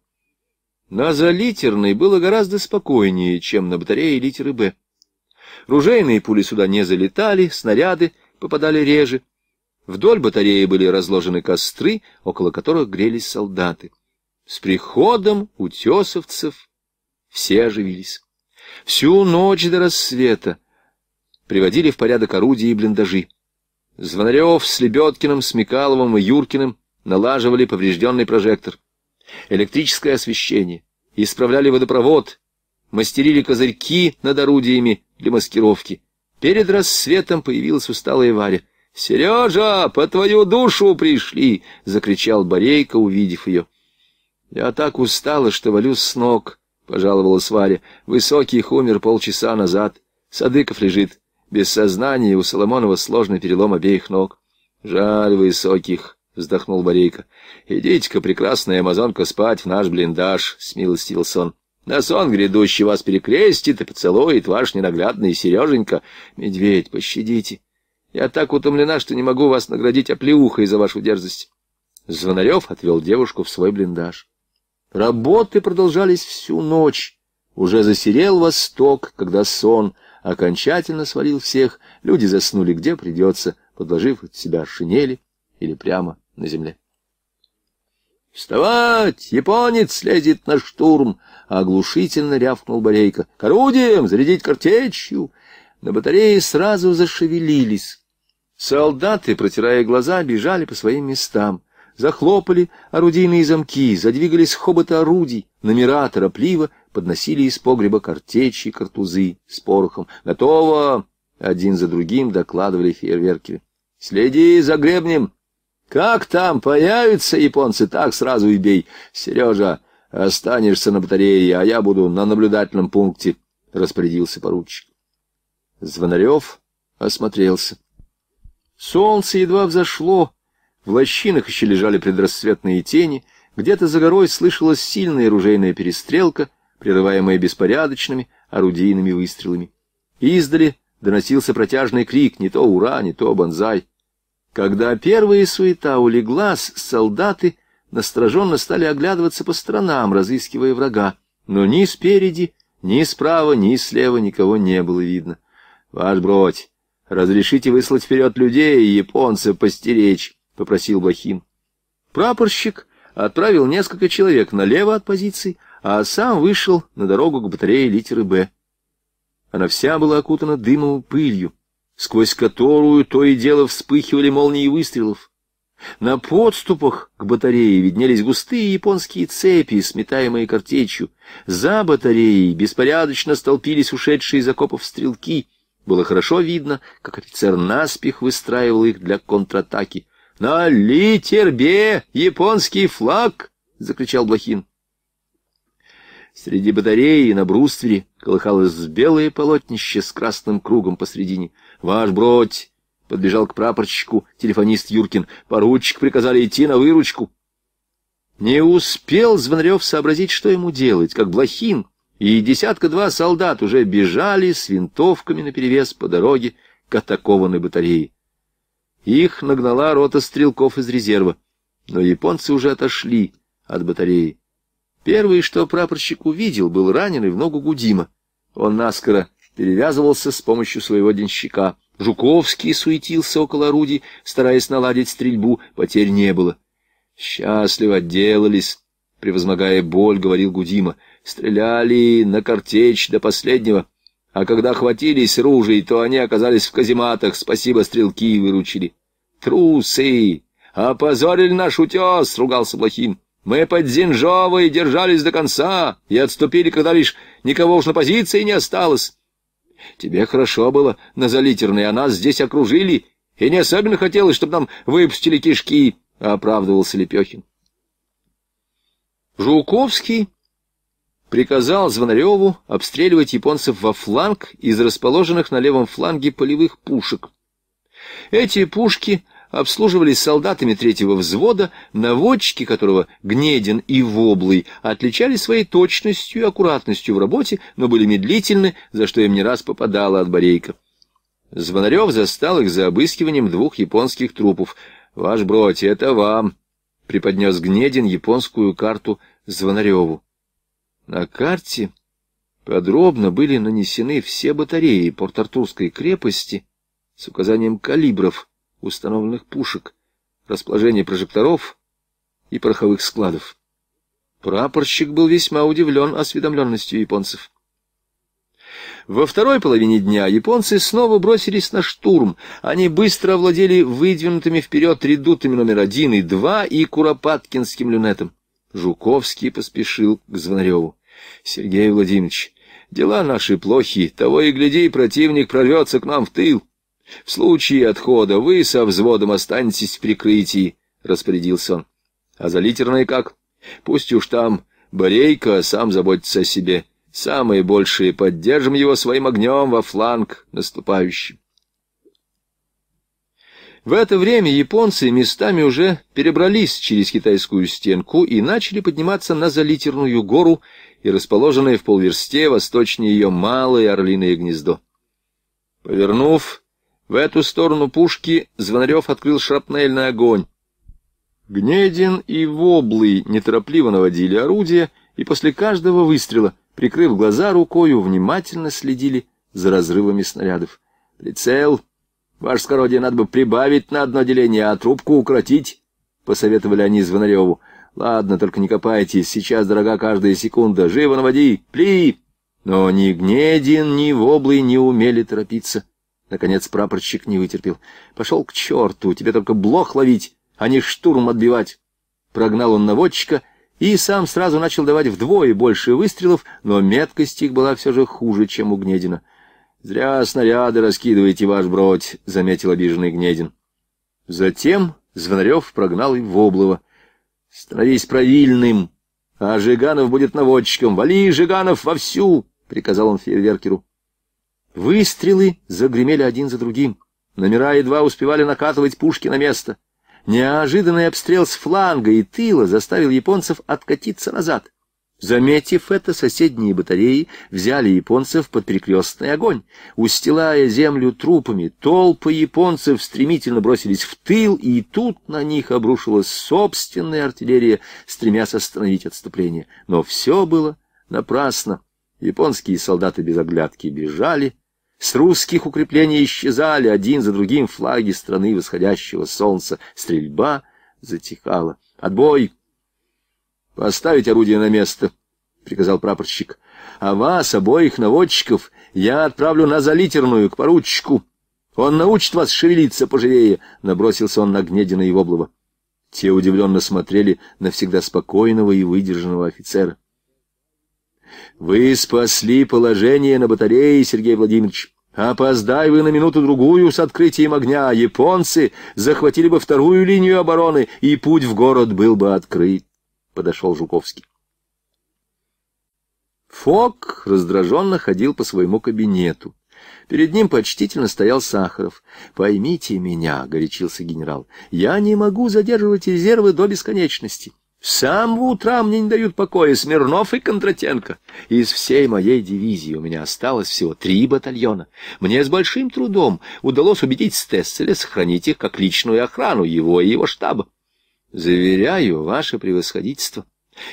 На залитерной было гораздо спокойнее, чем на батарее литеры «Б». Ружейные пули сюда не залетали, снаряды попадали реже. Вдоль батареи были разложены костры, около которых грелись солдаты. С приходом утесовцев все оживились. Всю ночь до рассвета приводили в порядок орудия и блиндажи. Звонарев с Лебедкиным, Смекаловым и Юркиным налаживали поврежденный прожектор. Электрическое освещение. Исправляли водопровод. Мастерили козырьки над орудиями для маскировки. Перед рассветом появилась усталая Варя. «Сережа, по твою душу пришли!» — закричал Борейко, увидев ее. «Я так устала, что валюсь с ног», — пожаловалась Варя. «Высокий умер полчаса назад. Садыков лежит. Без сознания у Соломонова сложный перелом обеих ног». «Жаль высоких», — вздохнул Борейка. «Идите-ка, прекрасная амазонка, спать в наш блиндаж», — смилостился он. «На сон грядущий вас перекрестит и поцелует ваш ненаглядный Сереженька. Медведь, пощадите. Я так утомлена, что не могу вас наградить оплеухой за вашу дерзость». Звонарев отвел девушку в свой блиндаж. Работы продолжались всю ночь. Уже засерел восток, когда сон окончательно свалил всех. Люди заснули где придется, подложив от себя шинели или прямо на земле. «Вставать! Японец лезет на штурм!» — оглушительно рявкнул Борейко. «К орудиям! Зарядить картечью!» На батарее сразу зашевелились. Солдаты, протирая глаза, бежали по своим местам. Захлопали орудийные замки, задвигались хоботы орудий, номера торопливо подносили из погреба картечи, картузы с порохом. «Готово!» — один за другим докладывали фейерверки. «Следи за гребнем! Как там появятся японцы, так сразу и бей! Сережа, останешься на батарее, а я буду на наблюдательном пункте!» — распорядился поручик. Звонарев осмотрелся. Солнце едва взошло, в лощинах еще лежали предрассветные тени, где-то за горой слышалась сильная ружейная перестрелка, прерываемая беспорядочными орудийными выстрелами. Издали доносился протяжный крик не то «Ура!», не то «Бонзай!». Когда первая суета улеглась, солдаты настороженно стали оглядываться по сторонам, разыскивая врага, но ни спереди, ни справа, ни слева никого не было видно. «Ваш бродь, разрешите выслать вперед людей и японцев постеречь!» попросил Блохин. Прапорщик отправил несколько человек налево от позиции, а сам вышел на дорогу к батарее литеры «Б». Она вся была окутана дымом и пылью, сквозь которую то и дело вспыхивали молнии выстрелов. На подступах к батарее виднелись густые японские цепи, сметаемые картечью. За батареей беспорядочно столпились ушедшие из окопов стрелки. Было хорошо видно, как офицер наспех выстраивал их для контратаки. «На литербе японский флаг!» — закричал Блохин. Среди батареи на бруствере колыхалось белое полотнище с красным кругом посредине. «Ваш бродь!» — подбежал к прапорщику телефонист Юркин. «Поручик приказали идти на выручку». Не успел Звонарев сообразить, что ему делать, как Блохин и десятка-два солдат уже бежали с винтовками наперевес по дороге к атакованной батарее. Их нагнала рота стрелков из резерва, но японцы уже отошли от батареи. Первое, что прапорщик увидел, был раненый в ногу Гудима. Он наскоро перевязывался с помощью своего денщика. Жуковский суетился около орудий, стараясь наладить стрельбу, потерь не было. «Счастливо отделались», — превозмогая боль, говорил Гудима. «Стреляли на картечь до последнего». А когда хватились ружей, то они оказались в казематах, спасибо, стрелки выручили. «Трусы! Опозорили наш утес!» — ругался Блохин. «Мы под Зинжовой держались до конца и отступили, когда лишь никого уж на позиции не осталось. Тебе хорошо было на залитерной, а нас здесь окружили, и не особенно хотелось, чтобы нам выпустили кишки», — оправдывался Лепехин. Жуковский приказал Звонареву обстреливать японцев во фланг из расположенных на левом фланге полевых пушек. Эти пушки обслуживались солдатами третьего взвода, наводчики которого Гнедин и Воблый отличались своей точностью и аккуратностью в работе, но были медлительны, за что им не раз попадало от Борейка. Звонарев застал их за обыскиванием двух японских трупов. «Ваш бродь, это вам», — преподнес Гнедин японскую карту Звонареву. На карте подробно были нанесены все батареи Порт-Артурской крепости с указанием калибров установленных пушек, расположение прожекторов и пороховых складов. Прапорщик был весьма удивлен осведомленностью японцев. Во второй половине дня японцы снова бросились на штурм. Они быстро овладели выдвинутыми вперед редутами номер один и два и Куропаткинским люнетом. Жуковский поспешил к Звонареву. — Сергей Владимирович, дела наши плохи, того и гляди, противник прорвется к нам в тыл. В случае отхода вы со взводом останетесь в прикрытии, — распорядился он. — А за литерной как? Пусть уж там Борейка сам заботится о себе. Самые большие поддержим его своим огнем во фланг наступающим. В это время японцы местами уже перебрались через китайскую стенку и начали подниматься на Залитерную гору и расположенное в полверсте восточнее ее малое орлиное гнездо. Повернув в эту сторону пушки, Звонарев открыл шрапнельный огонь. Гнедин и Воблый неторопливо наводили орудие, и после каждого выстрела, прикрыв глаза рукою, внимательно следили за разрывами снарядов. «Прицел!» Ваше скородие надо бы прибавить на одно деление, а трубку укротить, — посоветовали они Звонареву. — Ладно, только не копайтесь, сейчас дорога каждая секунда. Живо наводи, пли! Но ни Гнедин, ни Воблый не умели торопиться. Наконец прапорщик не вытерпел. — Пошел к черту, тебе только блох ловить, а не штурм отбивать. Прогнал он наводчика и сам сразу начал давать вдвое больше выстрелов, но меткость их была все же хуже, чем у Гнедина. — Зря снаряды раскидываете, ваш бродь, — заметил обиженный Гнедин. Затем Звонарев прогнал и Воблова. — Становись правильным, а Жиганов будет наводчиком. Вали, Жиганов, вовсю! — приказал он фейерверкеру. Выстрелы загремели один за другим. Номера едва успевали накатывать пушки на место. Неожиданный обстрел с фланга и тыла заставил японцев откатиться назад. Заметив это, соседние батареи взяли японцев под перекрестный огонь. Устилая землю трупами, толпы японцев стремительно бросились в тыл, и тут на них обрушилась собственная артиллерия, стремясь остановить отступление. Но все было напрасно. Японские солдаты без оглядки бежали, с русских укреплений исчезали один за другим флаги страны восходящего солнца. Стрельба затихала. «Отбой!» Поставить орудие на место, — приказал прапорщик. — А вас, обоих наводчиков, я отправлю на залитерную, к поручику. Он научит вас шевелиться поживее, — набросился он на Гнедина и Воблова. Те удивленно смотрели на всегда спокойного и выдержанного офицера. — Вы спасли положение на батарее, Сергей Владимирович. Опоздай вы на минуту-другую с открытием огня, японцы захватили бы вторую линию обороны, и путь в город был бы открыт подошел Жуковский. Фок раздраженно ходил по своему кабинету. Перед ним почтительно стоял Сахаров. «Поймите меня», — горячился генерал, — «я не могу задерживать резервы до бесконечности. С самого утра мне не дают покоя Смирнов и Кондратенко. Из всей моей дивизии у меня осталось всего три батальона. Мне с большим трудом удалось убедить Стесселя сохранить их как личную охрану его и его штаба. Заверяю, ваше превосходительство.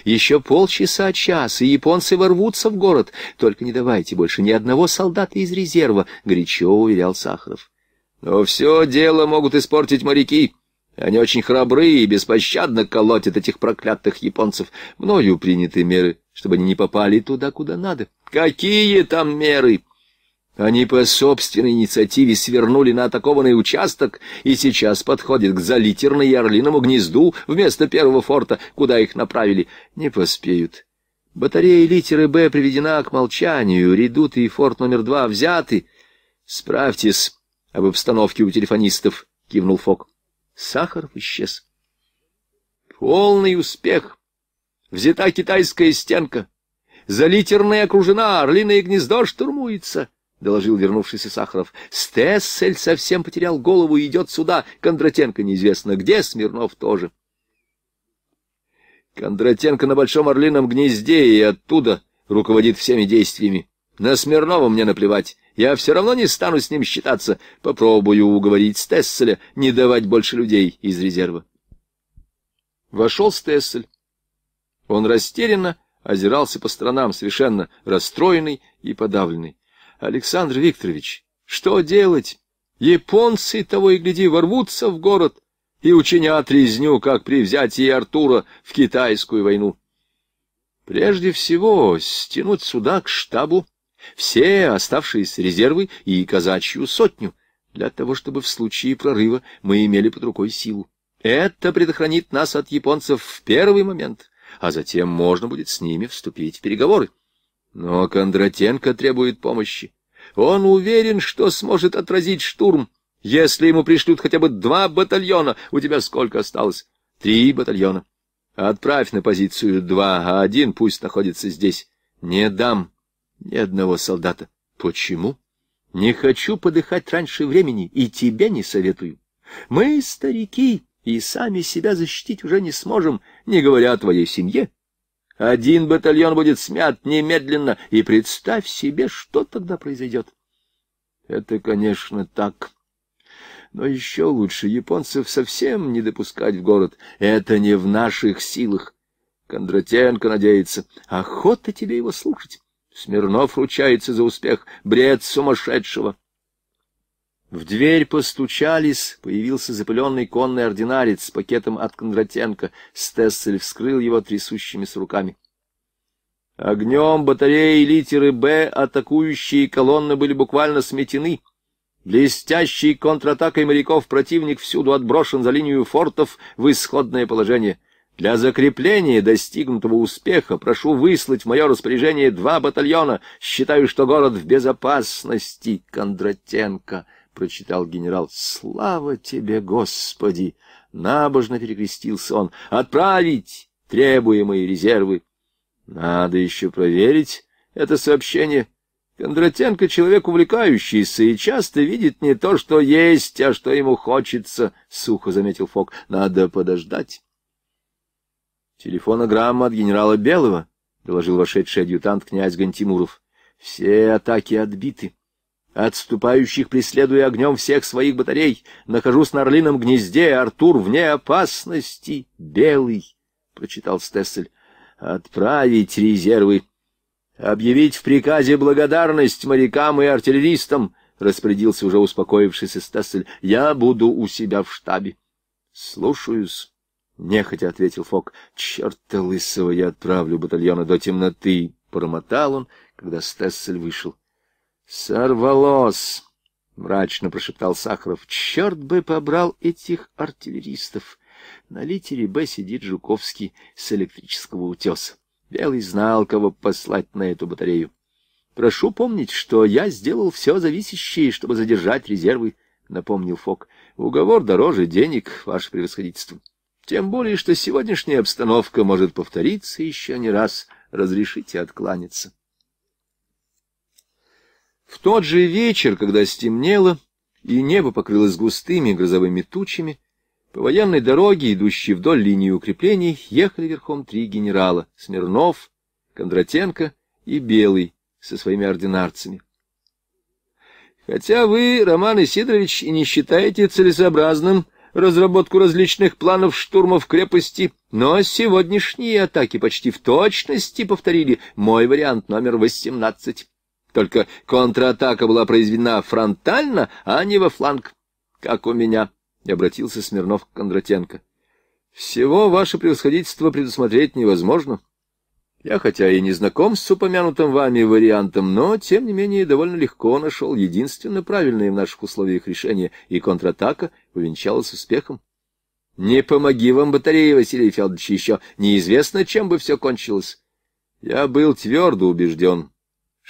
Еще полчаса, час, и японцы ворвутся в город. Только не давайте больше ни одного солдата из резерва, — горячо уверял Сахаров. Но все дело могут испортить моряки. Они очень храбры и беспощадно колотят этих проклятых японцев. Мною приняты меры, чтобы они не попали туда, куда надо. Какие там меры? — они по собственной инициативе свернули на атакованный участок и сейчас подходят к залитерной и орлиному гнезду вместо первого форта, куда их направили. Не поспеют. Батарея литеры «Б» приведена к молчанию, редут и форт номер два взяты. Справьтесь об обстановке у телефонистов, — кивнул Фок. Сахаров исчез. Полный успех. Взята китайская стенка. Залитерная окружена, орлиное гнездо штурмуется. — доложил вернувшийся Сахаров. — Стессель совсем потерял голову и идет сюда. Кондратенко неизвестно где, Смирнов тоже. Кондратенко на Большом Орлином гнезде и оттуда руководит всеми действиями. На Смирнова мне наплевать. Я все равно не стану с ним считаться. Попробую уговорить Стесселя не давать больше людей из резерва. Вошел Стессель. Он растерянно озирался по сторонам, совершенно расстроенный и подавленный. Александр Викторович, что делать? Японцы, того и гляди, ворвутся в город и учинят резню, как при взятии Артура в китайскую войну. Прежде всего, стянуть сюда к штабу все оставшиеся резервы и казачью сотню, для того, чтобы в случае прорыва мы имели под рукой силу. Это предохранит нас от японцев в первый момент, а затем можно будет с ними вступить в переговоры. Но Кондратенко требует помощи. Он уверен, что сможет отразить штурм, если ему пришлют хотя бы два батальона. У тебя сколько осталось? Три батальона. Отправь на позицию два, а один пусть находится здесь. Не дам ни одного солдата. Почему? Не хочу подыхать раньше времени, и тебе не советую. Мы старики, и сами себя защитить уже не сможем, не говоря о твоей семье. Один батальон будет смят немедленно, и представь себе, что тогда произойдет. Это, конечно, так. Но еще лучше японцев совсем не допускать в город. Это не в наших силах. Кондратенко надеется. Охота тебе его слушать. Смирнов ручается за успех. Бред сумасшедшего. В дверь постучались, появился запыленный конный ординарец с пакетом от Кондратенко. Стессель вскрыл его трясущимися руками. Огнем батареи литеры «Б» атакующие колонны были буквально сметены. Блестящей контратакой моряков противник всюду отброшен за линию фортов в исходное положение. Для закрепления достигнутого успеха прошу выслать в мое распоряжение два батальона. Считаю, что город в безопасности, Кондратенко прочитал генерал. «Слава тебе, Господи!» — набожно перекрестился он. «Отправить требуемые резервы!» «Надо еще проверить это сообщение. Кондратенко — человек увлекающийся и часто видит не то, что есть, а что ему хочется», — сухо заметил Фок. «Надо подождать». «Телефонограмма от генерала Белого», — доложил вошедший адъютант князь Гантимуров. «Все атаки отбиты». Отступающих преследуя огнем всех своих батарей, нахожусь на орлином гнезде, а Артур вне опасности, белый, — прочитал Стессель. — Отправить резервы. Объявить в приказе благодарность морякам и артиллеристам, — распорядился уже успокоившийся Стессель. — Я буду у себя в штабе. — Слушаюсь. — нехотя ответил Фок. — Черта лысого, я отправлю батальона до темноты, — промотал он, когда Стессель вышел. — Сорвалось! — мрачно прошептал Сахаров. — Черт бы побрал этих артиллеристов! На литере «Б» сидит Жуковский с электрического утеса. Белый знал, кого послать на эту батарею. Прошу помнить, что я сделал все зависящее, чтобы задержать резервы, — напомнил Фок. — Уговор дороже денег, ваше превосходительство. Тем более, что сегодняшняя обстановка может повториться еще не раз. Разрешите откланяться. В тот же вечер, когда стемнело, и небо покрылось густыми грозовыми тучами, по военной дороге, идущей вдоль линии укреплений, ехали верхом три генерала — Смирнов, Кондратенко и Белый со своими ординарцами. Хотя вы, Роман Исидорович, и не считаете целесообразным разработку различных планов штурмов крепости, но сегодняшние атаки почти в точности повторили мой вариант номер восемнадцать. Только контратака была произведена фронтально, а не во фланг, как у меня, — обратился Смирнов к Кондратенко. — Всего ваше превосходительство предусмотреть невозможно. Я, хотя и не знаком с упомянутым вами вариантом, но, тем не менее, довольно легко нашел единственно правильное в наших условиях решение, и контратака увенчалась успехом. Не помоги вам батарея, Василий Федорович, еще неизвестно, чем бы все кончилось. Я был твердо убежден,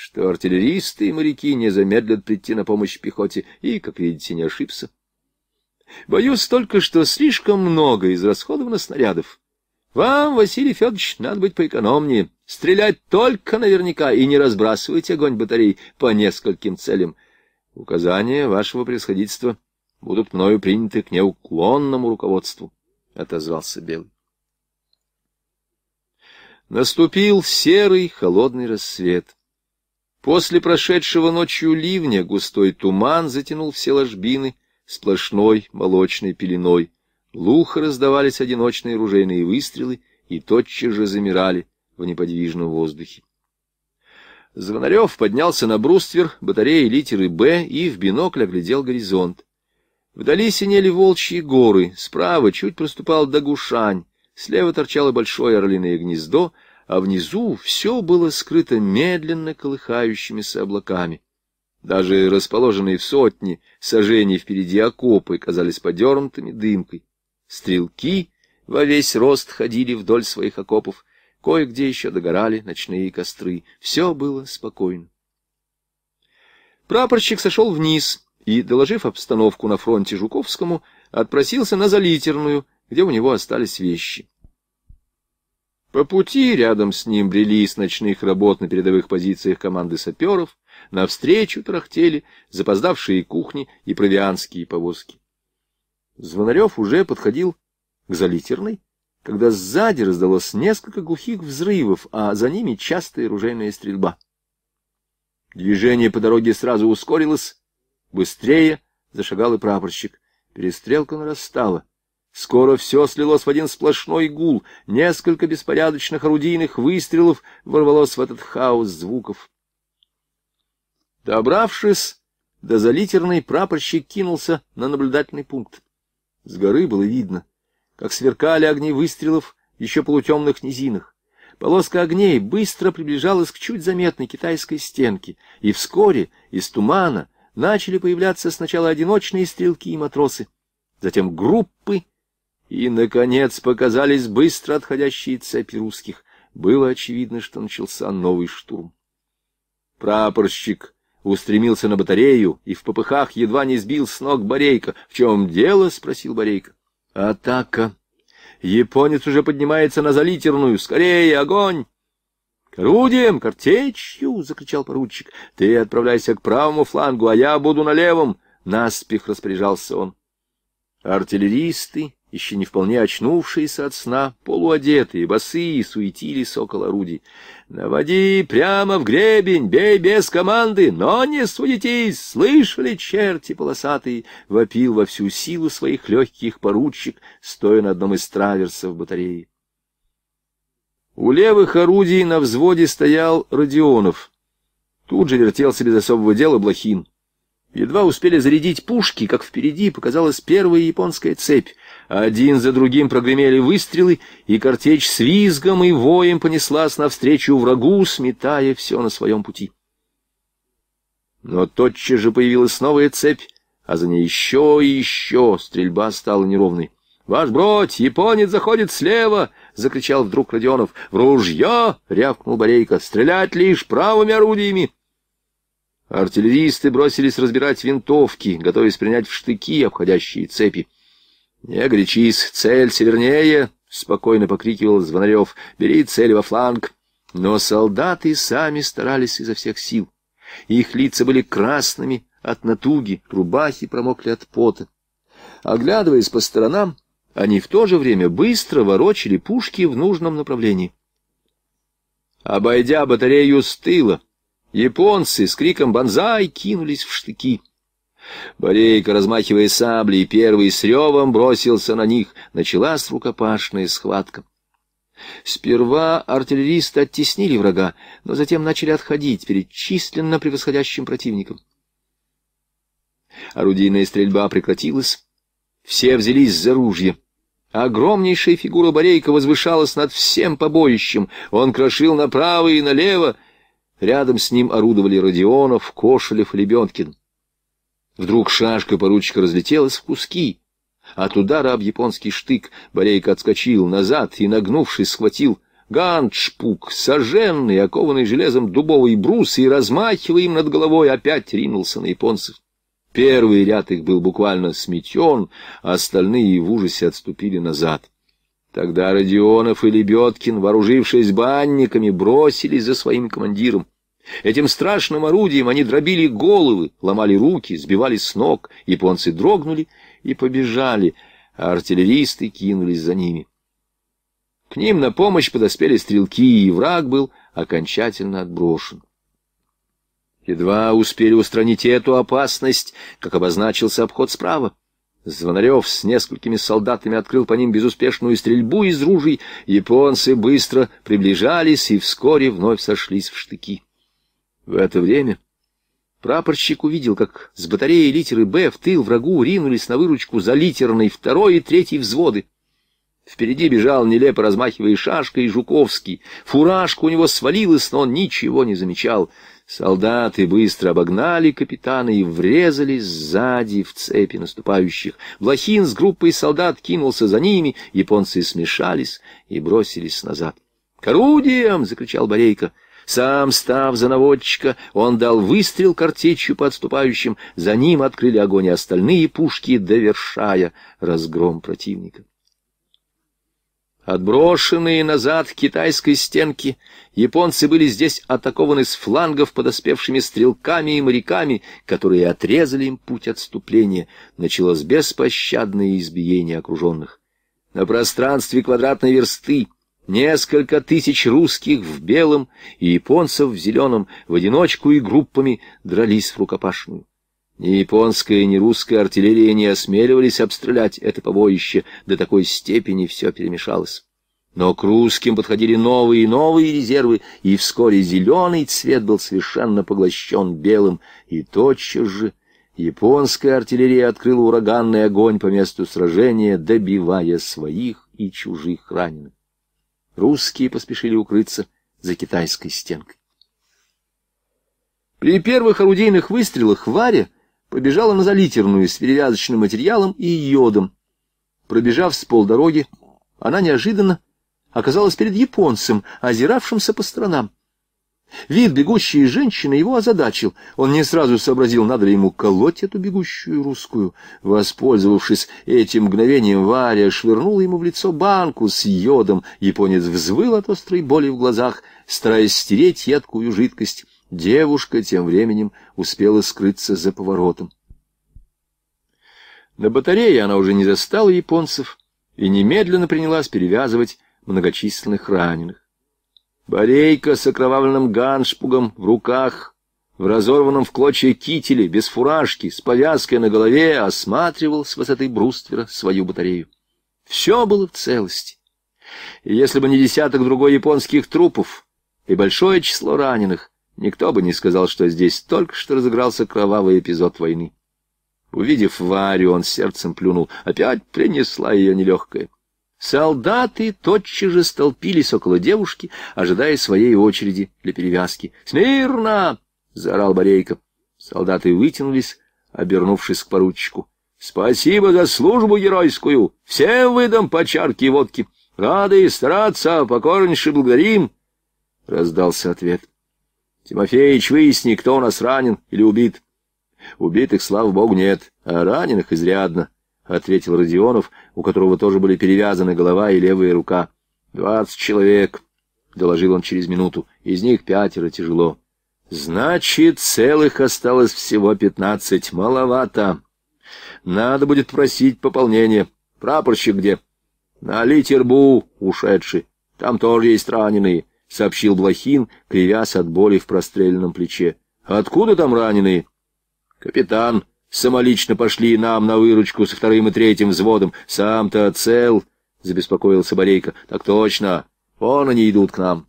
что артиллеристы и моряки не замедлят прийти на помощь пехоте, и, как видите, не ошибся. Боюсь только, что слишком много израсходовано снарядов. Вам, Василий Федорович, надо быть поэкономнее. Стрелять только наверняка и не разбрасывать огонь батарей по нескольким целям. Указания вашего происходительства будут мною приняты к неуклонному руководству, — отозвался Белый. Наступил серый холодный рассвет. После прошедшего ночью ливня густой туман затянул все ложбины сплошной молочной пеленой. Глухо раздавались одиночные ружейные выстрелы и тотчас же замирали в неподвижном воздухе. Звонарев поднялся на бруствер батареи литеры «Б» и в бинокль оглядел горизонт. Вдали синели волчьи горы, справа чуть проступал Дагушань, слева торчало большое орлиное гнездо — а внизу все было скрыто медленно колыхающимися облаками. Даже расположенные в сотни сажений впереди окопы казались подернутыми дымкой. Стрелки во весь рост ходили вдоль своих окопов, кое-где еще догорали ночные костры. Все было спокойно. Прапорщик сошел вниз и, доложив обстановку на фронте Жуковскому, отпросился на Залитерную, где у него остались вещи. По пути рядом с ним брели с ночных работ на передовых позициях команды саперов, навстречу трахтели запоздавшие кухни и провианские повозки. Звонарев уже подходил к залитерной, когда сзади раздалось несколько глухих взрывов, а за ними частая ружейная стрельба. Движение по дороге сразу ускорилось, быстрее зашагал и прапорщик. Перестрелка нарастала. Скоро все слилось в один сплошной гул, несколько беспорядочных орудийных выстрелов ворвалось в этот хаос звуков. Добравшись до залитерной, прапорщик кинулся на наблюдательный пункт. С горы было видно, как сверкали огни выстрелов в еще полутемных низинах. Полоска огней быстро приближалась к чуть заметной китайской стенке, и вскоре из тумана начали появляться сначала одиночные стрелки и матросы, затем группы, и, наконец, показались быстро отходящие цепи русских. Было очевидно, что начался новый штурм. Прапорщик устремился на батарею и в попыхах едва не сбил с ног Борейка. — В чем дело? — спросил Борейка. — Атака. Японец уже поднимается на залитерную. Скорее, огонь! — К орудиям, картечью! — закричал поручик. — Ты отправляйся к правому флангу, а я буду на левом. Наспех распоряжался он. Артиллеристы еще не вполне очнувшиеся от сна, полуодетые, босые, суетились около орудий. «Наводи прямо в гребень, бей без команды, но не суетись! Слышали, черти полосатые!» — вопил во всю силу своих легких поручик, стоя на одном из траверсов батареи. У левых орудий на взводе стоял Родионов. Тут же вертелся без особого дела Блохин. Едва успели зарядить пушки, как впереди показалась первая японская цепь — один за другим прогремели выстрелы, и картечь с визгом и воем понеслась навстречу врагу, сметая все на своем пути. Но тотчас же появилась новая цепь, а за ней еще и еще стрельба стала неровной. «Ваш бродь, японец заходит слева!» — закричал вдруг Родионов. «В ружье!» — рявкнул Борейко. «Стрелять лишь правыми орудиями!» Артиллеристы бросились разбирать винтовки, готовясь принять в штыки обходящие цепи. «Не горячись, цель севернее!» — спокойно покрикивал Звонарев. «Бери цель во фланг!» Но солдаты сами старались изо всех сил. Их лица были красными от натуги, рубахи промокли от пота. Оглядываясь по сторонам, они в то же время быстро ворочали пушки в нужном направлении. Обойдя батарею с тыла, японцы с криком «Бонзай!» кинулись в штыки. Борейка, размахивая саблей, первый с ревом бросился на них. Началась рукопашная схватка. Сперва артиллеристы оттеснили врага, но затем начали отходить перед численно превосходящим противником. Орудийная стрельба прекратилась. Все взялись за ружье. Огромнейшая фигура Борейка возвышалась над всем побоищем. Он крошил направо и налево. Рядом с ним орудовали Родионов, Кошелев, Лебедкин. Вдруг шашка поручика разлетелась в куски. От удара об японский штык Борейка отскочил назад и, нагнувшись, схватил ганшпук, сожженный, окованный железом дубовый брус, и, размахивая им над головой, опять ринулся на японцев. Первый ряд их был буквально сметен, а остальные в ужасе отступили назад. Тогда Родионов и Лебедкин, вооружившись банниками, бросились за своим командиром. Этим страшным орудием они дробили головы, ломали руки, сбивали с ног. Японцы дрогнули и побежали, а артиллеристы кинулись за ними. К ним на помощь подоспели стрелки, и враг был окончательно отброшен. Едва успели устранить эту опасность, как обозначился обход справа. Звонарев с несколькими солдатами открыл по ним безуспешную стрельбу из ружей. Японцы быстро приближались и вскоре вновь сошлись в штыки. В это время прапорщик увидел, как с батареи литеры «Б» в тыл врагу ринулись на выручку за литерной второй и третий взводы. Впереди бежал, нелепо размахивая шашкой, Жуковский. Фуражка у него свалилась, но он ничего не замечал. Солдаты быстро обогнали капитана и врезались сзади в цепи наступающих. Блохин с группой солдат кинулся за ними, японцы смешались и бросились назад. «К орудиям!» — закричал Борейко. Сам, став за наводчика, он дал выстрел картечью по отступающим, за ним открыли огонь и остальные пушки, довершая разгром противника. Отброшенные назад к китайской стенке, японцы были здесь атакованы с флангов подоспевшими стрелками и моряками, которые отрезали им путь отступления. Началось беспощадное избиение окруженных. На пространстве квадратной версты Несколько тысяч русских в белом и японцев в зеленом в одиночку и группами дрались в рукопашную. Ни японская, ни русская артиллерия не осмеливались обстрелять это побоище, до такой степени все перемешалось. Но к русским подходили новые и новые резервы, и вскоре зеленый цвет был совершенно поглощен белым, и тотчас же японская артиллерия открыла ураганный огонь по месту сражения, добивая своих и чужих раненых русские поспешили укрыться за китайской стенкой. При первых орудийных выстрелах Варя побежала на залитерную с перевязочным материалом и йодом. Пробежав с полдороги, она неожиданно оказалась перед японцем, озиравшимся по сторонам. Вид бегущей женщины его озадачил. Он не сразу сообразил, надо ли ему колоть эту бегущую русскую. Воспользовавшись этим мгновением, Варя швырнула ему в лицо банку с йодом. Японец взвыл от острой боли в глазах, стараясь стереть едкую жидкость. Девушка тем временем успела скрыться за поворотом. На батарее она уже не застала японцев и немедленно принялась перевязывать многочисленных раненых. Борейка с окровавленным ганшпугом в руках, в разорванном в клочья кителе, без фуражки, с повязкой на голове, осматривал с высоты бруствера свою батарею. Все было в целости. И если бы не десяток другой японских трупов и большое число раненых, никто бы не сказал, что здесь только что разыгрался кровавый эпизод войны. Увидев Варю, он сердцем плюнул. Опять принесла ее нелегкая. Солдаты тотчас же столпились около девушки, ожидая своей очереди для перевязки. «Смирно!» — заорал Борейко. Солдаты вытянулись, обернувшись к поручику. «Спасибо за службу геройскую! Всем выдам по чарке водки! Рады и стараться, а покорнейше благодарим!» — раздался ответ. «Тимофеич, выясни, кто у нас ранен или убит!» «Убитых, слава богу, нет, а раненых изрядно!» — ответил Родионов, у которого тоже были перевязаны голова и левая рука. — Двадцать человек, — доложил он через минуту, — из них пятеро тяжело. — Значит, целых осталось всего пятнадцать. Маловато. Надо будет просить пополнение. Прапорщик где? — На литербу ушедший. Там тоже есть раненые, — сообщил Блохин, кривясь от боли в простреленном плече. — Откуда там раненые? — Капитан. — самолично пошли нам на выручку со вторым и третьим взводом. Сам-то цел, — забеспокоился Борейка. — Так точно, вон они идут к нам.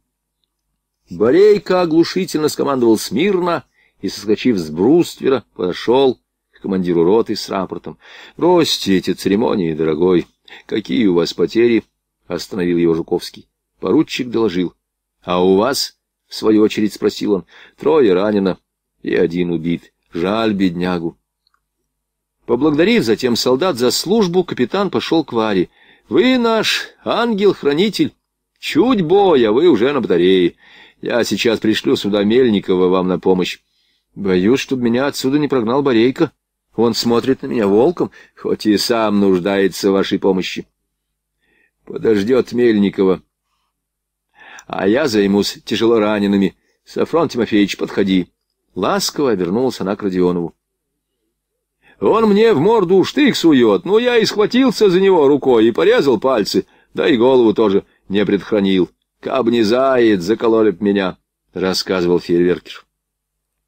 Борейка оглушительно скомандовал смирно и, соскочив с бруствера, подошел к командиру роты с рапортом. — Бросьте эти церемонии, дорогой. Какие у вас потери? — остановил его Жуковский. Поручик доложил. — А у вас? — в свою очередь спросил он. — Трое ранено и один убит. Жаль беднягу. Поблагодарив затем солдат за службу, капитан пошел к Варе. «Вы наш ангел-хранитель. Чуть боя, вы уже на батарее. Я сейчас пришлю сюда Мельникова вам на помощь. Боюсь, чтобы меня отсюда не прогнал Борейка. Он смотрит на меня волком, хоть и сам нуждается в вашей помощи. Подождет Мельникова. А я займусь тяжело ранеными. Сафрон Тимофеевич, подходи. Ласково обернулась она к Родионову. Он мне в морду штык сует, но я и схватился за него рукой и порезал пальцы, да и голову тоже не предохранил. Каб не заяц, закололи б меня, — рассказывал фейерверкер.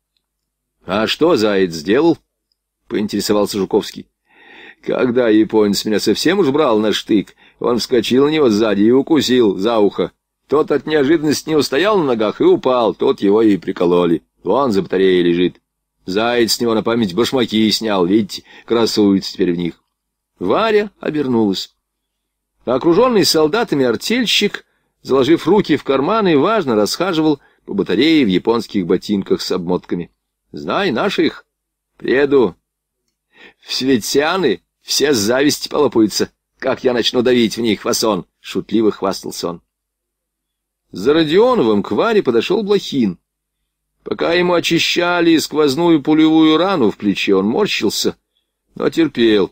— А что заяц сделал? — поинтересовался Жуковский. — Когда японец меня совсем уж брал на штык, он вскочил на него сзади и укусил за ухо. Тот от неожиданности не устоял на ногах и упал, тот его и прикололи. Вон за батареей лежит. Заяц с него на память башмаки снял, видите, красуется теперь в них. Варя обернулась. Окруженный солдатами артельщик, заложив руки в карманы, важно расхаживал по батарее в японских ботинках с обмотками. «Знай наших, преду. Светяны все с зависти полопаются. Как я начну давить в них фасон?» — шутливо хвастался он. За Родионовым к Варе подошел Блохин. Пока ему очищали сквозную пулевую рану в плече, он морщился, но терпел.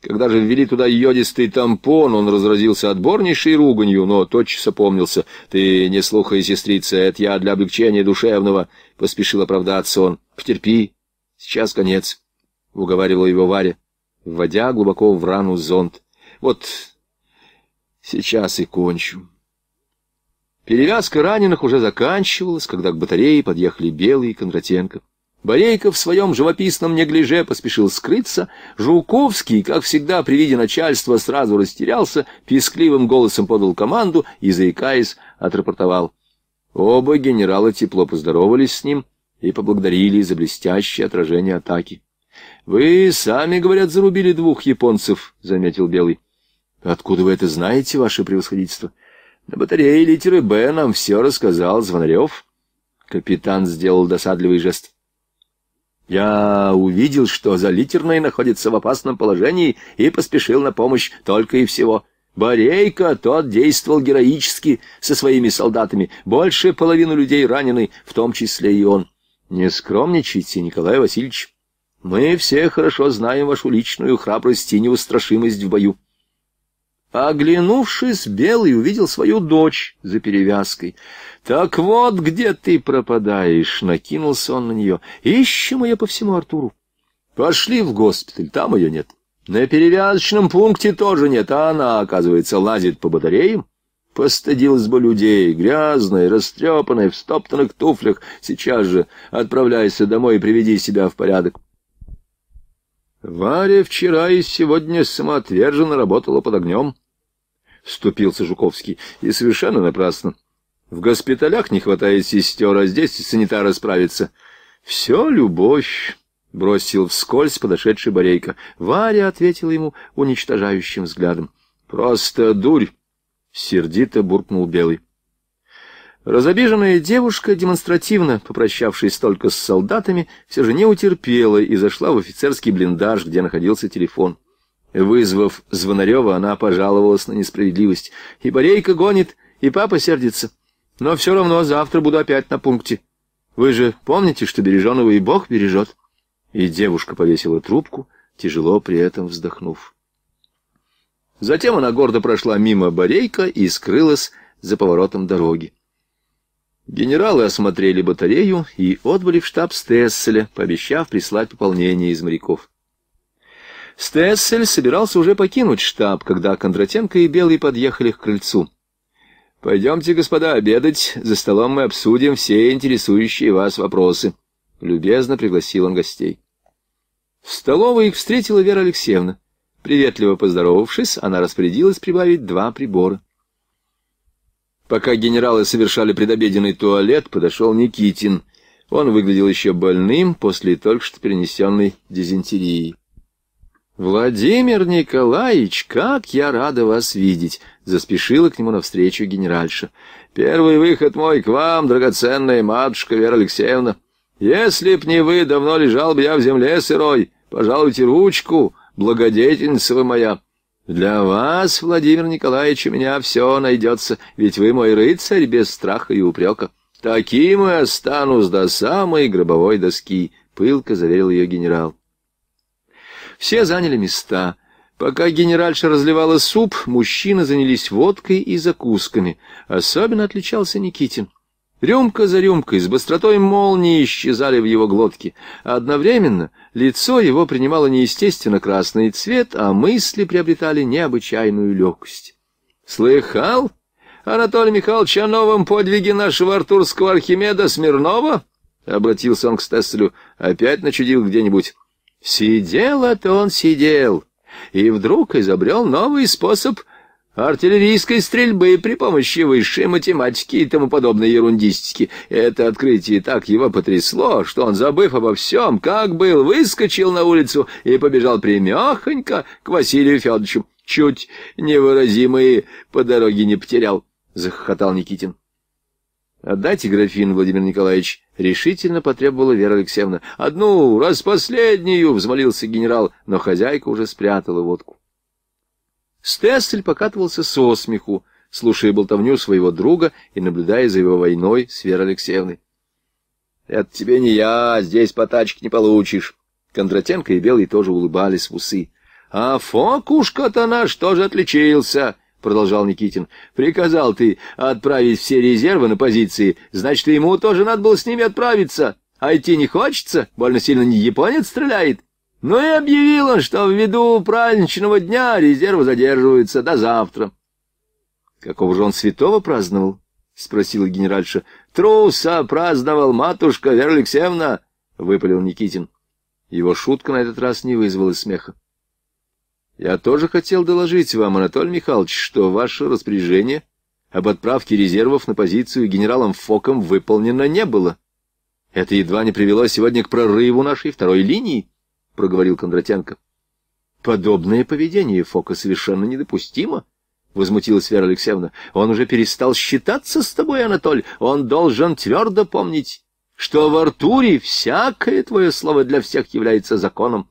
Когда же ввели туда йодистый тампон, он разразился отборнейшей руганью, но тотчас опомнился. «Ты не слухай, сестрица, это я для облегчения душевного», — поспешил оправдаться он. «Потерпи, сейчас конец», — уговаривала его Варя, вводя глубоко в рану зонт. «Вот сейчас и кончу». Перевязка раненых уже заканчивалась, когда к батарее подъехали Белый и Кондратенко. Борейко в своем живописном неглиже поспешил скрыться. Жуковский, как всегда, при виде начальства сразу растерялся, пескливым голосом подал команду и, заикаясь, отрапортовал. Оба генерала тепло поздоровались с ним и поблагодарили за блестящее отражение атаки. — Вы сами, говорят, зарубили двух японцев, — заметил Белый. — Откуда вы это знаете, ваше превосходительство? — на батарее литеры «Б» нам все рассказал Звонарев. Капитан сделал досадливый жест. Я увидел, что за литерной находится в опасном положении, и поспешил на помощь только и всего. Борейко тот действовал героически со своими солдатами. Больше половины людей ранены, в том числе и он. Не скромничайте, Николай Васильевич. Мы все хорошо знаем вашу личную храбрость и неустрашимость в бою. Оглянувшись, Белый увидел свою дочь за перевязкой. «Так вот, где ты пропадаешь!» — накинулся он на нее. «Ищем ее по всему Артуру. Пошли в госпиталь, там ее нет. На перевязочном пункте тоже нет, а она, оказывается, лазит по батареям. Постыдилась бы людей, грязной, растрепанной, в стоптанных туфлях. Сейчас же отправляйся домой и приведи себя в порядок». Варя вчера и сегодня самоотверженно работала под огнем. — вступился Жуковский, — и совершенно напрасно. В госпиталях не хватает сестер, а здесь санитары справятся. Все любовь, — бросил вскользь подошедший Борейка. Варя ответила ему уничтожающим взглядом. — Просто дурь! — сердито буркнул Белый. Разобиженная девушка, демонстративно попрощавшись только с солдатами, все же не утерпела и зашла в офицерский блиндаж, где находился телефон. Вызвав Звонарева, она пожаловалась на несправедливость. И Борейка гонит, и папа сердится. Но все равно завтра буду опять на пункте. Вы же помните, что береженого и Бог бережет? И девушка повесила трубку, тяжело при этом вздохнув. Затем она гордо прошла мимо Борейка и скрылась за поворотом дороги. Генералы осмотрели батарею и отбыли в штаб Стесселя, пообещав прислать пополнение из моряков. Стессель собирался уже покинуть штаб, когда Кондратенко и Белый подъехали к крыльцу. «Пойдемте, господа, обедать. За столом мы обсудим все интересующие вас вопросы». Любезно пригласил он гостей. В столовой их встретила Вера Алексеевна. Приветливо поздоровавшись, она распорядилась прибавить два прибора. Пока генералы совершали предобеденный туалет, подошел Никитин. Он выглядел еще больным после только что перенесенной дизентерии. «Владимир Николаевич, как я рада вас видеть!» — заспешила к нему навстречу генеральша. «Первый выход мой к вам, драгоценная матушка Вера Алексеевна. Если б не вы, давно лежал бы я в земле сырой. Пожалуйте ручку, благодетельница вы моя. Для вас, Владимир Николаевич, у меня все найдется, ведь вы мой рыцарь без страха и упрека. Таким и останусь до самой гробовой доски», — пылко заверил ее генерал. Все заняли места. Пока генеральша разливала суп, мужчины занялись водкой и закусками. Особенно отличался Никитин. Рюмка за рюмкой с быстротой молнии исчезали в его глотке. Одновременно лицо его принимало неестественно красный цвет, а мысли приобретали необычайную легкость. «Слыхал, Анатолий Михайлович, о новом подвиге нашего артурского Архимеда Смирнова?» — обратился он к Стесселю. «Опять начудил где-нибудь». Сидел-то он сидел, и вдруг изобрел новый способ артиллерийской стрельбы при помощи высшей математики и тому подобной ерундистики. Это открытие так его потрясло, что он, забыв обо всем, как был, выскочил на улицу и побежал прямехонько к Василию Федоровичу. Чуть невыразимые по дороге не потерял, — захохотал Никитин. «Отдайте, графин, Владимир Николаевич!» — решительно потребовала Вера Алексеевна. «Одну, раз последнюю!» — взмолился генерал, но хозяйка уже спрятала водку. Стессель покатывался со смеху, слушая болтовню своего друга и наблюдая за его войной с Верой Алексеевной. «Это тебе не я, здесь по тачке не получишь!» Кондратенко и Белый тоже улыбались в усы. «А Фокушка-то наш тоже отличился!» — продолжал Никитин, — приказал ты отправить все резервы на позиции, значит, ему тоже надо было с ними отправиться, а идти не хочется, больно сильно не японец стреляет. Ну и объявил он, что ввиду праздничного дня резервы задерживаются до завтра. — Какого же он святого праздновал? — спросила генеральша. — Труса праздновал матушка Вера Алексеевна, — выпалил Никитин. Его шутка на этот раз не вызвала смеха. Я тоже хотел доложить вам, Анатолий Михайлович, что ваше распоряжение об отправке резервов на позицию генералом Фоком выполнено не было. Это едва не привело сегодня к прорыву нашей второй линии, — проговорил Кондратенко. — Подобное поведение Фока совершенно недопустимо, — возмутилась Вера Алексеевна. — Он уже перестал считаться с тобой, Анатоль. Он должен твердо помнить, что в Артуре всякое твое слово для всех является законом.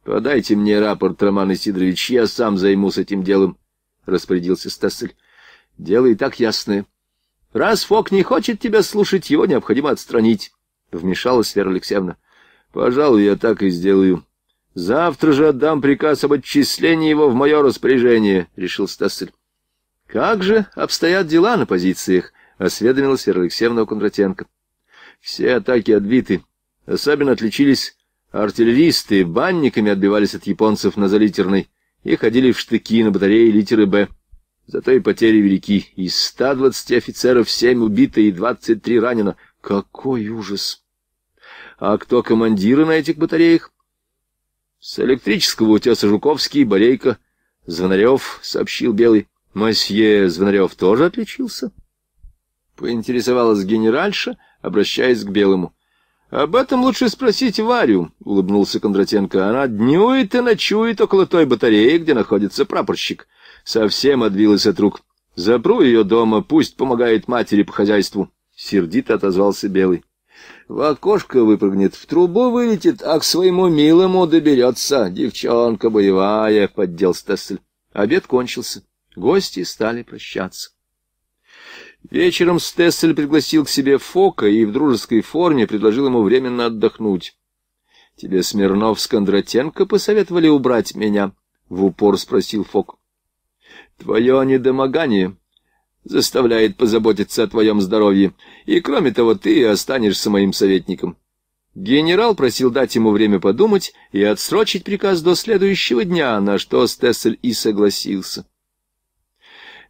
— Подайте мне рапорт, Роман Исидорович, я сам займусь этим делом, — распорядился Стассель. — Дело и так ясное. — Раз Фок не хочет тебя слушать, его необходимо отстранить, — вмешалась Вера Алексеевна. — Пожалуй, я так и сделаю. — Завтра же отдам приказ об отчислении его в мое распоряжение, — решил Стассель. — Как же обстоят дела на позициях? — осведомилась Вера Алексеевна у Кондратенко. — Все атаки отбиты. Особенно отличились Артиллеристы банниками отбивались от японцев на залитерной и ходили в штыки на батареи литеры «Б». Зато и потери велики. Из 120 офицеров 7 убито и 23 ранено. Какой ужас! А кто командиры на этих батареях? С электрического утеса Жуковский, Борейко, Звонарев, сообщил Белый. Мосье Звонарев тоже отличился? Поинтересовалась генеральша, обращаясь к Белому. «Об этом лучше спросить Варю», — улыбнулся Кондратенко. «Она днюет и ночует около той батареи, где находится прапорщик. Совсем отбилась от рук. Запру ее дома, пусть помогает матери по хозяйству». Сердито отозвался Белый. «В окошко выпрыгнет, в трубу вылетит, а к своему милому доберется. Девчонка боевая», — поддел Стессель. Обед кончился. Гости стали прощаться. Вечером Стессель пригласил к себе Фока и в дружеской форме предложил ему временно отдохнуть. — Тебе Смирнов с Кондратенко посоветовали убрать меня? — в упор спросил Фок. — Твое недомогание заставляет позаботиться о твоем здоровье, и, кроме того, ты останешься моим советником. Генерал просил дать ему время подумать и отсрочить приказ до следующего дня, на что Стессель и согласился.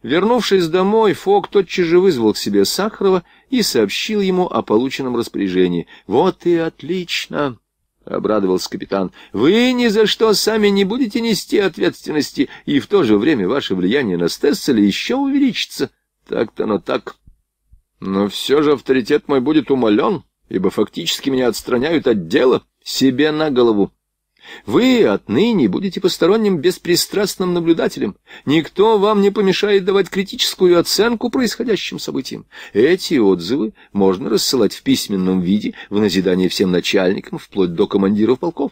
Вернувшись домой, Фок тотчас же вызвал к себе Сахарова и сообщил ему о полученном распоряжении. «Вот и отлично!» — обрадовался капитан. — Вы ни за что сами не будете нести ответственности, и в то же время ваше влияние на Стесселя еще увеличится. Так-то оно так. Но все же авторитет мой будет умален, ибо фактически меня отстраняют от дела себе на голову. Вы отныне будете посторонним беспристрастным наблюдателем. Никто вам не помешает давать критическую оценку происходящим событиям. Эти отзывы можно рассылать в письменном виде в назидание всем начальникам, вплоть до командиров полков.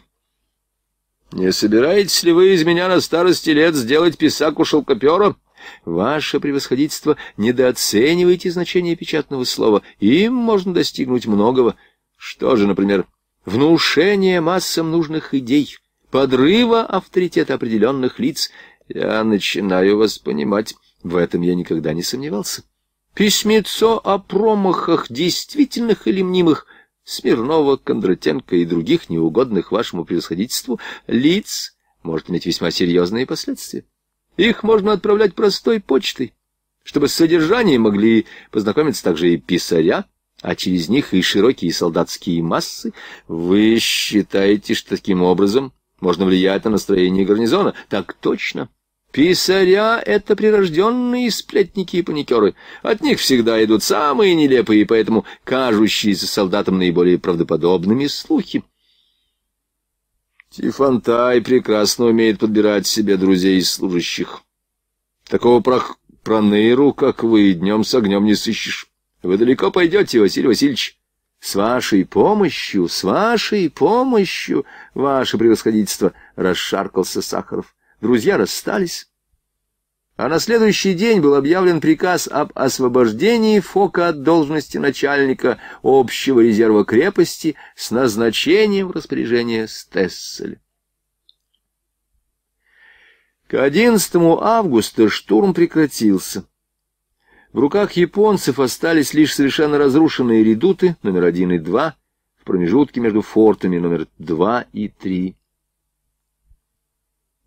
Не собираетесь ли вы из меня на старости лет сделать писаку шелкопера? Ваше превосходительство, недооценивайте значение печатного слова. Им можно достигнуть многого. Что же, например внушения массам нужных идей, подрыва авторитета определенных лиц. Я начинаю вас понимать, в этом я никогда не сомневался. Письмецо о промахах, действительных или мнимых, Смирнова, Кондратенко и других неугодных вашему превосходительству лиц может иметь весьма серьезные последствия. Их можно отправлять простой почтой, чтобы с содержанием могли познакомиться также и писаря, а через них и широкие солдатские массы, вы считаете, что таким образом можно влиять на настроение гарнизона? Так точно. Писаря — это прирожденные сплетники и паникеры. От них всегда идут самые нелепые, поэтому кажущиеся солдатам наиболее правдоподобными слухи. Тифантай прекрасно умеет подбирать себе друзей и служащих. Такого прох... проныру, как вы, днем с огнем не сыщешь. Вы далеко пойдете, Василий Васильевич. С вашей помощью, с вашей помощью, ваше превосходительство, расшаркался Сахаров. Друзья расстались. А на следующий день был объявлен приказ об освобождении Фока от должности начальника общего резерва крепости с назначением в распоряжение Стесселя. К 11 августа штурм прекратился. В руках японцев остались лишь совершенно разрушенные редуты номер один и два в промежутке между фортами номер два и три.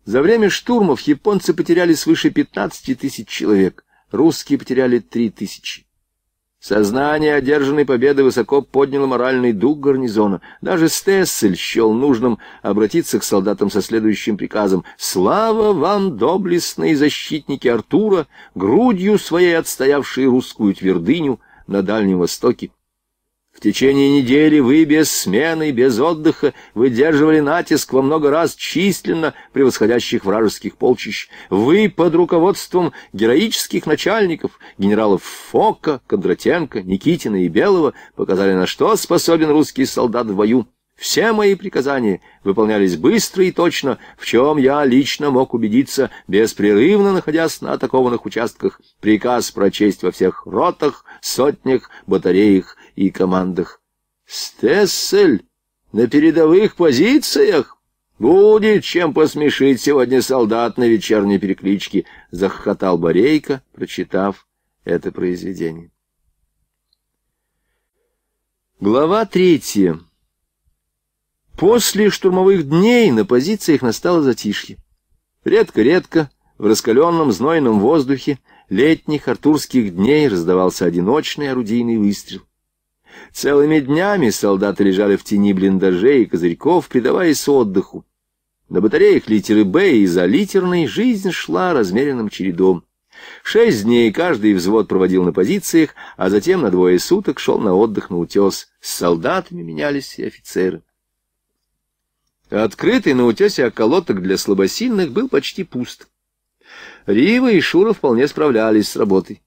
За время штурмов японцы потеряли свыше 15 тысяч человек, русские потеряли 3 тысячи. Сознание одержанной победы высоко подняло моральный дух гарнизона. Даже Стессель счел нужным обратиться к солдатам со следующим приказом. «Слава вам, доблестные защитники Артура, грудью своей отстоявшие русскую твердыню на Дальнем Востоке!» течение недели вы без смены, без отдыха выдерживали натиск во много раз численно превосходящих вражеских полчищ. Вы под руководством героических начальников, генералов Фока, Кондратенко, Никитина и Белого, показали, на что способен русский солдат в бою. Все мои приказания выполнялись быстро и точно, в чем я лично мог убедиться, беспрерывно находясь на атакованных участках. Приказ прочесть во всех ротах, сотнях, батареях и командах. «Стессель! На передовых позициях! Будет чем посмешить сегодня солдат на вечерней перекличке!» — захохотал Борейко, прочитав это произведение. Глава третья. После штурмовых дней на позициях настало затишье. Редко-редко в раскаленном знойном воздухе летних артурских дней раздавался одиночный орудийный выстрел. Целыми днями солдаты лежали в тени блиндажей и козырьков, предаваясь отдыху. На батареях литеры «Б» и за литерной жизнь шла размеренным чередом. Шесть дней каждый взвод проводил на позициях, а затем на двое суток шел на отдых на утес. С солдатами менялись и офицеры. Открытый на утесе околоток для слабосильных был почти пуст. Рива и Шура вполне справлялись с работой.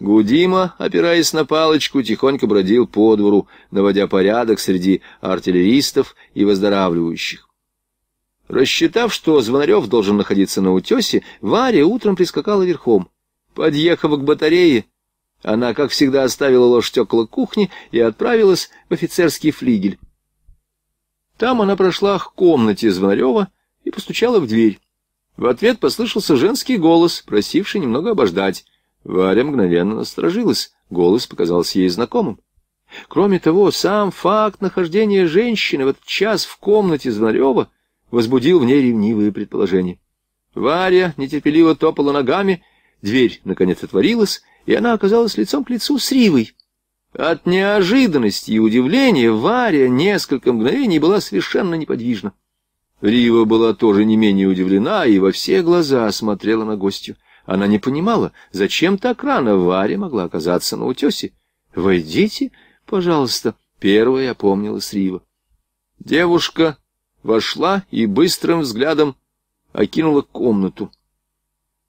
Гудима, опираясь на палочку, тихонько бродил по двору, наводя порядок среди артиллеристов и выздоравливающих. Рассчитав, что Звонарев должен находиться на утесе, Варя утром прискакала верхом. Подъехав к батарее, она, как всегда, оставила лошадь около кухни и отправилась в офицерский флигель. Там она прошла к комнате Звонарева и постучала в дверь. В ответ послышался женский голос, просивший немного обождать. Варя мгновенно насторожилась, голос показался ей знакомым. Кроме того, сам факт нахождения женщины в этот час в комнате Звонарева возбудил в ней ревнивые предположения. Варя нетерпеливо топала ногами, дверь, наконец, отворилась, и она оказалась лицом к лицу с Ривой. От неожиданности и удивления Варя несколько мгновений была совершенно неподвижна. Рива была тоже не менее удивлена и во все глаза смотрела на гостью. Она не понимала, зачем так рано Варя могла оказаться на утесе. «Войдите, пожалуйста», — первая опомнилась Рива. Девушка вошла и быстрым взглядом окинула комнату.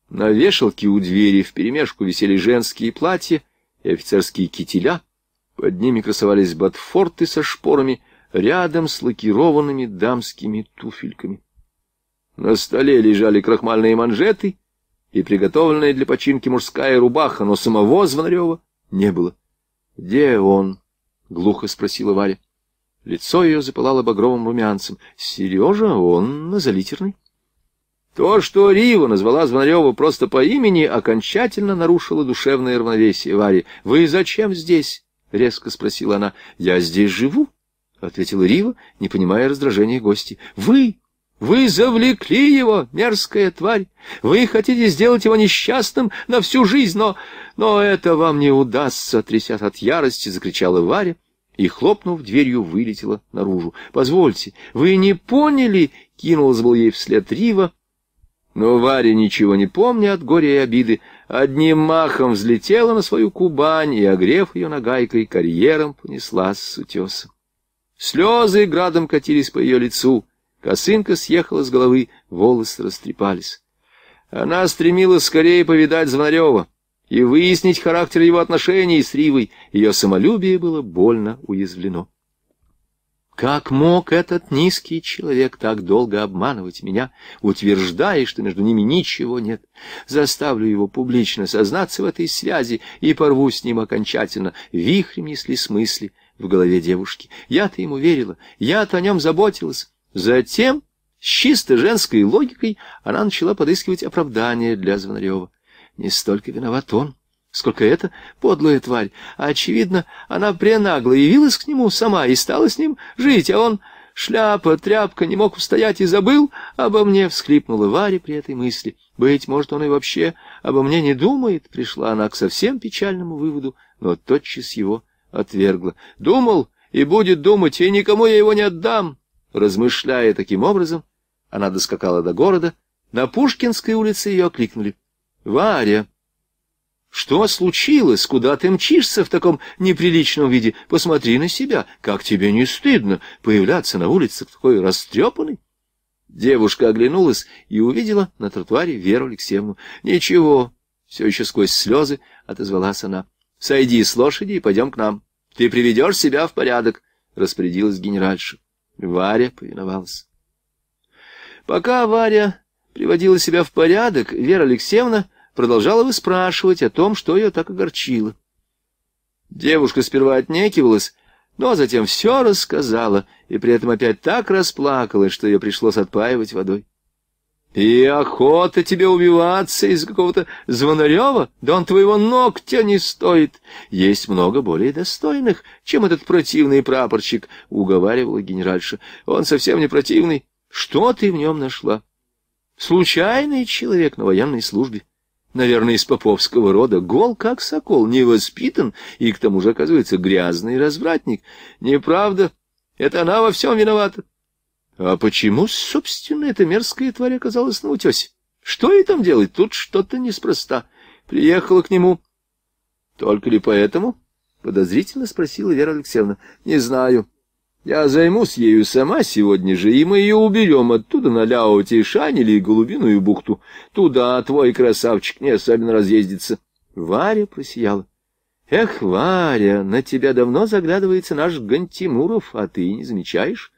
На вешалке у двери вперемешку висели женские платья и офицерские кителя, под ними красовались ботфорты со шпорами, рядом с лакированными дамскими туфельками. На столе лежали крахмальные манжеты и приготовленная для починки мужская рубаха, но самого Звонарева не было. — Где он? — глухо спросила Варя. Лицо ее запылало багровым румянцем. Сережа, он на То, что Рива назвала Звонарева просто по имени, окончательно нарушило душевное равновесие Вари. — Вы зачем здесь? — резко спросила она. — Я здесь живу, — ответила Рива, не понимая раздражения гостей. — Вы? Вы завлекли его, мерзкая тварь. Вы хотите сделать его несчастным на всю жизнь, но... Но это вам не удастся, трясясь от ярости, закричала Варя и, хлопнув дверью, вылетела наружу. «Позвольте, вы не поняли?» — кинулась был ей вслед Рива. Но Варя, ничего не помня от горя и обиды, одним махом взлетела на свою Кубань и, огрев ее нагайкой, карьером понеслась с утеса. Слезы градом катились по ее лицу — Косынка съехала с головы, волосы растрепались. Она стремилась скорее повидать Звонарева и выяснить характер его отношений с Ривой. Ее самолюбие было больно уязвлено. Как мог этот низкий человек так долго обманывать меня, утверждая, что между ними ничего нет? Заставлю его публично сознаться в этой связи и порву с ним окончательно. Вихрем несли смысли в голове девушки. Я-то ему верила, я-то о нем заботилась. Затем, с чисто женской логикой, она начала подыскивать оправдание для Звонарева. Не столько виноват он, сколько это подлая тварь. А очевидно, она пренагло явилась к нему сама и стала с ним жить, а он... Шляпа, тряпка, не мог устоять и забыл обо мне, всхлипнула Варя при этой мысли. Быть может, он и вообще обо мне не думает, пришла она к совсем печальному выводу, но тотчас его отвергла. Думал и будет думать, и никому я его не отдам. Размышляя таким образом, она доскакала до города. На Пушкинской улице ее окликнули. «Варя!» «Что случилось? Куда ты мчишься в таком неприличном виде? Посмотри на себя. Как тебе не стыдно появляться на улице такой растрепанный?» Девушка оглянулась и увидела на тротуаре Веру Алексеевну. «Ничего», — все еще сквозь слезы отозвалась она. «Сойди с лошади и пойдем к нам. Ты приведешь себя в порядок», — распорядилась генеральша. Варя повиновалась. Пока Варя приводила себя в порядок, Вера Алексеевна продолжала выспрашивать о том, что ее так огорчило. Девушка сперва отнекивалась, но затем все рассказала, и при этом опять так расплакалась, что ее пришлось отпаивать водой. И охота тебе убиваться из какого-то Звонарева, да он твоего ногтя не стоит. Есть много более достойных, чем этот противный прапорщик, — уговаривала генеральша. Он совсем не противный. Что ты в нем нашла? Случайный человек на военной службе. Наверное, из поповского рода, гол как сокол, невоспитан и, к тому же, оказывается, грязный развратник. Неправда, это она во всем виновата. А почему, собственно, эта мерзкая тварь оказалась на утесе? Что ей там делать? Тут что-то неспроста. Приехала к нему. Только ли поэтому? Подозрительно спросила Вера Алексеевна. Не знаю. Я займусь ею сама сегодня же, и мы ее уберем оттуда на Ляо Тишань или Голубиную бухту. Туда твой красавчик не особенно разъездится. Варя просияла. — Эх, Варя, на тебя давно заглядывается наш Гантимуров, а ты не замечаешь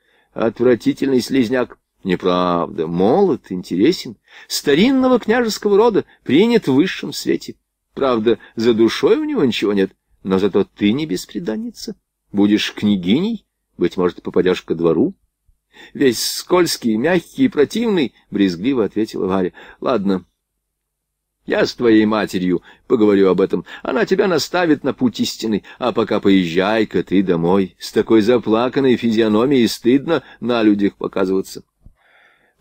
отвратительный слезняк. Неправда, молод, интересен, старинного княжеского рода, принят в высшем свете. Правда, за душой у него ничего нет, но зато ты не беспреданница. Будешь княгиней, быть может, попадешь ко двору. Весь скользкий, мягкий и противный, — брезгливо ответила Варя. — Ладно, я с твоей матерью поговорю об этом. Она тебя наставит на путь истинный. А пока поезжай-ка ты домой. С такой заплаканной физиономией стыдно на людях показываться.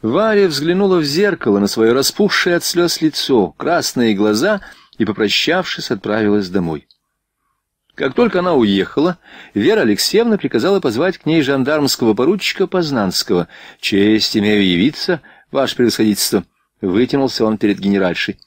Варя взглянула в зеркало на свое распухшее от слез лицо, красные глаза и, попрощавшись, отправилась домой. Как только она уехала, Вера Алексеевна приказала позвать к ней жандармского поручика Познанского. «Честь имею явиться, ваше превосходительство!» — вытянулся он перед генеральшей.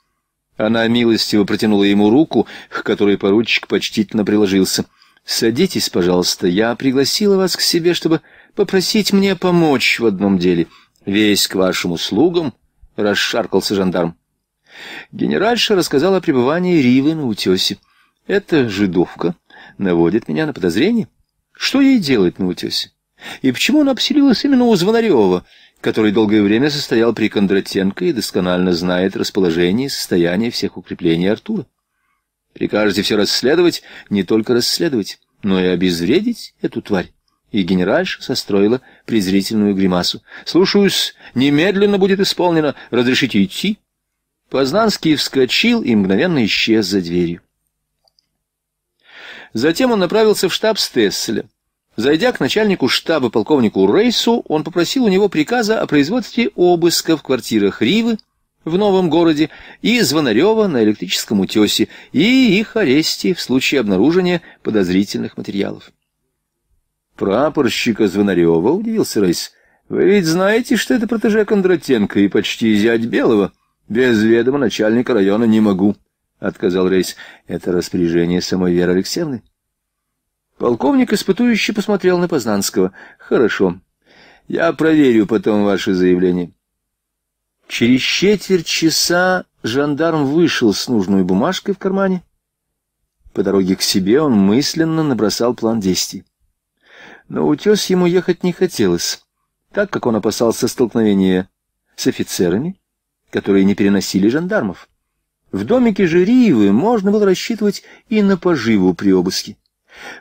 Она милостиво протянула ему руку, к которой поручик почтительно приложился. «Садитесь, пожалуйста, я пригласила вас к себе, чтобы попросить мне помочь в одном деле. Весь к вашим услугам», — расшаркался жандарм. Генеральша рассказала о пребывании Ривы на утесе. «Эта жидовка наводит меня на подозрение. Что ей делать на утесе? И почему она обселилась именно у Звонарева? который долгое время состоял при Кондратенко и досконально знает расположение и состояние всех укреплений Артура. Прикажете все расследовать, не только расследовать, но и обезвредить эту тварь. И генеральша состроила презрительную гримасу. «Слушаюсь, немедленно будет исполнено. Разрешите идти?» Познанский вскочил и мгновенно исчез за дверью. Затем он направился в штаб Стесселя. Зайдя к начальнику штаба полковнику Рейсу, он попросил у него приказа о производстве обыска в квартирах Ривы в Новом городе и Звонарева на электрическом утесе и их аресте в случае обнаружения подозрительных материалов. Прапорщика Звонарева удивился Рейс. «Вы ведь знаете, что это протеже Кондратенко и почти зять Белого? Без ведома начальника района не могу», — отказал Рейс. «Это распоряжение самой Веры Алексеевны». Полковник испытующе посмотрел на Познанского. «Хорошо. Я проверю потом ваше заявление». Через четверть часа жандарм вышел с нужной бумажкой в кармане. По дороге к себе он мысленно набросал план действий. Но утес ему ехать не хотелось, так как он опасался столкновения с офицерами, которые не переносили жандармов. В домике Жириевы можно было рассчитывать и на поживу при обыске.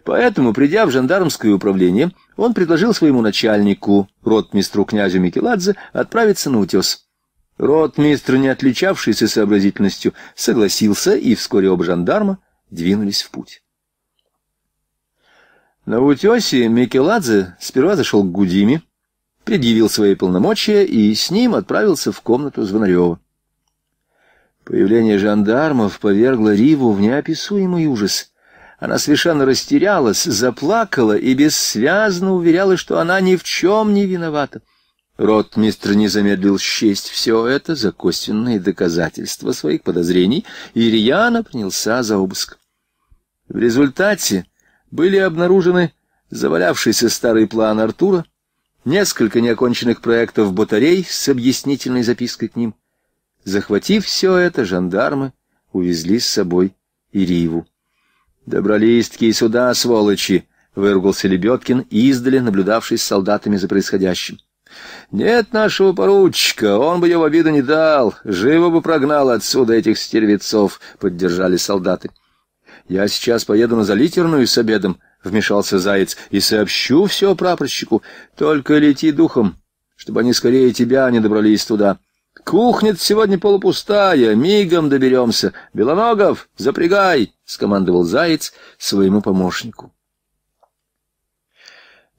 Поэтому, придя в жандармское управление, он предложил своему начальнику, ротмистру князю Микеладзе, отправиться на утес. Ротмистр, не отличавшийся сообразительностью, согласился, и вскоре оба жандарма двинулись в путь. На утесе Микеладзе сперва зашел к Гудиме, предъявил свои полномочия и с ним отправился в комнату Звонарева. Появление жандармов повергло Риву в неописуемый ужас. Она совершенно растерялась, заплакала и бессвязно уверяла, что она ни в чем не виновата. Ротмистр не замедлил счесть все это за косвенные доказательства своих подозрений, и Рьяна принялся за обыск. В результате были обнаружены завалявшийся старый план Артура, несколько неоконченных проектов батарей с объяснительной запиской к ним. Захватив все это, жандармы увезли с собой Ириву добрались и сюда, сволочи!» — выругался Лебедкин, издали наблюдавшись с солдатами за происходящим. «Нет нашего поручика, он бы его обиду не дал, живо бы прогнал отсюда этих стервецов», — поддержали солдаты. «Я сейчас поеду на залитерную с обедом», — вмешался Заяц, — «и сообщу все прапорщику, только лети духом, чтобы они скорее тебя а не добрались туда» кухня сегодня полупустая, мигом доберемся. Белоногов, запрягай!» — скомандовал Заяц своему помощнику.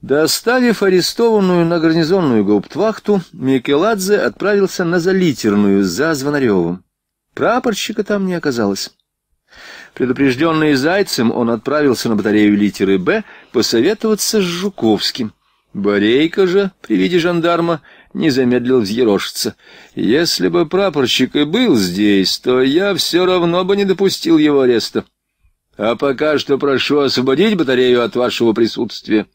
Доставив арестованную на гарнизонную гауптвахту, Микеладзе отправился на залитерную за Звонаревым. Прапорщика там не оказалось. Предупрежденный Зайцем, он отправился на батарею литеры «Б» посоветоваться с Жуковским. Борейка же, при виде жандарма, не замедлил взъерошиться. Если бы прапорщик и был здесь, то я все равно бы не допустил его ареста. А пока что прошу освободить батарею от вашего присутствия.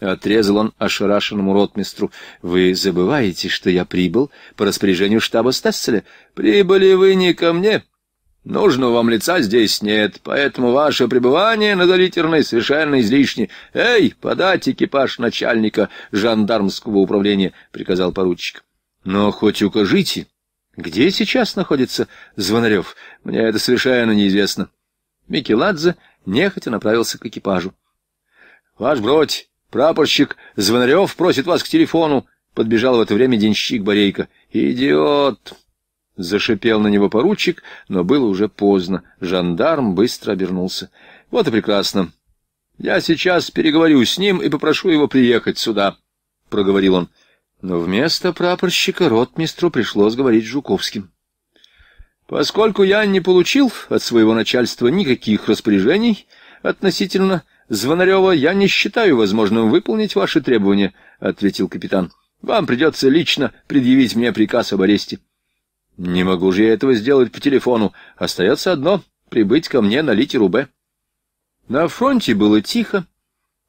Отрезал он ошарашенному ротмистру. «Вы забываете, что я прибыл по распоряжению штаба Стасселя? Прибыли вы не ко мне, Нужного вам лица здесь нет, поэтому ваше пребывание на Долитерной совершенно излишне. Эй, подать экипаж начальника жандармского управления, — приказал поручик. Но хоть укажите, где сейчас находится Звонарев, мне это совершенно неизвестно. Микеладзе нехотя направился к экипажу. — Ваш бродь, прапорщик Звонарев просит вас к телефону, — подбежал в это время денщик Борейко. — Идиот! Зашипел на него поручик, но было уже поздно. Жандарм быстро обернулся. «Вот и прекрасно. Я сейчас переговорю с ним и попрошу его приехать сюда», — проговорил он. Но вместо прапорщика ротмистру пришлось говорить Жуковским. «Поскольку я не получил от своего начальства никаких распоряжений относительно Звонарева, я не считаю возможным выполнить ваши требования», — ответил капитан. «Вам придется лично предъявить мне приказ об аресте». Не могу же я этого сделать по телефону. Остается одно — прибыть ко мне на литеру «Б». На фронте было тихо,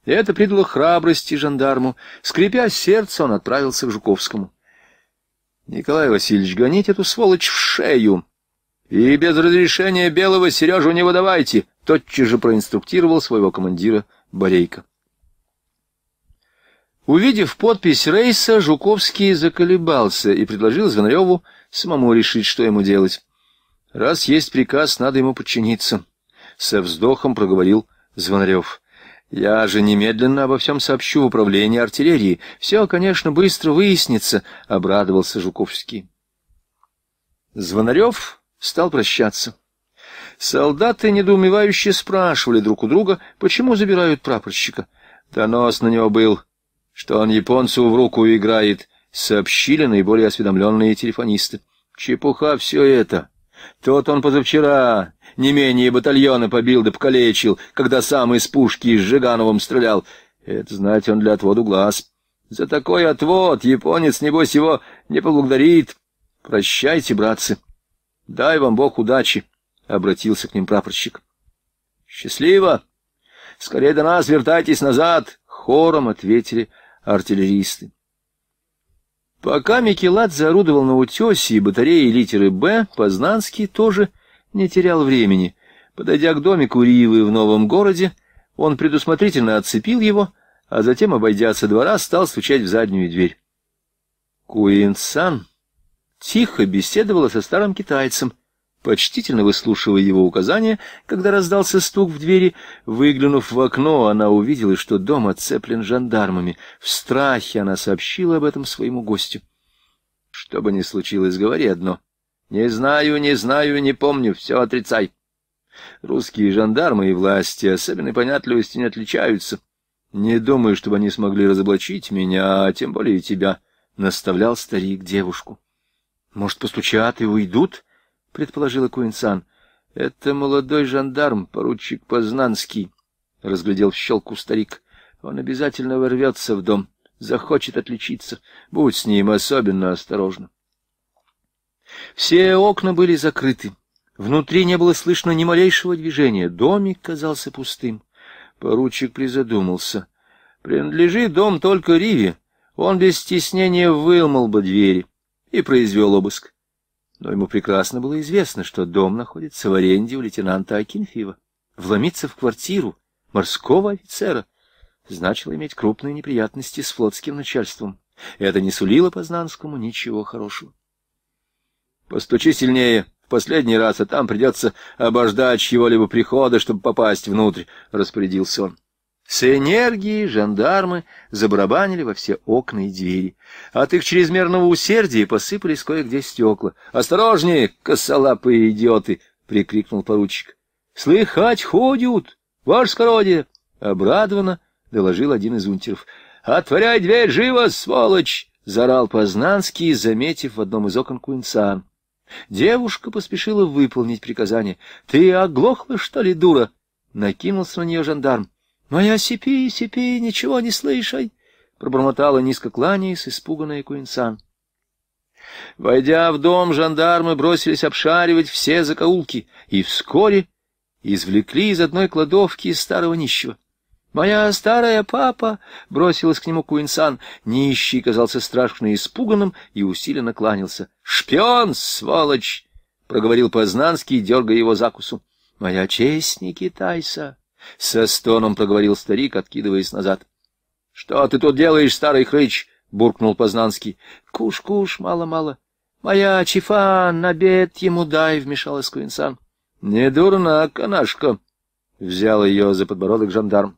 и это придало храбрости жандарму. Скрипя сердце, он отправился к Жуковскому. Николай Васильевич, гоните эту сволочь в шею. И без разрешения белого Сережу не выдавайте, тотчас же проинструктировал своего командира Борейко. Увидев подпись рейса, Жуковский заколебался и предложил Звенареву самому решить, что ему делать. Раз есть приказ, надо ему подчиниться. Со вздохом проговорил Звонарев. Я же немедленно обо всем сообщу в управлении артиллерии. Все, конечно, быстро выяснится, — обрадовался Жуковский. Звонарев стал прощаться. Солдаты недоумевающе спрашивали друг у друга, почему забирают прапорщика. Донос на него был, что он японцу в руку играет, сообщили наиболее осведомленные телефонисты. «Чепуха все это! Тот он позавчера не менее батальона побил да покалечил, когда сам из пушки с Жигановым стрелял. Это, знать он для отводу глаз. За такой отвод японец, небось, его не поблагодарит. Прощайте, братцы. Дай вам Бог удачи!» — обратился к ним прапорщик. «Счастливо! Скорее до нас вертайтесь назад!» — хором ответили артиллеристы. Пока Микелад орудовал на утесе и батареи литеры «Б», Познанский тоже не терял времени. Подойдя к домику Ривы в новом городе, он предусмотрительно отцепил его, а затем, обойдя со двора, стал стучать в заднюю дверь. Куинсан тихо беседовала со старым китайцем — Почтительно выслушивая его указания, когда раздался стук в двери, выглянув в окно, она увидела, что дом оцеплен жандармами. В страхе она сообщила об этом своему гостю. — Что бы ни случилось, говори одно. — Не знаю, не знаю, не помню, все отрицай. Русские жандармы и власти особенной понятливости не отличаются. Не думаю, чтобы они смогли разоблачить меня, а тем более тебя, — наставлял старик девушку. — Может, постучат и уйдут? предположила Куинсан. Это молодой жандарм, поручик Познанский, разглядел в щелку старик. Он обязательно ворвется в дом, захочет отличиться. Будь с ним особенно осторожна. Все окна были закрыты. Внутри не было слышно ни малейшего движения. Домик казался пустым. Поручик призадумался. Принадлежит дом только Риве. Он без стеснения вымыл бы двери и произвел обыск. Но ему прекрасно было известно, что дом находится в аренде у лейтенанта Акинфиева. Вломиться в квартиру морского офицера значило иметь крупные неприятности с флотским начальством. Это не сулило Познанскому ничего хорошего. «Постучи сильнее, в последний раз, а там придется обождать чего-либо прихода, чтобы попасть внутрь», — распорядился он. С энергией жандармы забарабанили во все окна и двери. От их чрезмерного усердия посыпались кое-где стекла. «Осторожнее, косолапые идиоты!» — прикрикнул поручик. «Слыхать ходят! Ваше скородие!» — обрадованно доложил один из унтеров. «Отворяй дверь живо, сволочь!» — зарал Познанский, заметив в одном из окон Куинцан. Девушка поспешила выполнить приказание. «Ты оглохла, что ли, дура?» — накинулся на нее жандарм. «Моя ну, а сипи, сипи, ничего не слышай!» — пробормотала низко кланяясь испуганная Куинсан. Войдя в дом, жандармы бросились обшаривать все закоулки и вскоре извлекли из одной кладовки старого нищего. «Моя старая папа!» — бросилась к нему Куинсан. Нищий казался страшно испуганным и усиленно кланялся. «Шпион, сволочь!» — проговорил Познанский, дергая его за кусу. «Моя честь, не Никитайса!» — со стоном проговорил старик, откидываясь назад. — Что ты тут делаешь, старый хрыч? — буркнул Познанский. «Куш, — Куш-куш, мало-мало. — Моя чифан, обед ему дай, — вмешалась Куинсан. — Не дурно, канашка, — взял ее за подбородок жандарм.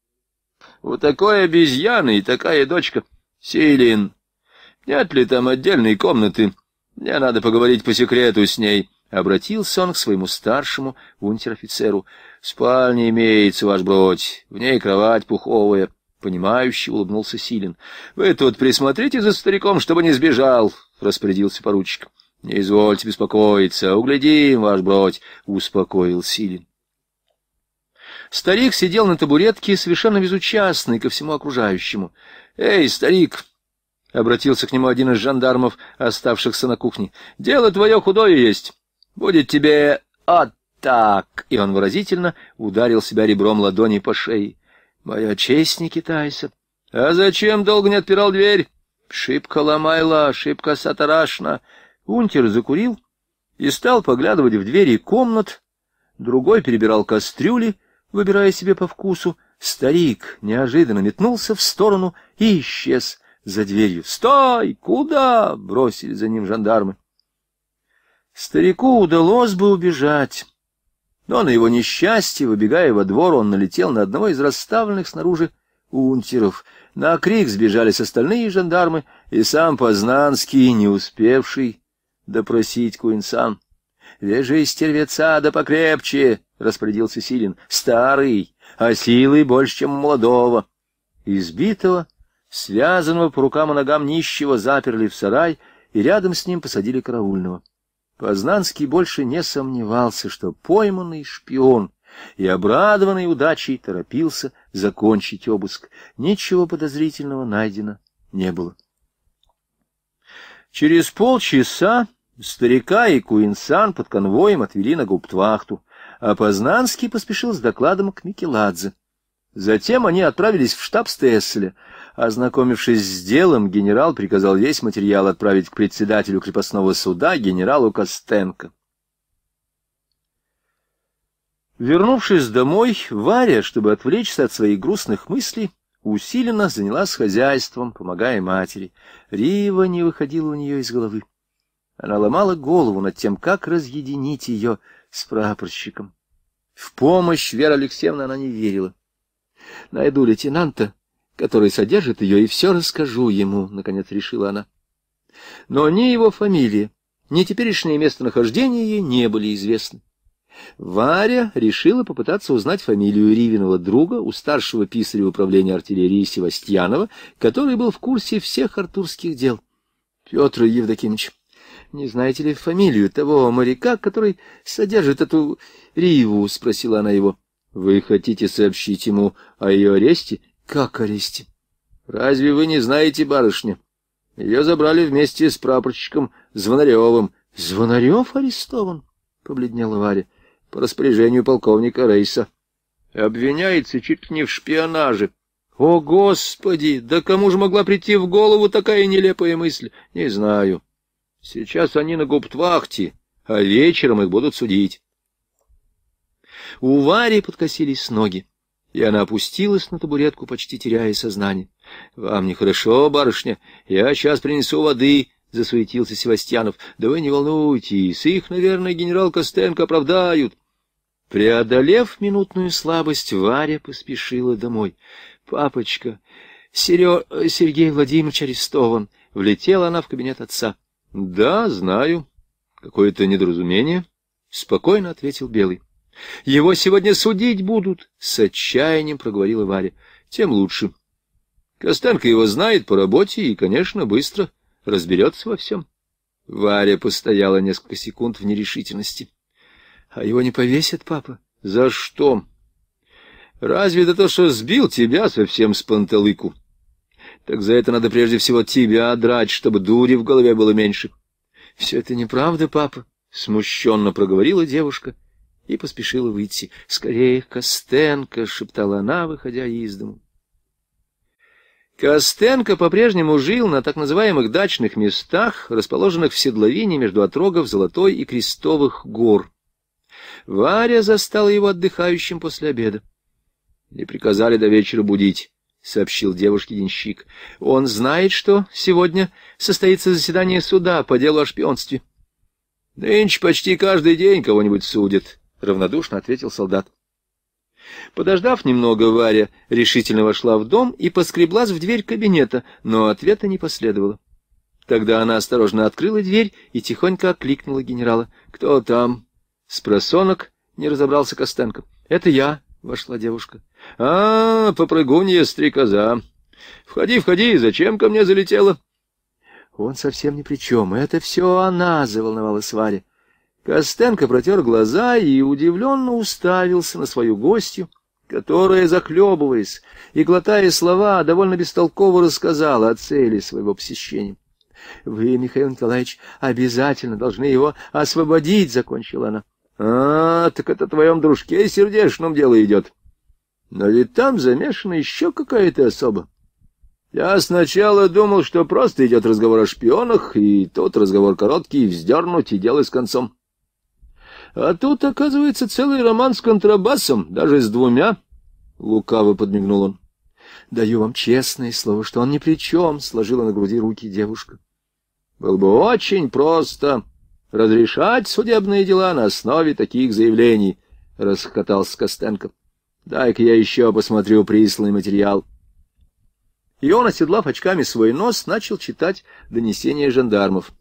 — Вот такой обезьяны и такая дочка. Силин, нет ли там отдельной комнаты? Мне надо поговорить по секрету с ней. — обратился он к своему старшему унтер-офицеру. Спальня имеется, ваш бродь, в ней кровать пуховая. Понимающе улыбнулся Силин. — Вы тут присмотрите за стариком, чтобы не сбежал, — распорядился поручик. — Не извольте беспокоиться, углядим, ваш бродь, — успокоил Силин. Старик сидел на табуретке, совершенно безучастный ко всему окружающему. — Эй, старик! — обратился к нему один из жандармов, оставшихся на кухне. — Дело твое худое есть. Будет тебе ад так!» И он выразительно ударил себя ребром ладони по шее. «Моя честь не китайца!» «А зачем долго не отпирал дверь?» «Шибко ломайла, шибко сатарашна!» Унтер закурил и стал поглядывать в двери комнат. Другой перебирал кастрюли, выбирая себе по вкусу. Старик неожиданно метнулся в сторону и исчез за дверью. «Стой! Куда?» — бросили за ним жандармы. Старику удалось бы убежать. Но на его несчастье, выбегая во двор, он налетел на одного из расставленных снаружи унтеров. На крик сбежались остальные жандармы, и сам Познанский, не успевший допросить Куинсан. — Вяжи стервеца да покрепче, — распорядился Силин. — Старый, а силы больше, чем молодого. Избитого, связанного по рукам и ногам нищего, заперли в сарай, и рядом с ним посадили караульного. Познанский больше не сомневался, что пойманный шпион и обрадованный удачей торопился закончить обыск. Ничего подозрительного найдено не было. Через полчаса старика и Куинсан под конвоем отвели на гуптвахту, а Познанский поспешил с докладом к Микеладзе. Затем они отправились в штаб Стесселя — Ознакомившись с делом, генерал приказал весь материал отправить к председателю крепостного суда генералу Костенко. Вернувшись домой, Варя, чтобы отвлечься от своих грустных мыслей, усиленно занялась хозяйством, помогая матери. Рива не выходила у нее из головы. Она ломала голову над тем, как разъединить ее с прапорщиком. В помощь Вера Алексеевна она не верила. Найду лейтенанта, который содержит ее, и все расскажу ему, — наконец решила она. Но ни его фамилия, ни теперешнее местонахождение ей не были известны. Варя решила попытаться узнать фамилию Ривиного друга у старшего писаря управления артиллерии Севастьянова, который был в курсе всех артурских дел. — Петр Евдокимович, не знаете ли фамилию того моряка, который содержит эту Риву? — спросила она его. — Вы хотите сообщить ему о ее аресте? Как аресте? Разве вы не знаете барышня? Ее забрали вместе с прапорщиком Звонаревым. Звонарев арестован? Побледнела Варя. По распоряжению полковника Рейса. Обвиняется чуть ли не в шпионаже. О, Господи! Да кому же могла прийти в голову такая нелепая мысль? Не знаю. Сейчас они на гуптвахте, а вечером их будут судить. У Вари подкосились ноги. И она опустилась на табуретку, почти теряя сознание. — Вам нехорошо, барышня, я сейчас принесу воды, — засуетился Севастьянов. — Да вы не волнуйтесь, их, наверное, генерал Костенко оправдают. Преодолев минутную слабость, Варя поспешила домой. — Папочка, Серё... Сергей Владимирович арестован. Влетела она в кабинет отца. — Да, знаю. Какое-то недоразумение. — спокойно ответил Белый. — Его сегодня судить будут, — с отчаянием проговорила Варя. — Тем лучше. Костанка его знает по работе и, конечно, быстро разберется во всем. Варя постояла несколько секунд в нерешительности. — А его не повесят, папа? — За что? — Разве за то, что сбил тебя совсем с панталыку? — Так за это надо прежде всего тебя драть, чтобы дури в голове было меньше. — Все это неправда, папа, — смущенно проговорила девушка и поспешила выйти. «Скорее, Костенко!» — шептала она, выходя из дому. Костенко по-прежнему жил на так называемых дачных местах, расположенных в седловине между отрогов Золотой и Крестовых гор. Варя застала его отдыхающим после обеда. «Не приказали до вечера будить», — сообщил девушке денщик. «Он знает, что сегодня состоится заседание суда по делу о шпионстве». «Нынче почти каждый день кого-нибудь судят», равнодушно ответил солдат. Подождав немного, Варя решительно вошла в дом и поскреблась в дверь кабинета, но ответа не последовало. Тогда она осторожно открыла дверь и тихонько окликнула генерала. «Кто там?» Спросонок не разобрался Костенко. «Это я», — вошла девушка. «А, -а попрыгунья стрекоза! Входи, входи, зачем ко мне залетела?» «Он совсем ни при чем, это все она», — заволновалась Варя. Костенко протер глаза и удивленно уставился на свою гостью, которая, захлебываясь и глотая слова, довольно бестолково рассказала о цели своего посещения. — Вы, Михаил Николаевич, обязательно должны его освободить, — закончила она. — А, так это твоем дружке сердечном дело идет. Но ведь там замешана еще какая-то особа. Я сначала думал, что просто идет разговор о шпионах, и тот разговор короткий, вздернуть и дело с концом. — а тут, оказывается, целый роман с контрабасом, даже с двумя. Лукаво подмигнул он. Даю вам честное слово, что он ни при чем, — сложила на груди руки девушка. Было бы очень просто разрешать судебные дела на основе таких заявлений, — расхохотался Костенко. Дай-ка я еще посмотрю присланный материал. И он, оседлав очками свой нос, начал читать донесения жандармов.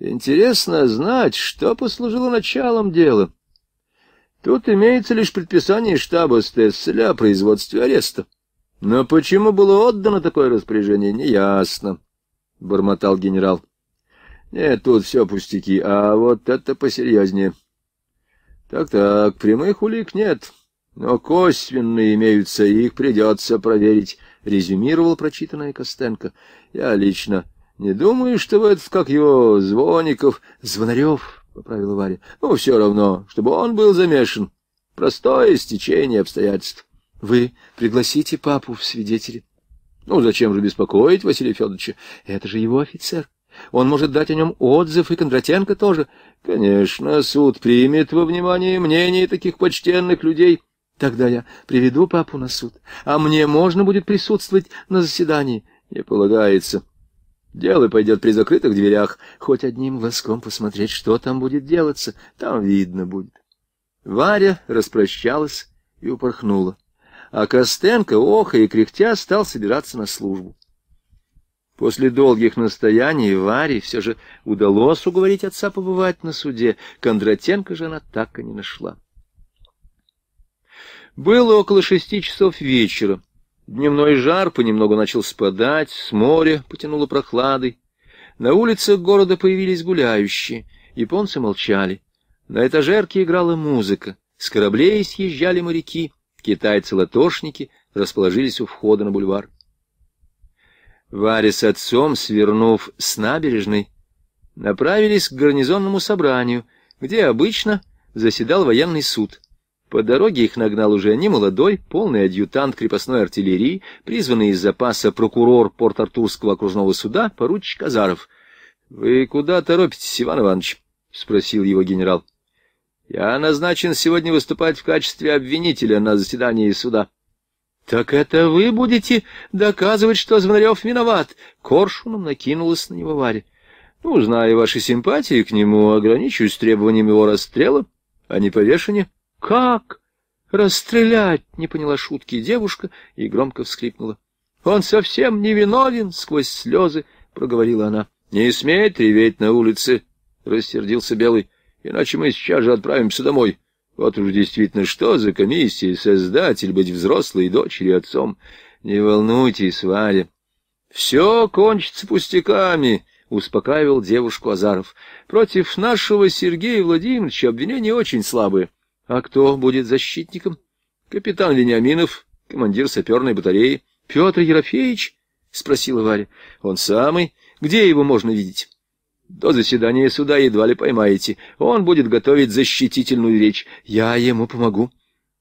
Интересно знать, что послужило началом дела. Тут имеется лишь предписание штаба Стесселя о производстве ареста. Но почему было отдано такое распоряжение, неясно, — бормотал генерал. — Нет, тут все пустяки, а вот это посерьезнее. Так — прямых улик нет, но косвенные имеются, их придется проверить, — резюмировал прочитанное Костенко. — Я лично не думаю, что в этот, как его, Звоников, Звонарев, — поправил Варя. Ну, все равно, чтобы он был замешан. Простое стечение обстоятельств. Вы пригласите папу в свидетели. Ну, зачем же беспокоить Василия Федоровича? Это же его офицер. Он может дать о нем отзыв, и Кондратенко тоже. Конечно, суд примет во внимание мнение таких почтенных людей. Тогда я приведу папу на суд, а мне можно будет присутствовать на заседании. Не полагается. Дело пойдет при закрытых дверях. Хоть одним глазком посмотреть, что там будет делаться, там видно будет. Варя распрощалась и упорхнула. А Костенко, оха и кряхтя, стал собираться на службу. После долгих настояний Варе все же удалось уговорить отца побывать на суде. Кондратенко же она так и не нашла. Было около шести часов вечера. Дневной жар понемногу начал спадать, с моря потянуло прохладой. На улицах города появились гуляющие, японцы молчали. На этажерке играла музыка, с кораблей съезжали моряки, китайцы-латошники расположились у входа на бульвар. Варя с отцом, свернув с набережной, направились к гарнизонному собранию, где обычно заседал военный суд. По дороге их нагнал уже немолодой, полный адъютант крепостной артиллерии, призванный из запаса прокурор Порт-Артурского окружного суда, поручик Азаров. Вы куда торопитесь, Иван Иванович? — спросил его генерал. — Я назначен сегодня выступать в качестве обвинителя на заседании суда. — Так это вы будете доказывать, что Звонарев виноват? — коршуном накинулась на него Варя. — Ну, зная ваши симпатии к нему, ограничусь требованием его расстрела, а не повешения. — «Как?» «Расстрелять!» — не поняла шутки девушка и громко всхлипнула. «Он совсем не виновен, сквозь слезы проговорила она. «Не смей треветь на улице!» — рассердился Белый. «Иначе мы сейчас же отправимся домой. Вот уж действительно, что за комиссия, создатель, быть взрослой дочери отцом. Не волнуйтесь, Валя. Все кончится пустяками!» — успокаивал девушку Азаров. «Против нашего Сергея Владимировича обвинения очень слабые». А кто будет защитником? Капитан Вениаминов, командир саперной батареи. Петр Ерофеевич? Спросила Варя. Он самый. Где его можно видеть? До заседания суда едва ли поймаете. Он будет готовить защитительную речь. Я ему помогу.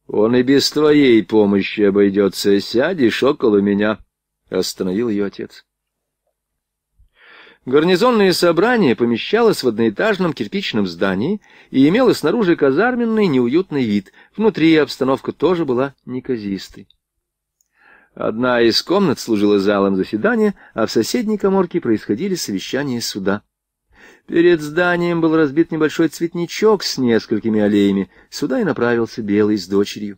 Он и без твоей помощи обойдется. Сядешь около меня. Остановил ее отец. Гарнизонное собрание помещалось в одноэтажном кирпичном здании и имело снаружи казарменный неуютный вид. Внутри обстановка тоже была неказистой. Одна из комнат служила залом заседания, а в соседней коморке происходили совещания суда. Перед зданием был разбит небольшой цветничок с несколькими аллеями. Сюда и направился Белый с дочерью.